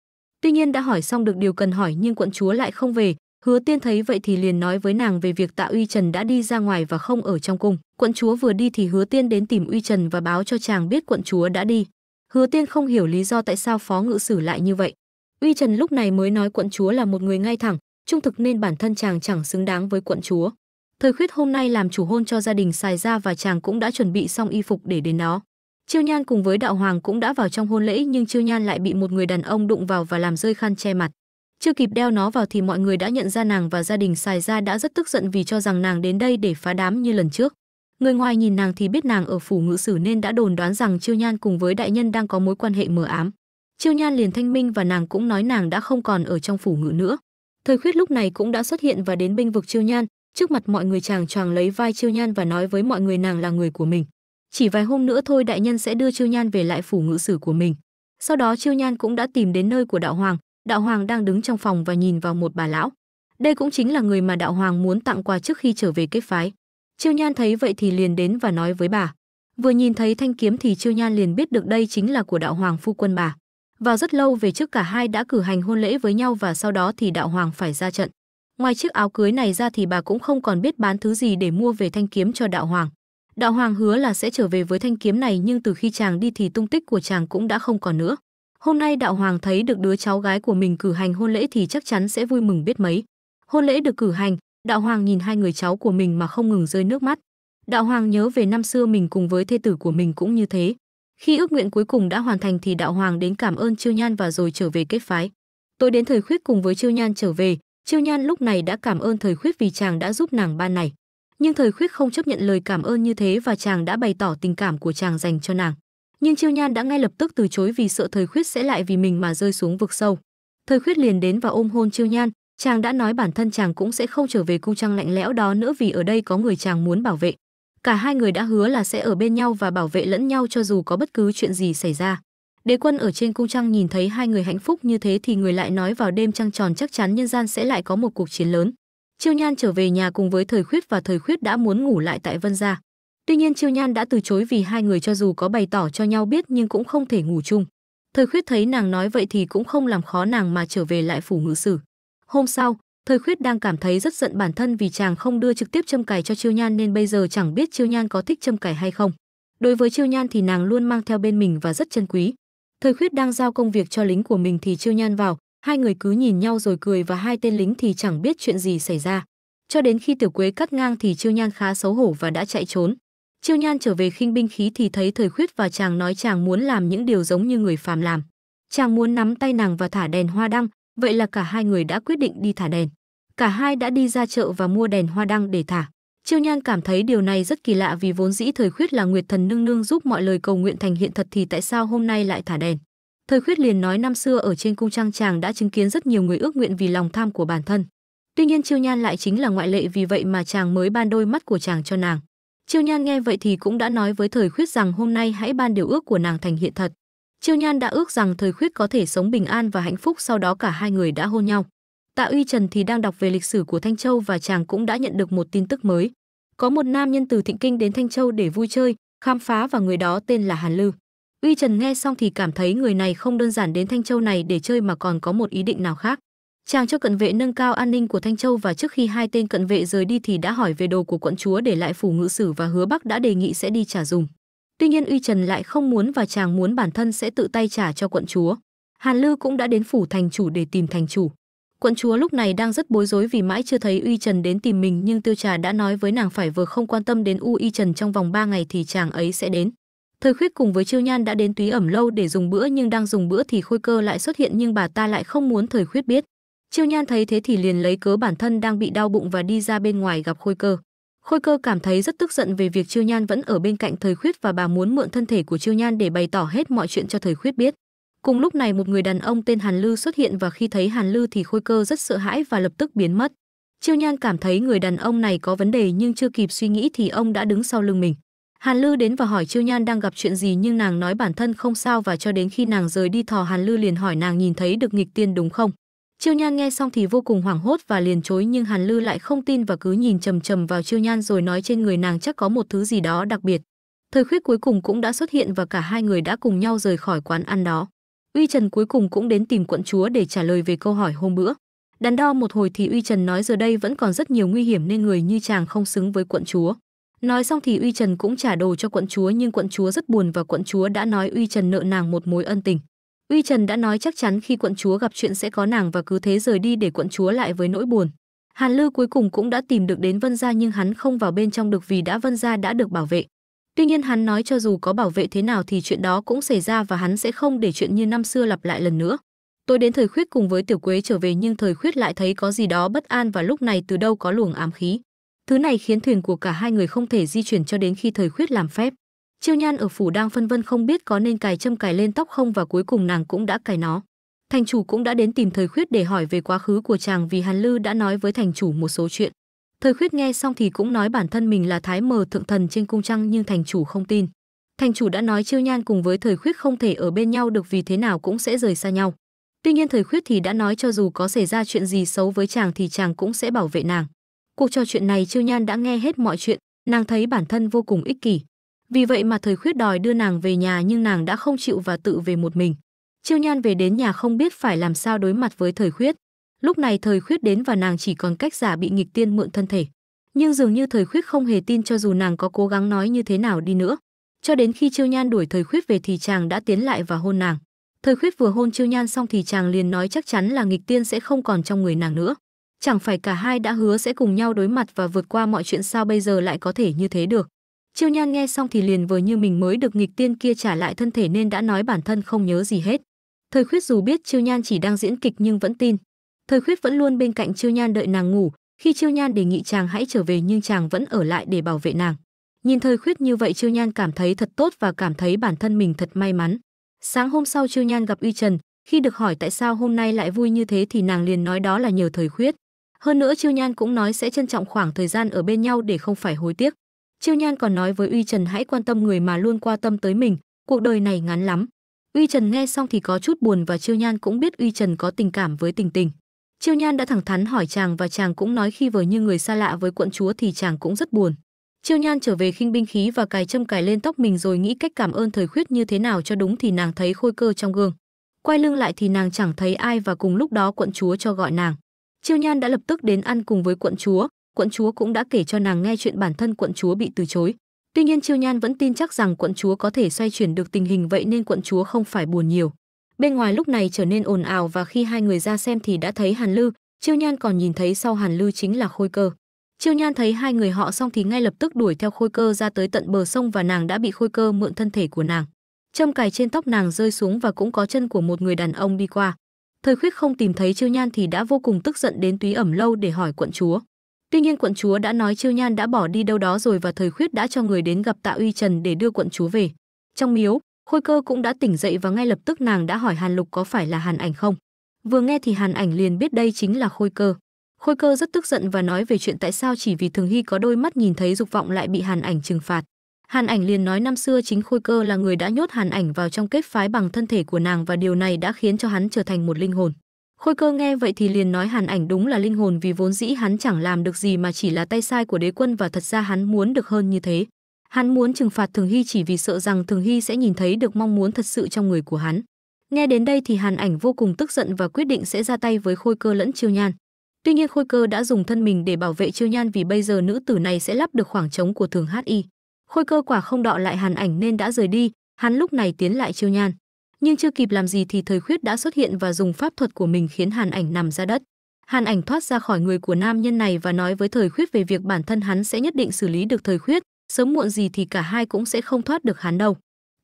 Tuy nhiên đã hỏi xong được điều cần hỏi nhưng quận chúa lại không về, Hứa Tiên thấy vậy thì liền nói với nàng về việc Tạ Uy Trần đã đi ra ngoài và không ở trong cung quận chúa vừa đi thì hứa tiên đến tìm uy trần và báo cho chàng biết quận chúa đã đi hứa tiên không hiểu lý do tại sao phó ngự sử lại như vậy uy trần lúc này mới nói quận chúa là một người ngay thẳng trung thực nên bản thân chàng chẳng xứng đáng với quận chúa thời khuyết hôm nay làm chủ hôn cho gia đình xài ra và chàng cũng đã chuẩn bị xong y phục để đến nó chiêu nhan cùng với đạo hoàng cũng đã vào trong hôn lễ nhưng chiêu nhan lại bị một người đàn ông đụng vào và làm rơi khăn che mặt chưa kịp đeo nó vào thì mọi người đã nhận ra nàng và gia đình xài ra đã rất tức giận vì cho rằng nàng đến đây để phá đám như lần trước Người ngoài nhìn nàng thì biết nàng ở phủ ngự sử nên đã đồn đoán rằng Chiêu Nhan cùng với đại nhân đang có mối quan hệ mờ ám. Chiêu Nhan liền thanh minh và nàng cũng nói nàng đã không còn ở trong phủ ngự nữa. Thời khuyết lúc này cũng đã xuất hiện và đến binh vực Chiêu Nhan, trước mặt mọi người chàng choàng lấy vai Chiêu Nhan và nói với mọi người nàng là người của mình. Chỉ vài hôm nữa thôi đại nhân sẽ đưa Chiêu Nhan về lại phủ ngự sử của mình. Sau đó Chiêu Nhan cũng đã tìm đến nơi của đạo hoàng, đạo hoàng đang đứng trong phòng và nhìn vào một bà lão. Đây cũng chính là người mà đạo hoàng muốn tặng quà trước khi trở về kết phái. Chiêu Nhan thấy vậy thì liền đến và nói với bà. Vừa nhìn thấy thanh kiếm thì Chiêu Nhan liền biết được đây chính là của đạo hoàng phu quân bà. Và rất lâu về trước cả hai đã cử hành hôn lễ với nhau và sau đó thì đạo hoàng phải ra trận. Ngoài chiếc áo cưới này ra thì bà cũng không còn biết bán thứ gì để mua về thanh kiếm cho đạo hoàng. Đạo hoàng hứa là sẽ trở về với thanh kiếm này nhưng từ khi chàng đi thì tung tích của chàng cũng đã không còn nữa. Hôm nay đạo hoàng thấy được đứa cháu gái của mình cử hành hôn lễ thì chắc chắn sẽ vui mừng biết mấy. Hôn lễ được cử hành, Đạo Hoàng nhìn hai người cháu của mình mà không ngừng rơi nước mắt. Đạo Hoàng nhớ về năm xưa mình cùng với thê tử của mình cũng như thế. Khi ước nguyện cuối cùng đã hoàn thành thì Đạo Hoàng đến cảm ơn Chiêu Nhan và rồi trở về kết phái. Tôi đến thời khuyết cùng với Chiêu Nhan trở về, Chiêu Nhan lúc này đã cảm ơn thời khuyết vì chàng đã giúp nàng ban này. Nhưng thời khuyết không chấp nhận lời cảm ơn như thế và chàng đã bày tỏ tình cảm của chàng dành cho nàng. Nhưng Chiêu Nhan đã ngay lập tức từ chối vì sợ thời khuyết sẽ lại vì mình mà rơi xuống vực sâu. Thời khuyết liền đến và ôm hôn Chiêu Nhan, chàng đã nói bản thân chàng cũng sẽ không trở về cung trăng lạnh lẽo đó nữa vì ở đây có người chàng muốn bảo vệ cả hai người đã hứa là sẽ ở bên nhau và bảo vệ lẫn nhau cho dù có bất cứ chuyện gì xảy ra đế quân ở trên cung trăng nhìn thấy hai người hạnh phúc như thế thì người lại nói vào đêm trăng tròn chắc chắn nhân gian sẽ lại có một cuộc chiến lớn chiêu nhan trở về nhà cùng với thời khuyết và thời khuyết đã muốn ngủ lại tại vân gia tuy nhiên chiêu nhan đã từ chối vì hai người cho dù có bày tỏ cho nhau biết nhưng cũng không thể ngủ chung thời khuyết thấy nàng nói vậy thì cũng không làm khó nàng mà trở về lại phủ ngự sử Hôm sau, Thời Khuyết đang cảm thấy rất giận bản thân vì chàng không đưa trực tiếp châm cài cho Chiêu Nhan nên bây giờ chẳng biết Chiêu Nhan có thích châm cài hay không. Đối với Chiêu Nhan thì nàng luôn mang theo bên mình và rất chân quý. Thời Khuyết đang giao công việc cho lính của mình thì Chiêu Nhan vào, hai người cứ nhìn nhau rồi cười và hai tên lính thì chẳng biết chuyện gì xảy ra. Cho đến khi Tiểu Quế cắt ngang thì Chiêu Nhan khá xấu hổ và đã chạy trốn. Chiêu Nhan trở về khinh binh khí thì thấy Thời Khuyết và chàng nói chàng muốn làm những điều giống như người phàm làm. Chàng muốn nắm tay nàng và thả đèn hoa đăng, Vậy là cả hai người đã quyết định đi thả đèn. Cả hai đã đi ra chợ và mua đèn hoa đăng để thả. Chiêu Nhan cảm thấy điều này rất kỳ lạ vì vốn dĩ thời khuyết là Nguyệt Thần Nương Nương giúp mọi lời cầu nguyện thành hiện thật thì tại sao hôm nay lại thả đèn? Thời khuyết liền nói năm xưa ở trên cung trang chàng đã chứng kiến rất nhiều người ước nguyện vì lòng tham của bản thân. Tuy nhiên Chiêu Nhan lại chính là ngoại lệ vì vậy mà chàng mới ban đôi mắt của chàng cho nàng. Chiêu Nhan nghe vậy thì cũng đã nói với thời khuyết rằng hôm nay hãy ban điều ước của nàng thành hiện thật. Chiêu Nhan đã ước rằng thời khuyết có thể sống bình an và hạnh phúc sau đó cả hai người đã hôn nhau. Tạ Uy Trần thì đang đọc về lịch sử của Thanh Châu và chàng cũng đã nhận được một tin tức mới. Có một nam nhân từ Thịnh Kinh đến Thanh Châu để vui chơi, khám phá và người đó tên là Hàn Lư. Uy Trần nghe xong thì cảm thấy người này không đơn giản đến Thanh Châu này để chơi mà còn có một ý định nào khác. Chàng cho cận vệ nâng cao an ninh của Thanh Châu và trước khi hai tên cận vệ rời đi thì đã hỏi về đồ của quận chúa để lại phủ ngự sử và hứa Bắc đã đề nghị sẽ đi trả dùng. Tuy nhiên Uy Trần lại không muốn và chàng muốn bản thân sẽ tự tay trả cho quận chúa. Hàn Lư cũng đã đến phủ thành chủ để tìm thành chủ. Quận chúa lúc này đang rất bối rối vì mãi chưa thấy Uy Trần đến tìm mình nhưng Tiêu Trà đã nói với nàng phải vừa không quan tâm đến U Y Trần trong vòng 3 ngày thì chàng ấy sẽ đến. Thời khuyết cùng với Chiêu Nhan đã đến túy ẩm lâu để dùng bữa nhưng đang dùng bữa thì khôi cơ lại xuất hiện nhưng bà ta lại không muốn thời khuyết biết. Chiêu Nhan thấy thế thì liền lấy cớ bản thân đang bị đau bụng và đi ra bên ngoài gặp khôi cơ. Khôi cơ cảm thấy rất tức giận về việc Chiêu Nhan vẫn ở bên cạnh Thời Khuyết và bà muốn mượn thân thể của Chiêu Nhan để bày tỏ hết mọi chuyện cho Thời Khuyết biết. Cùng lúc này một người đàn ông tên Hàn Lư xuất hiện và khi thấy Hàn Lư thì Khôi cơ rất sợ hãi và lập tức biến mất. Chiêu Nhan cảm thấy người đàn ông này có vấn đề nhưng chưa kịp suy nghĩ thì ông đã đứng sau lưng mình. Hàn Lư đến và hỏi Chiêu Nhan đang gặp chuyện gì nhưng nàng nói bản thân không sao và cho đến khi nàng rời đi thò Hàn Lư liền hỏi nàng nhìn thấy được nghịch tiên đúng không? Chiêu Nhan nghe xong thì vô cùng hoảng hốt và liền chối nhưng Hàn Lư lại không tin và cứ nhìn chầm chầm vào Chiêu Nhan rồi nói trên người nàng chắc có một thứ gì đó đặc biệt. Thời khuyết cuối cùng cũng đã xuất hiện và cả hai người đã cùng nhau rời khỏi quán ăn đó. Uy Trần cuối cùng cũng đến tìm quận chúa để trả lời về câu hỏi hôm bữa. Đắn đo một hồi thì Uy Trần nói giờ đây vẫn còn rất nhiều nguy hiểm nên người như chàng không xứng với quận chúa. Nói xong thì Uy Trần cũng trả đồ cho quận chúa nhưng quận chúa rất buồn và quận chúa đã nói Uy Trần nợ nàng một mối ân tình. Uy Trần đã nói chắc chắn khi quận chúa gặp chuyện sẽ có nàng và cứ thế rời đi để quận chúa lại với nỗi buồn. Hàn Lư cuối cùng cũng đã tìm được đến Vân gia nhưng hắn không vào bên trong được vì đã Vân gia đã được bảo vệ. Tuy nhiên hắn nói cho dù có bảo vệ thế nào thì chuyện đó cũng xảy ra và hắn sẽ không để chuyện như năm xưa lặp lại lần nữa. Tôi đến thời khuyết cùng với Tiểu Quế trở về nhưng thời khuyết lại thấy có gì đó bất an và lúc này từ đâu có luồng ám khí. Thứ này khiến thuyền của cả hai người không thể di chuyển cho đến khi thời khuyết làm phép. Chiêu Nhan ở phủ đang phân vân không biết có nên cài châm cài lên tóc không và cuối cùng nàng cũng đã cài nó. Thành chủ cũng đã đến tìm Thời Khuyết để hỏi về quá khứ của chàng vì Hàn Lư đã nói với thành chủ một số chuyện. Thời Khuyết nghe xong thì cũng nói bản thân mình là thái mờ thượng thần trên cung trăng nhưng thành chủ không tin. Thành chủ đã nói Chiêu Nhan cùng với Thời Khuyết không thể ở bên nhau được vì thế nào cũng sẽ rời xa nhau. Tuy nhiên Thời Khuyết thì đã nói cho dù có xảy ra chuyện gì xấu với chàng thì chàng cũng sẽ bảo vệ nàng. Cuộc trò chuyện này Chiêu Nhan đã nghe hết mọi chuyện, nàng thấy bản thân vô cùng ích kỷ vì vậy mà thời khuyết đòi đưa nàng về nhà nhưng nàng đã không chịu và tự về một mình. Chiêu Nhan về đến nhà không biết phải làm sao đối mặt với thời khuyết. Lúc này thời khuyết đến và nàng chỉ còn cách giả bị nghịch tiên mượn thân thể. Nhưng dường như thời khuyết không hề tin cho dù nàng có cố gắng nói như thế nào đi nữa. Cho đến khi Chiêu Nhan đuổi thời khuyết về thì chàng đã tiến lại và hôn nàng. Thời khuyết vừa hôn Chiêu Nhan xong thì chàng liền nói chắc chắn là nghịch tiên sẽ không còn trong người nàng nữa. Chẳng phải cả hai đã hứa sẽ cùng nhau đối mặt và vượt qua mọi chuyện sao bây giờ lại có thể như thế được. Chiêu Nhan nghe xong thì liền vờ như mình mới được nghịch tiên kia trả lại thân thể nên đã nói bản thân không nhớ gì hết. Thời Khuyết dù biết Chiêu Nhan chỉ đang diễn kịch nhưng vẫn tin. Thời Khuyết vẫn luôn bên cạnh Chiêu Nhan đợi nàng ngủ, khi Chiêu Nhan đề nghị chàng hãy trở về nhưng chàng vẫn ở lại để bảo vệ nàng. Nhìn Thời Khuyết như vậy Chiêu Nhan cảm thấy thật tốt và cảm thấy bản thân mình thật may mắn. Sáng hôm sau Chiêu Nhan gặp Uy Trần, khi được hỏi tại sao hôm nay lại vui như thế thì nàng liền nói đó là nhờ Thời Khuyết. Hơn nữa Chiêu Nhan cũng nói sẽ trân trọng khoảng thời gian ở bên nhau để không phải hối tiếc. Chiêu Nhan còn nói với Uy Trần hãy quan tâm người mà luôn quan tâm tới mình, cuộc đời này ngắn lắm. Uy Trần nghe xong thì có chút buồn và Chiêu Nhan cũng biết Uy Trần có tình cảm với Tình Tình. Chiêu Nhan đã thẳng thắn hỏi chàng và chàng cũng nói khi vừa như người xa lạ với quận chúa thì chàng cũng rất buồn. Chiêu Nhan trở về khinh binh khí và cài châm cài lên tóc mình rồi nghĩ cách cảm ơn thời khuyết như thế nào cho đúng thì nàng thấy khôi cơ trong gương. Quay lưng lại thì nàng chẳng thấy ai và cùng lúc đó quận chúa cho gọi nàng. Chiêu Nhan đã lập tức đến ăn cùng với quận chúa, quận chúa cũng đã kể cho nàng nghe chuyện bản thân quận chúa bị từ chối. Tuy nhiên Chiêu Nhan vẫn tin chắc rằng quận chúa có thể xoay chuyển được tình hình vậy nên quận chúa không phải buồn nhiều. Bên ngoài lúc này trở nên ồn ào và khi hai người ra xem thì đã thấy Hàn Lư, Chiêu Nhan còn nhìn thấy sau Hàn Lư chính là Khôi Cơ. Chiêu Nhan thấy hai người họ xong thì ngay lập tức đuổi theo Khôi Cơ ra tới tận bờ sông và nàng đã bị Khôi Cơ mượn thân thể của nàng. Châm cài trên tóc nàng rơi xuống và cũng có chân của một người đàn ông đi qua. Thời khuyết không tìm thấy Chiêu Nhan thì đã vô cùng tức giận đến túy ẩm lâu để hỏi quận chúa. Tuy nhiên quận chúa đã nói Chiêu Nhan đã bỏ đi đâu đó rồi và thời khuyết đã cho người đến gặp Tạ Uy Trần để đưa quận chúa về. Trong miếu, Khôi Cơ cũng đã tỉnh dậy và ngay lập tức nàng đã hỏi Hàn Lục có phải là Hàn Ảnh không. Vừa nghe thì Hàn Ảnh liền biết đây chính là Khôi Cơ. Khôi Cơ rất tức giận và nói về chuyện tại sao chỉ vì Thường Hy có đôi mắt nhìn thấy dục vọng lại bị Hàn Ảnh trừng phạt. Hàn Ảnh liền nói năm xưa chính Khôi Cơ là người đã nhốt Hàn Ảnh vào trong kết phái bằng thân thể của nàng và điều này đã khiến cho hắn trở thành một linh hồn. Khôi cơ nghe vậy thì liền nói hàn ảnh đúng là linh hồn vì vốn dĩ hắn chẳng làm được gì mà chỉ là tay sai của đế quân và thật ra hắn muốn được hơn như thế. Hắn muốn trừng phạt Thường Hy chỉ vì sợ rằng Thường Hy sẽ nhìn thấy được mong muốn thật sự trong người của hắn. Nghe đến đây thì hàn ảnh vô cùng tức giận và quyết định sẽ ra tay với khôi cơ lẫn chiêu nhan. Tuy nhiên khôi cơ đã dùng thân mình để bảo vệ chiêu nhan vì bây giờ nữ tử này sẽ lắp được khoảng trống của thường hát y. Khôi cơ quả không đọ lại hàn ảnh nên đã rời đi, hắn lúc này tiến lại chiêu nhan nhưng chưa kịp làm gì thì thời khuyết đã xuất hiện và dùng pháp thuật của mình khiến hàn ảnh nằm ra đất hàn ảnh thoát ra khỏi người của nam nhân này và nói với thời khuyết về việc bản thân hắn sẽ nhất định xử lý được thời khuyết sớm muộn gì thì cả hai cũng sẽ không thoát được hắn đâu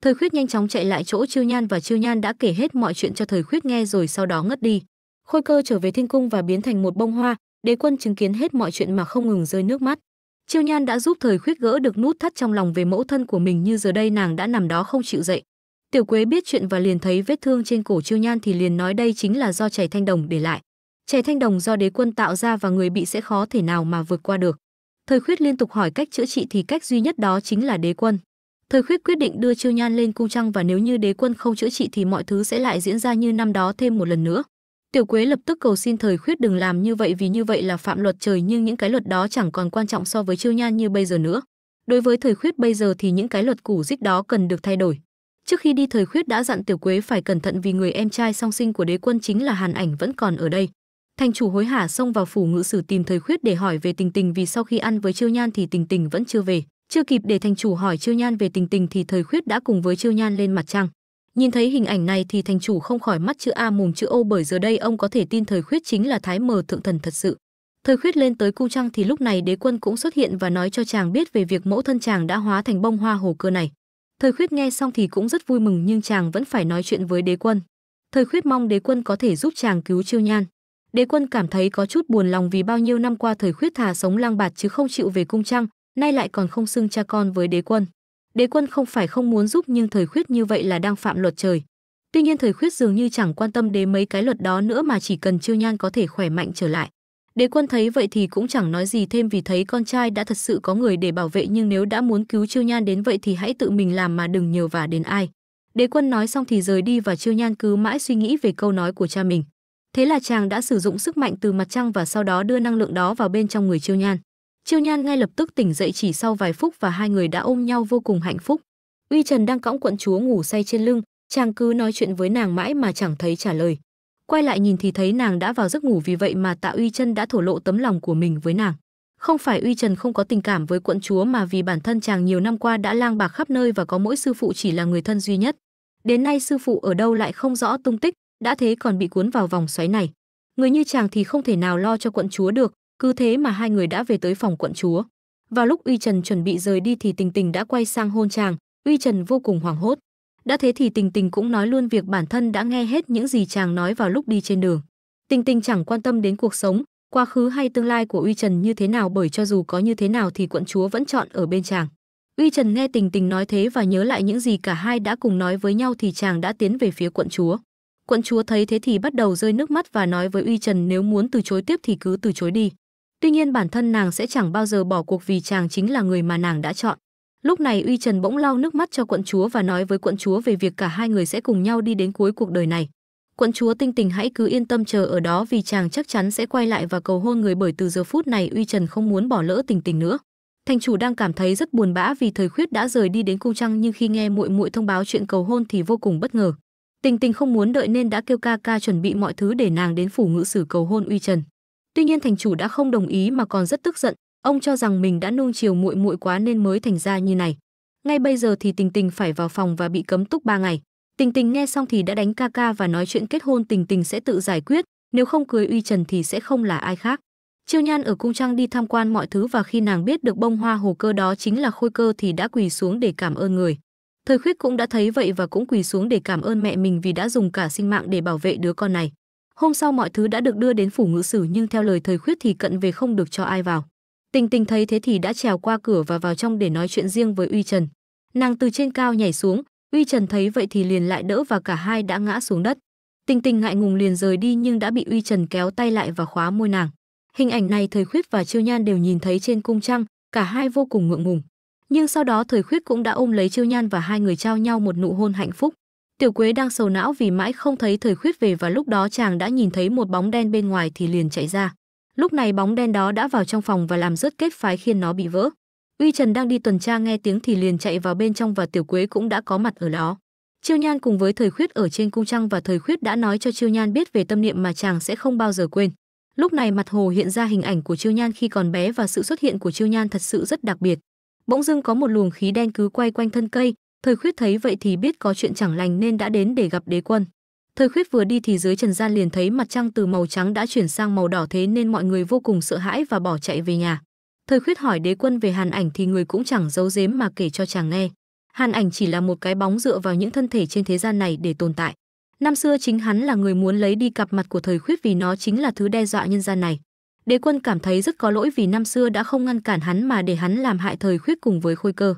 thời khuyết nhanh chóng chạy lại chỗ chiêu nhan và chiêu nhan đã kể hết mọi chuyện cho thời khuyết nghe rồi sau đó ngất đi khôi cơ trở về thiên cung và biến thành một bông hoa đế quân chứng kiến hết mọi chuyện mà không ngừng rơi nước mắt chiêu nhan đã giúp thời khuyết gỡ được nút thắt trong lòng về mẫu thân của mình như giờ đây nàng đã nằm đó không chịu dậy Tiểu Quế biết chuyện và liền thấy vết thương trên cổ Chiêu Nhan thì liền nói đây chính là do chảy thanh đồng để lại. Chảy thanh đồng do đế quân tạo ra và người bị sẽ khó thể nào mà vượt qua được. Thời Khuyết liên tục hỏi cách chữa trị thì cách duy nhất đó chính là đế quân. Thời Khuyết quyết định đưa Chiêu Nhan lên cung trăng và nếu như đế quân không chữa trị thì mọi thứ sẽ lại diễn ra như năm đó thêm một lần nữa. Tiểu Quế lập tức cầu xin Thời Khuyết đừng làm như vậy vì như vậy là phạm luật trời nhưng những cái luật đó chẳng còn quan trọng so với Chiêu Nhan như bây giờ nữa. Đối với Thời Khuyết bây giờ thì những cái luật củ dích đó cần được thay đổi. Trước khi đi thời khuyết đã dặn Tiểu Quế phải cẩn thận vì người em trai song sinh của đế quân chính là Hàn Ảnh vẫn còn ở đây. Thành chủ hối hả xông vào phủ ngự sử tìm thời khuyết để hỏi về tình tình vì sau khi ăn với Chiêu Nhan thì tình tình vẫn chưa về. Chưa kịp để thành chủ hỏi Chiêu Nhan về tình tình thì thời khuyết đã cùng với Chiêu Nhan lên mặt trăng. Nhìn thấy hình ảnh này thì thành chủ không khỏi mắt chữ A mùng chữ O bởi giờ đây ông có thể tin thời khuyết chính là thái mờ thượng thần thật sự. Thời khuyết lên tới cung trăng thì lúc này đế quân cũng xuất hiện và nói cho chàng biết về việc mẫu thân chàng đã hóa thành bông hoa hồ cơ này. Thời khuyết nghe xong thì cũng rất vui mừng nhưng chàng vẫn phải nói chuyện với đế quân. Thời khuyết mong đế quân có thể giúp chàng cứu chiêu nhan. Đế quân cảm thấy có chút buồn lòng vì bao nhiêu năm qua thời khuyết thà sống lang bạt chứ không chịu về cung trăng, nay lại còn không xưng cha con với đế quân. Đế quân không phải không muốn giúp nhưng thời khuyết như vậy là đang phạm luật trời. Tuy nhiên thời khuyết dường như chẳng quan tâm đến mấy cái luật đó nữa mà chỉ cần chiêu nhan có thể khỏe mạnh trở lại. Đế quân thấy vậy thì cũng chẳng nói gì thêm vì thấy con trai đã thật sự có người để bảo vệ nhưng nếu đã muốn cứu Chiêu Nhan đến vậy thì hãy tự mình làm mà đừng nhờ vả đến ai. Đế quân nói xong thì rời đi và Chiêu Nhan cứ mãi suy nghĩ về câu nói của cha mình. Thế là chàng đã sử dụng sức mạnh từ mặt trăng và sau đó đưa năng lượng đó vào bên trong người Chiêu Nhan. Chiêu Nhan ngay lập tức tỉnh dậy chỉ sau vài phút và hai người đã ôm nhau vô cùng hạnh phúc. Uy Trần đang cõng quận chúa ngủ say trên lưng, chàng cứ nói chuyện với nàng mãi mà chẳng thấy trả lời quay lại nhìn thì thấy nàng đã vào giấc ngủ vì vậy mà tạ uy chân đã thổ lộ tấm lòng của mình với nàng không phải uy trần không có tình cảm với quận chúa mà vì bản thân chàng nhiều năm qua đã lang bạc khắp nơi và có mỗi sư phụ chỉ là người thân duy nhất đến nay sư phụ ở đâu lại không rõ tung tích đã thế còn bị cuốn vào vòng xoáy này người như chàng thì không thể nào lo cho quận chúa được cứ thế mà hai người đã về tới phòng quận chúa vào lúc uy trần chuẩn bị rời đi thì tình tình đã quay sang hôn chàng uy trần vô cùng hoảng hốt đã thế thì Tình Tình cũng nói luôn việc bản thân đã nghe hết những gì chàng nói vào lúc đi trên đường. Tình Tình chẳng quan tâm đến cuộc sống, quá khứ hay tương lai của Uy Trần như thế nào bởi cho dù có như thế nào thì quận chúa vẫn chọn ở bên chàng. Uy Trần nghe Tình Tình nói thế và nhớ lại những gì cả hai đã cùng nói với nhau thì chàng đã tiến về phía quận chúa. Quận chúa thấy thế thì bắt đầu rơi nước mắt và nói với Uy Trần nếu muốn từ chối tiếp thì cứ từ chối đi. Tuy nhiên bản thân nàng sẽ chẳng bao giờ bỏ cuộc vì chàng chính là người mà nàng đã chọn. Lúc này Uy Trần bỗng lau nước mắt cho quận chúa và nói với quận chúa về việc cả hai người sẽ cùng nhau đi đến cuối cuộc đời này. Quận chúa tinh tình hãy cứ yên tâm chờ ở đó vì chàng chắc chắn sẽ quay lại và cầu hôn người bởi từ giờ phút này Uy Trần không muốn bỏ lỡ tình tình nữa. Thành chủ đang cảm thấy rất buồn bã vì thời khuyết đã rời đi đến cung trăng nhưng khi nghe muội muội thông báo chuyện cầu hôn thì vô cùng bất ngờ. Tình tình không muốn đợi nên đã kêu ca ca chuẩn bị mọi thứ để nàng đến phủ ngự sử cầu hôn Uy Trần. Tuy nhiên thành chủ đã không đồng ý mà còn rất tức giận, Ông cho rằng mình đã nuông chiều muội muội quá nên mới thành ra như này. Ngay bây giờ thì Tình Tình phải vào phòng và bị cấm túc 3 ngày. Tình Tình nghe xong thì đã đánh ca ca và nói chuyện kết hôn Tình Tình sẽ tự giải quyết, nếu không cưới Uy Trần thì sẽ không là ai khác. Chiêu Nhan ở cung trang đi tham quan mọi thứ và khi nàng biết được bông hoa hồ cơ đó chính là khôi cơ thì đã quỳ xuống để cảm ơn người. Thời khuyết cũng đã thấy vậy và cũng quỳ xuống để cảm ơn mẹ mình vì đã dùng cả sinh mạng để bảo vệ đứa con này. Hôm sau mọi thứ đã được đưa đến phủ ngự sử nhưng theo lời thời khuyết thì cận về không được cho ai vào. Tình tình thấy thế thì đã trèo qua cửa và vào trong để nói chuyện riêng với Uy Trần. Nàng từ trên cao nhảy xuống, Uy Trần thấy vậy thì liền lại đỡ và cả hai đã ngã xuống đất. Tình tình ngại ngùng liền rời đi nhưng đã bị Uy Trần kéo tay lại và khóa môi nàng. Hình ảnh này Thời Khuyết và Chiêu Nhan đều nhìn thấy trên cung trăng, cả hai vô cùng ngượng ngùng. Nhưng sau đó Thời Khuyết cũng đã ôm lấy Chiêu Nhan và hai người trao nhau một nụ hôn hạnh phúc. Tiểu Quế đang sầu não vì mãi không thấy Thời Khuyết về và lúc đó chàng đã nhìn thấy một bóng đen bên ngoài thì liền chạy ra. Lúc này bóng đen đó đã vào trong phòng và làm rớt kết phái khiến nó bị vỡ. Uy Trần đang đi tuần tra nghe tiếng thì liền chạy vào bên trong và Tiểu Quế cũng đã có mặt ở đó. Chiêu Nhan cùng với Thời Khuyết ở trên cung trăng và Thời Khuyết đã nói cho Chiêu Nhan biết về tâm niệm mà chàng sẽ không bao giờ quên. Lúc này mặt hồ hiện ra hình ảnh của Chiêu Nhan khi còn bé và sự xuất hiện của Chiêu Nhan thật sự rất đặc biệt. Bỗng dưng có một luồng khí đen cứ quay quanh thân cây, Thời Khuyết thấy vậy thì biết có chuyện chẳng lành nên đã đến để gặp Đế Quân. Thời khuyết vừa đi thì dưới trần gian liền thấy mặt trăng từ màu trắng đã chuyển sang màu đỏ thế nên mọi người vô cùng sợ hãi và bỏ chạy về nhà. Thời khuyết hỏi đế quân về hàn ảnh thì người cũng chẳng giấu giếm mà kể cho chàng nghe. Hàn ảnh chỉ là một cái bóng dựa vào những thân thể trên thế gian này để tồn tại. Năm xưa chính hắn là người muốn lấy đi cặp mặt của thời khuyết vì nó chính là thứ đe dọa nhân gian này. Đế quân cảm thấy rất có lỗi vì năm xưa đã không ngăn cản hắn mà để hắn làm hại thời khuyết cùng với khôi cơ.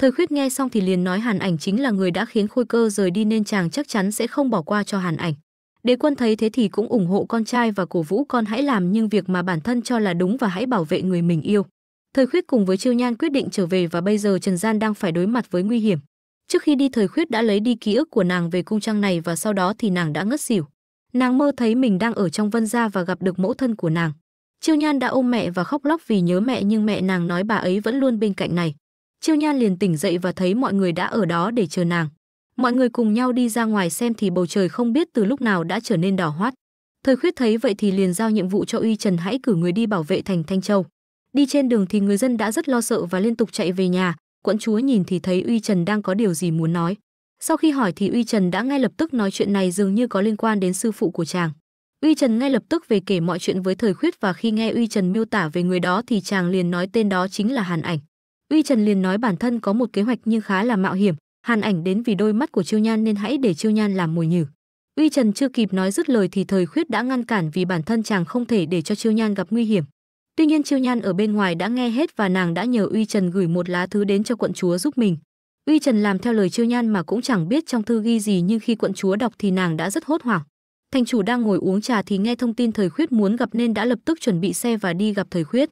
Thời khuyết nghe xong thì liền nói Hàn Ảnh chính là người đã khiến Khôi Cơ rời đi nên chàng chắc chắn sẽ không bỏ qua cho Hàn Ảnh. Đế quân thấy thế thì cũng ủng hộ con trai và cổ vũ con hãy làm những việc mà bản thân cho là đúng và hãy bảo vệ người mình yêu. Thời khuyết cùng với Chiêu Nhan quyết định trở về và bây giờ Trần Gian đang phải đối mặt với nguy hiểm. Trước khi đi thời khuyết đã lấy đi ký ức của nàng về cung trang này và sau đó thì nàng đã ngất xỉu. Nàng mơ thấy mình đang ở trong vân gia và gặp được mẫu thân của nàng. Chiêu Nhan đã ôm mẹ và khóc lóc vì nhớ mẹ nhưng mẹ nàng nói bà ấy vẫn luôn bên cạnh này. Chiêu Nhan liền tỉnh dậy và thấy mọi người đã ở đó để chờ nàng. Mọi người cùng nhau đi ra ngoài xem thì bầu trời không biết từ lúc nào đã trở nên đỏ hoát. Thời khuyết thấy vậy thì liền giao nhiệm vụ cho Uy Trần hãy cử người đi bảo vệ thành Thanh Châu. Đi trên đường thì người dân đã rất lo sợ và liên tục chạy về nhà, quận chúa nhìn thì thấy Uy Trần đang có điều gì muốn nói. Sau khi hỏi thì Uy Trần đã ngay lập tức nói chuyện này dường như có liên quan đến sư phụ của chàng. Uy Trần ngay lập tức về kể mọi chuyện với Thời Khuyết và khi nghe Uy Trần miêu tả về người đó thì chàng liền nói tên đó chính là Hàn Ảnh. Uy Trần liền nói bản thân có một kế hoạch nhưng khá là mạo hiểm, Hàn Ảnh đến vì đôi mắt của Chiêu Nhan nên hãy để Chiêu Nhan làm mồi nhử. Uy Trần chưa kịp nói dứt lời thì Thời Khuyết đã ngăn cản vì bản thân chàng không thể để cho Chiêu Nhan gặp nguy hiểm. Tuy nhiên Chiêu Nhan ở bên ngoài đã nghe hết và nàng đã nhờ Uy Trần gửi một lá thư đến cho quận chúa giúp mình. Uy Trần làm theo lời Chiêu Nhan mà cũng chẳng biết trong thư ghi gì nhưng khi quận chúa đọc thì nàng đã rất hốt hoảng. Thành chủ đang ngồi uống trà thì nghe thông tin Thời Khuyết muốn gặp nên đã lập tức chuẩn bị xe và đi gặp Thời Khuyết.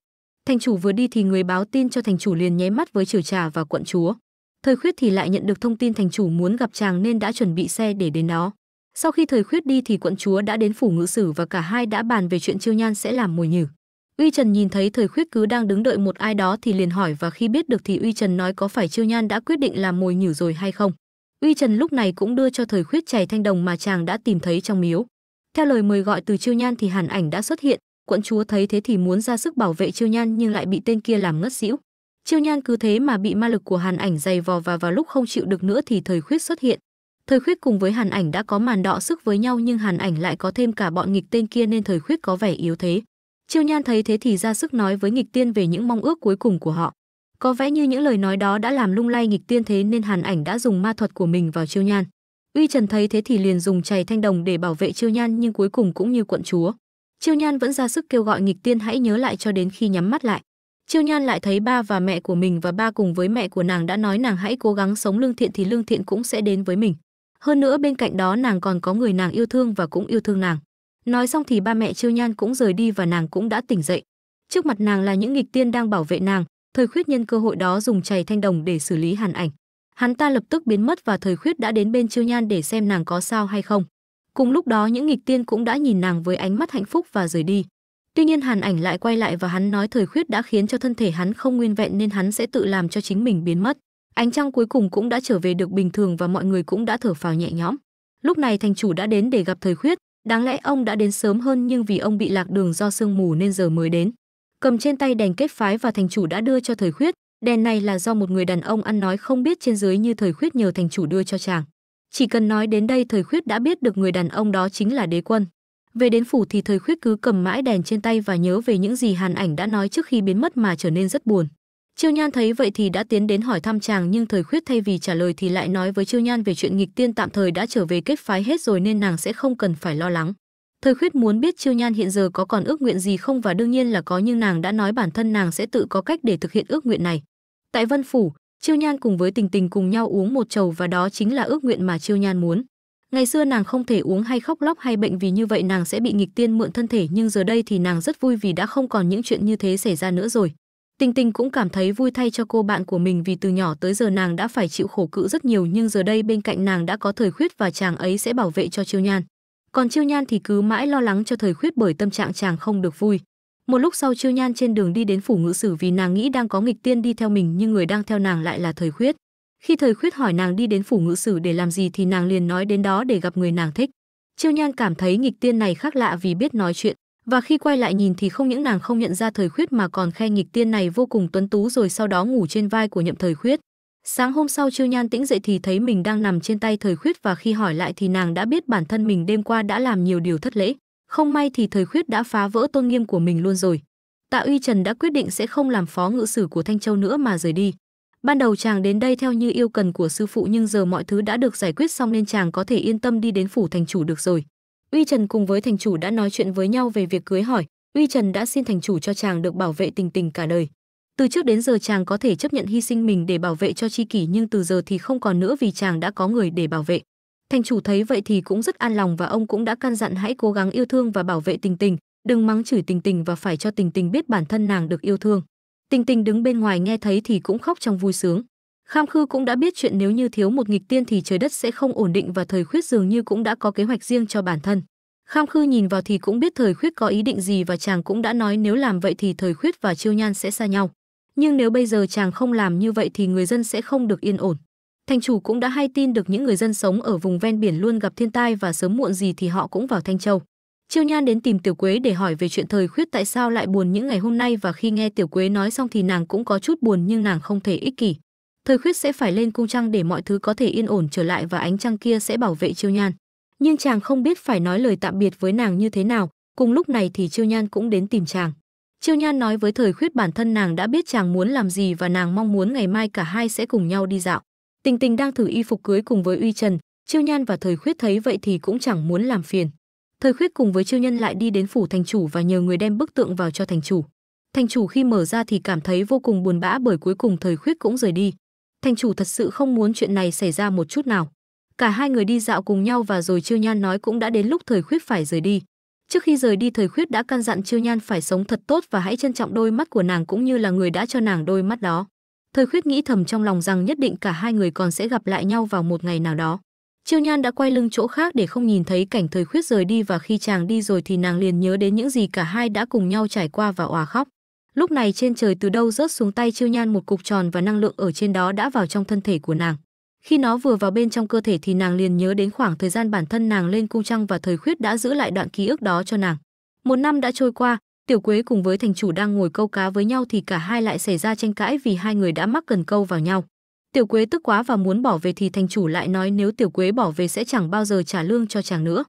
Thành chủ vừa đi thì người báo tin cho thành chủ liền nháy mắt với triều trà và quận chúa. Thời khuyết thì lại nhận được thông tin thành chủ muốn gặp chàng nên đã chuẩn bị xe để đến đó. Sau khi thời khuyết đi thì quận chúa đã đến phủ ngự sử và cả hai đã bàn về chuyện chiêu nhan sẽ làm mồi nhử. Uy Trần nhìn thấy thời khuyết cứ đang đứng đợi một ai đó thì liền hỏi và khi biết được thì Uy Trần nói có phải chiêu nhan đã quyết định làm mồi nhử rồi hay không. Uy Trần lúc này cũng đưa cho thời khuyết chày thanh đồng mà chàng đã tìm thấy trong miếu. Theo lời mời gọi từ chiêu nhan thì hàn ảnh đã xuất hiện, quận chúa thấy thế thì muốn ra sức bảo vệ Chiêu Nhan nhưng lại bị tên kia làm ngất xỉu. Chiêu Nhan cứ thế mà bị ma lực của Hàn Ảnh dày vò và vào lúc không chịu được nữa thì Thời Khuyết xuất hiện. Thời Khuyết cùng với Hàn Ảnh đã có màn đọ sức với nhau nhưng Hàn Ảnh lại có thêm cả bọn nghịch tên kia nên Thời Khuyết có vẻ yếu thế. Chiêu Nhan thấy thế thì ra sức nói với nghịch tiên về những mong ước cuối cùng của họ. Có vẻ như những lời nói đó đã làm lung lay nghịch tiên thế nên Hàn Ảnh đã dùng ma thuật của mình vào Chiêu Nhan. Uy Trần thấy thế thì liền dùng chày thanh đồng để bảo vệ Chiêu Nhan nhưng cuối cùng cũng như quận chúa, Chiêu Nhan vẫn ra sức kêu gọi nghịch tiên hãy nhớ lại cho đến khi nhắm mắt lại. Chiêu Nhan lại thấy ba và mẹ của mình và ba cùng với mẹ của nàng đã nói nàng hãy cố gắng sống lương thiện thì lương thiện cũng sẽ đến với mình. Hơn nữa bên cạnh đó nàng còn có người nàng yêu thương và cũng yêu thương nàng. Nói xong thì ba mẹ Chiêu Nhan cũng rời đi và nàng cũng đã tỉnh dậy. Trước mặt nàng là những nghịch tiên đang bảo vệ nàng, thời khuyết nhân cơ hội đó dùng chày thanh đồng để xử lý hàn ảnh. Hắn ta lập tức biến mất và thời khuyết đã đến bên Chiêu Nhan để xem nàng có sao hay không. Cùng lúc đó những nghịch tiên cũng đã nhìn nàng với ánh mắt hạnh phúc và rời đi. Tuy nhiên Hàn Ảnh lại quay lại và hắn nói thời khuyết đã khiến cho thân thể hắn không nguyên vẹn nên hắn sẽ tự làm cho chính mình biến mất. Ánh trăng cuối cùng cũng đã trở về được bình thường và mọi người cũng đã thở phào nhẹ nhõm. Lúc này thành chủ đã đến để gặp thời khuyết, đáng lẽ ông đã đến sớm hơn nhưng vì ông bị lạc đường do sương mù nên giờ mới đến. Cầm trên tay đèn kết phái và thành chủ đã đưa cho thời khuyết, đèn này là do một người đàn ông ăn nói không biết trên dưới như thời khuyết nhờ thành chủ đưa cho chàng. Chỉ cần nói đến đây thời khuyết đã biết được người đàn ông đó chính là đế quân. Về đến phủ thì thời khuyết cứ cầm mãi đèn trên tay và nhớ về những gì hàn ảnh đã nói trước khi biến mất mà trở nên rất buồn. Chiêu Nhan thấy vậy thì đã tiến đến hỏi thăm chàng nhưng thời khuyết thay vì trả lời thì lại nói với Chiêu Nhan về chuyện nghịch tiên tạm thời đã trở về kết phái hết rồi nên nàng sẽ không cần phải lo lắng. Thời khuyết muốn biết Chiêu Nhan hiện giờ có còn ước nguyện gì không và đương nhiên là có nhưng nàng đã nói bản thân nàng sẽ tự có cách để thực hiện ước nguyện này. Tại Vân Phủ, Chiêu Nhan cùng với Tình Tình cùng nhau uống một chầu và đó chính là ước nguyện mà Chiêu Nhan muốn. Ngày xưa nàng không thể uống hay khóc lóc hay bệnh vì như vậy nàng sẽ bị nghịch tiên mượn thân thể nhưng giờ đây thì nàng rất vui vì đã không còn những chuyện như thế xảy ra nữa rồi. Tình Tình cũng cảm thấy vui thay cho cô bạn của mình vì từ nhỏ tới giờ nàng đã phải chịu khổ cữ rất nhiều nhưng giờ đây bên cạnh nàng đã có thời khuyết và chàng ấy sẽ bảo vệ cho Chiêu Nhan. Còn Chiêu Nhan thì cứ mãi lo lắng cho thời khuyết bởi tâm trạng chàng không được vui một lúc sau chiêu nhan trên đường đi đến phủ ngự sử vì nàng nghĩ đang có nghịch tiên đi theo mình nhưng người đang theo nàng lại là thời khuyết khi thời khuyết hỏi nàng đi đến phủ ngự sử để làm gì thì nàng liền nói đến đó để gặp người nàng thích chiêu nhan cảm thấy nghịch tiên này khác lạ vì biết nói chuyện và khi quay lại nhìn thì không những nàng không nhận ra thời khuyết mà còn khen nghịch tiên này vô cùng tuấn tú rồi sau đó ngủ trên vai của nhậm thời khuyết sáng hôm sau chiêu nhan tĩnh dậy thì thấy mình đang nằm trên tay thời khuyết và khi hỏi lại thì nàng đã biết bản thân mình đêm qua đã làm nhiều điều thất lễ không may thì thời khuyết đã phá vỡ tôn nghiêm của mình luôn rồi tạ uy trần đã quyết định sẽ không làm phó ngự sử của thanh châu nữa mà rời đi ban đầu chàng đến đây theo như yêu cần của sư phụ nhưng giờ mọi thứ đã được giải quyết xong nên chàng có thể yên tâm đi đến phủ thành chủ được rồi uy trần cùng với thành chủ đã nói chuyện với nhau về việc cưới hỏi uy trần đã xin thành chủ cho chàng được bảo vệ tình tình cả đời từ trước đến giờ chàng có thể chấp nhận hy sinh mình để bảo vệ cho chi kỷ nhưng từ giờ thì không còn nữa vì chàng đã có người để bảo vệ Thành chủ thấy vậy thì cũng rất an lòng và ông cũng đã căn dặn hãy cố gắng yêu thương và bảo vệ Tình Tình, đừng mắng chửi Tình Tình và phải cho Tình Tình biết bản thân nàng được yêu thương. Tình Tình đứng bên ngoài nghe thấy thì cũng khóc trong vui sướng. Kham Khư cũng đã biết chuyện nếu như thiếu một nghịch tiên thì trời đất sẽ không ổn định và thời khuyết dường như cũng đã có kế hoạch riêng cho bản thân. Kham Khư nhìn vào thì cũng biết thời khuyết có ý định gì và chàng cũng đã nói nếu làm vậy thì thời khuyết và Chiêu Nhan sẽ xa nhau. Nhưng nếu bây giờ chàng không làm như vậy thì người dân sẽ không được yên ổn. Thanh chủ cũng đã hay tin được những người dân sống ở vùng ven biển luôn gặp thiên tai và sớm muộn gì thì họ cũng vào Thanh Châu. Chiêu Nhan đến tìm Tiểu Quế để hỏi về chuyện thời khuyết tại sao lại buồn những ngày hôm nay và khi nghe Tiểu Quế nói xong thì nàng cũng có chút buồn nhưng nàng không thể ích kỷ. Thời khuyết sẽ phải lên cung trăng để mọi thứ có thể yên ổn trở lại và ánh trăng kia sẽ bảo vệ Chiêu Nhan. Nhưng chàng không biết phải nói lời tạm biệt với nàng như thế nào, cùng lúc này thì Chiêu Nhan cũng đến tìm chàng. Chiêu Nhan nói với thời khuyết bản thân nàng đã biết chàng muốn làm gì và nàng mong muốn ngày mai cả hai sẽ cùng nhau đi dạo. Tình Tình đang thử y phục cưới cùng với Uy Trần, Chiêu Nhan và Thời Khuyết thấy vậy thì cũng chẳng muốn làm phiền. Thời Khuyết cùng với Chiêu Nhân lại đi đến phủ thành chủ và nhờ người đem bức tượng vào cho thành chủ. Thành chủ khi mở ra thì cảm thấy vô cùng buồn bã bởi cuối cùng Thời Khuyết cũng rời đi. Thành chủ thật sự không muốn chuyện này xảy ra một chút nào. Cả hai người đi dạo cùng nhau và rồi Chiêu Nhan nói cũng đã đến lúc Thời Khuyết phải rời đi. Trước khi rời đi Thời Khuyết đã căn dặn Chiêu Nhan phải sống thật tốt và hãy trân trọng đôi mắt của nàng cũng như là người đã cho nàng đôi mắt đó. Thời khuyết nghĩ thầm trong lòng rằng nhất định cả hai người còn sẽ gặp lại nhau vào một ngày nào đó. Chiêu Nhan đã quay lưng chỗ khác để không nhìn thấy cảnh thời khuyết rời đi và khi chàng đi rồi thì nàng liền nhớ đến những gì cả hai đã cùng nhau trải qua và òa khóc. Lúc này trên trời từ đâu rớt xuống tay Chiêu Nhan một cục tròn và năng lượng ở trên đó đã vào trong thân thể của nàng. Khi nó vừa vào bên trong cơ thể thì nàng liền nhớ đến khoảng thời gian bản thân nàng lên cung trăng và thời khuyết đã giữ lại đoạn ký ức đó cho nàng. Một năm đã trôi qua, Tiểu Quế cùng với thành chủ đang ngồi câu cá với nhau thì cả hai lại xảy ra tranh cãi vì hai người đã mắc cần câu vào nhau. Tiểu Quế tức quá và muốn bỏ về thì thành chủ lại nói nếu Tiểu Quế bỏ về sẽ chẳng bao giờ trả lương cho chàng nữa.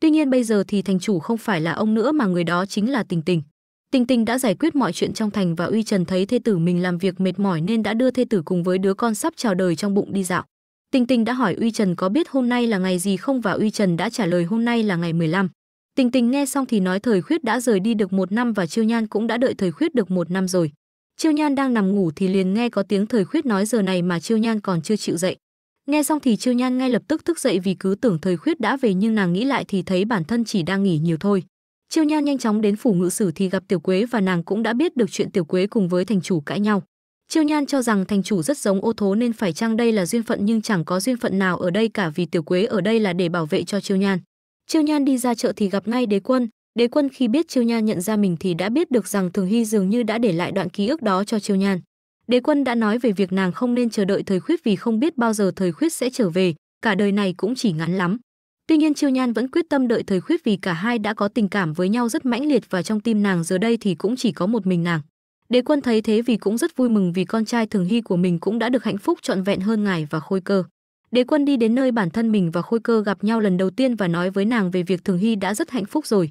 Tuy nhiên bây giờ thì thành chủ không phải là ông nữa mà người đó chính là Tình Tình. Tình Tình đã giải quyết mọi chuyện trong thành và Uy Trần thấy thê tử mình làm việc mệt mỏi nên đã đưa thê tử cùng với đứa con sắp chào đời trong bụng đi dạo. Tình Tình đã hỏi Uy Trần có biết hôm nay là ngày gì không và Uy Trần đã trả lời hôm nay là ngày 15. Tình tình nghe xong thì nói thời khuyết đã rời đi được một năm và Chiêu Nhan cũng đã đợi thời khuyết được một năm rồi. Chiêu Nhan đang nằm ngủ thì liền nghe có tiếng thời khuyết nói giờ này mà Chiêu Nhan còn chưa chịu dậy. Nghe xong thì Chiêu Nhan ngay lập tức thức dậy vì cứ tưởng thời khuyết đã về nhưng nàng nghĩ lại thì thấy bản thân chỉ đang nghỉ nhiều thôi. Chiêu Nhan nhanh chóng đến phủ ngự sử thì gặp Tiểu Quế và nàng cũng đã biết được chuyện Tiểu Quế cùng với thành chủ cãi nhau. Chiêu Nhan cho rằng thành chủ rất giống ô thố nên phải chăng đây là duyên phận nhưng chẳng có duyên phận nào ở đây cả vì Tiểu Quế ở đây là để bảo vệ cho Chiêu Nhan. Chiêu Nhan đi ra chợ thì gặp ngay Đế Quân, Đế Quân khi biết Chiêu Nhan nhận ra mình thì đã biết được rằng Thường Hy dường như đã để lại đoạn ký ức đó cho Chiêu Nhan. Đế Quân đã nói về việc nàng không nên chờ đợi thời khuyết vì không biết bao giờ thời khuyết sẽ trở về, cả đời này cũng chỉ ngắn lắm. Tuy nhiên Chiêu Nhan vẫn quyết tâm đợi thời khuyết vì cả hai đã có tình cảm với nhau rất mãnh liệt và trong tim nàng giờ đây thì cũng chỉ có một mình nàng. Đế Quân thấy thế vì cũng rất vui mừng vì con trai Thường Hy của mình cũng đã được hạnh phúc trọn vẹn hơn ngài và Khôi Cơ. Đế quân đi đến nơi bản thân mình và Khôi Cơ gặp nhau lần đầu tiên và nói với nàng về việc Thường Hy đã rất hạnh phúc rồi.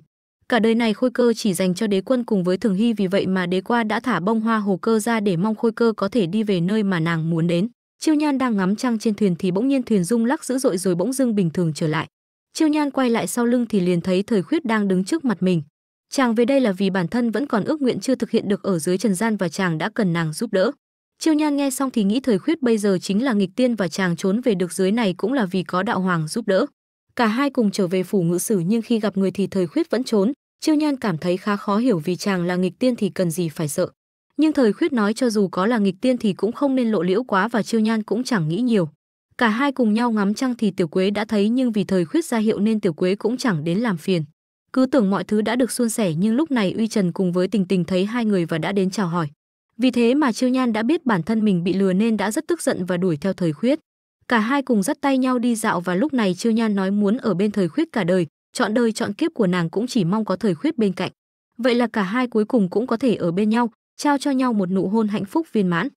Cả đời này Khôi Cơ chỉ dành cho Đế quân cùng với Thường Hy vì vậy mà Đế qua đã thả bông hoa hồ cơ ra để mong Khôi Cơ có thể đi về nơi mà nàng muốn đến. Chiêu Nhan đang ngắm trăng trên thuyền thì bỗng nhiên thuyền rung lắc dữ dội rồi bỗng dưng bình thường trở lại. Chiêu Nhan quay lại sau lưng thì liền thấy Thời Khuyết đang đứng trước mặt mình. Chàng về đây là vì bản thân vẫn còn ước nguyện chưa thực hiện được ở dưới trần gian và chàng đã cần nàng giúp đỡ. Chiêu Nhan nghe xong thì nghĩ thời khuyết bây giờ chính là nghịch tiên và chàng trốn về được dưới này cũng là vì có đạo hoàng giúp đỡ. Cả hai cùng trở về phủ ngự sử nhưng khi gặp người thì thời khuyết vẫn trốn, Chiêu Nhan cảm thấy khá khó hiểu vì chàng là nghịch tiên thì cần gì phải sợ. Nhưng thời khuyết nói cho dù có là nghịch tiên thì cũng không nên lộ liễu quá và Chiêu Nhan cũng chẳng nghĩ nhiều. Cả hai cùng nhau ngắm trăng thì Tiểu Quế đã thấy nhưng vì thời khuyết ra hiệu nên Tiểu Quế cũng chẳng đến làm phiền. Cứ tưởng mọi thứ đã được suôn sẻ nhưng lúc này Uy Trần cùng với Tình Tình thấy hai người và đã đến chào hỏi. Vì thế mà Chiêu Nhan đã biết bản thân mình bị lừa nên đã rất tức giận và đuổi theo thời khuyết. Cả hai cùng dắt tay nhau đi dạo và lúc này Chiêu Nhan nói muốn ở bên thời khuyết cả đời, chọn đời chọn kiếp của nàng cũng chỉ mong có thời khuyết bên cạnh. Vậy là cả hai cuối cùng cũng có thể ở bên nhau, trao cho nhau một nụ hôn hạnh phúc viên mãn.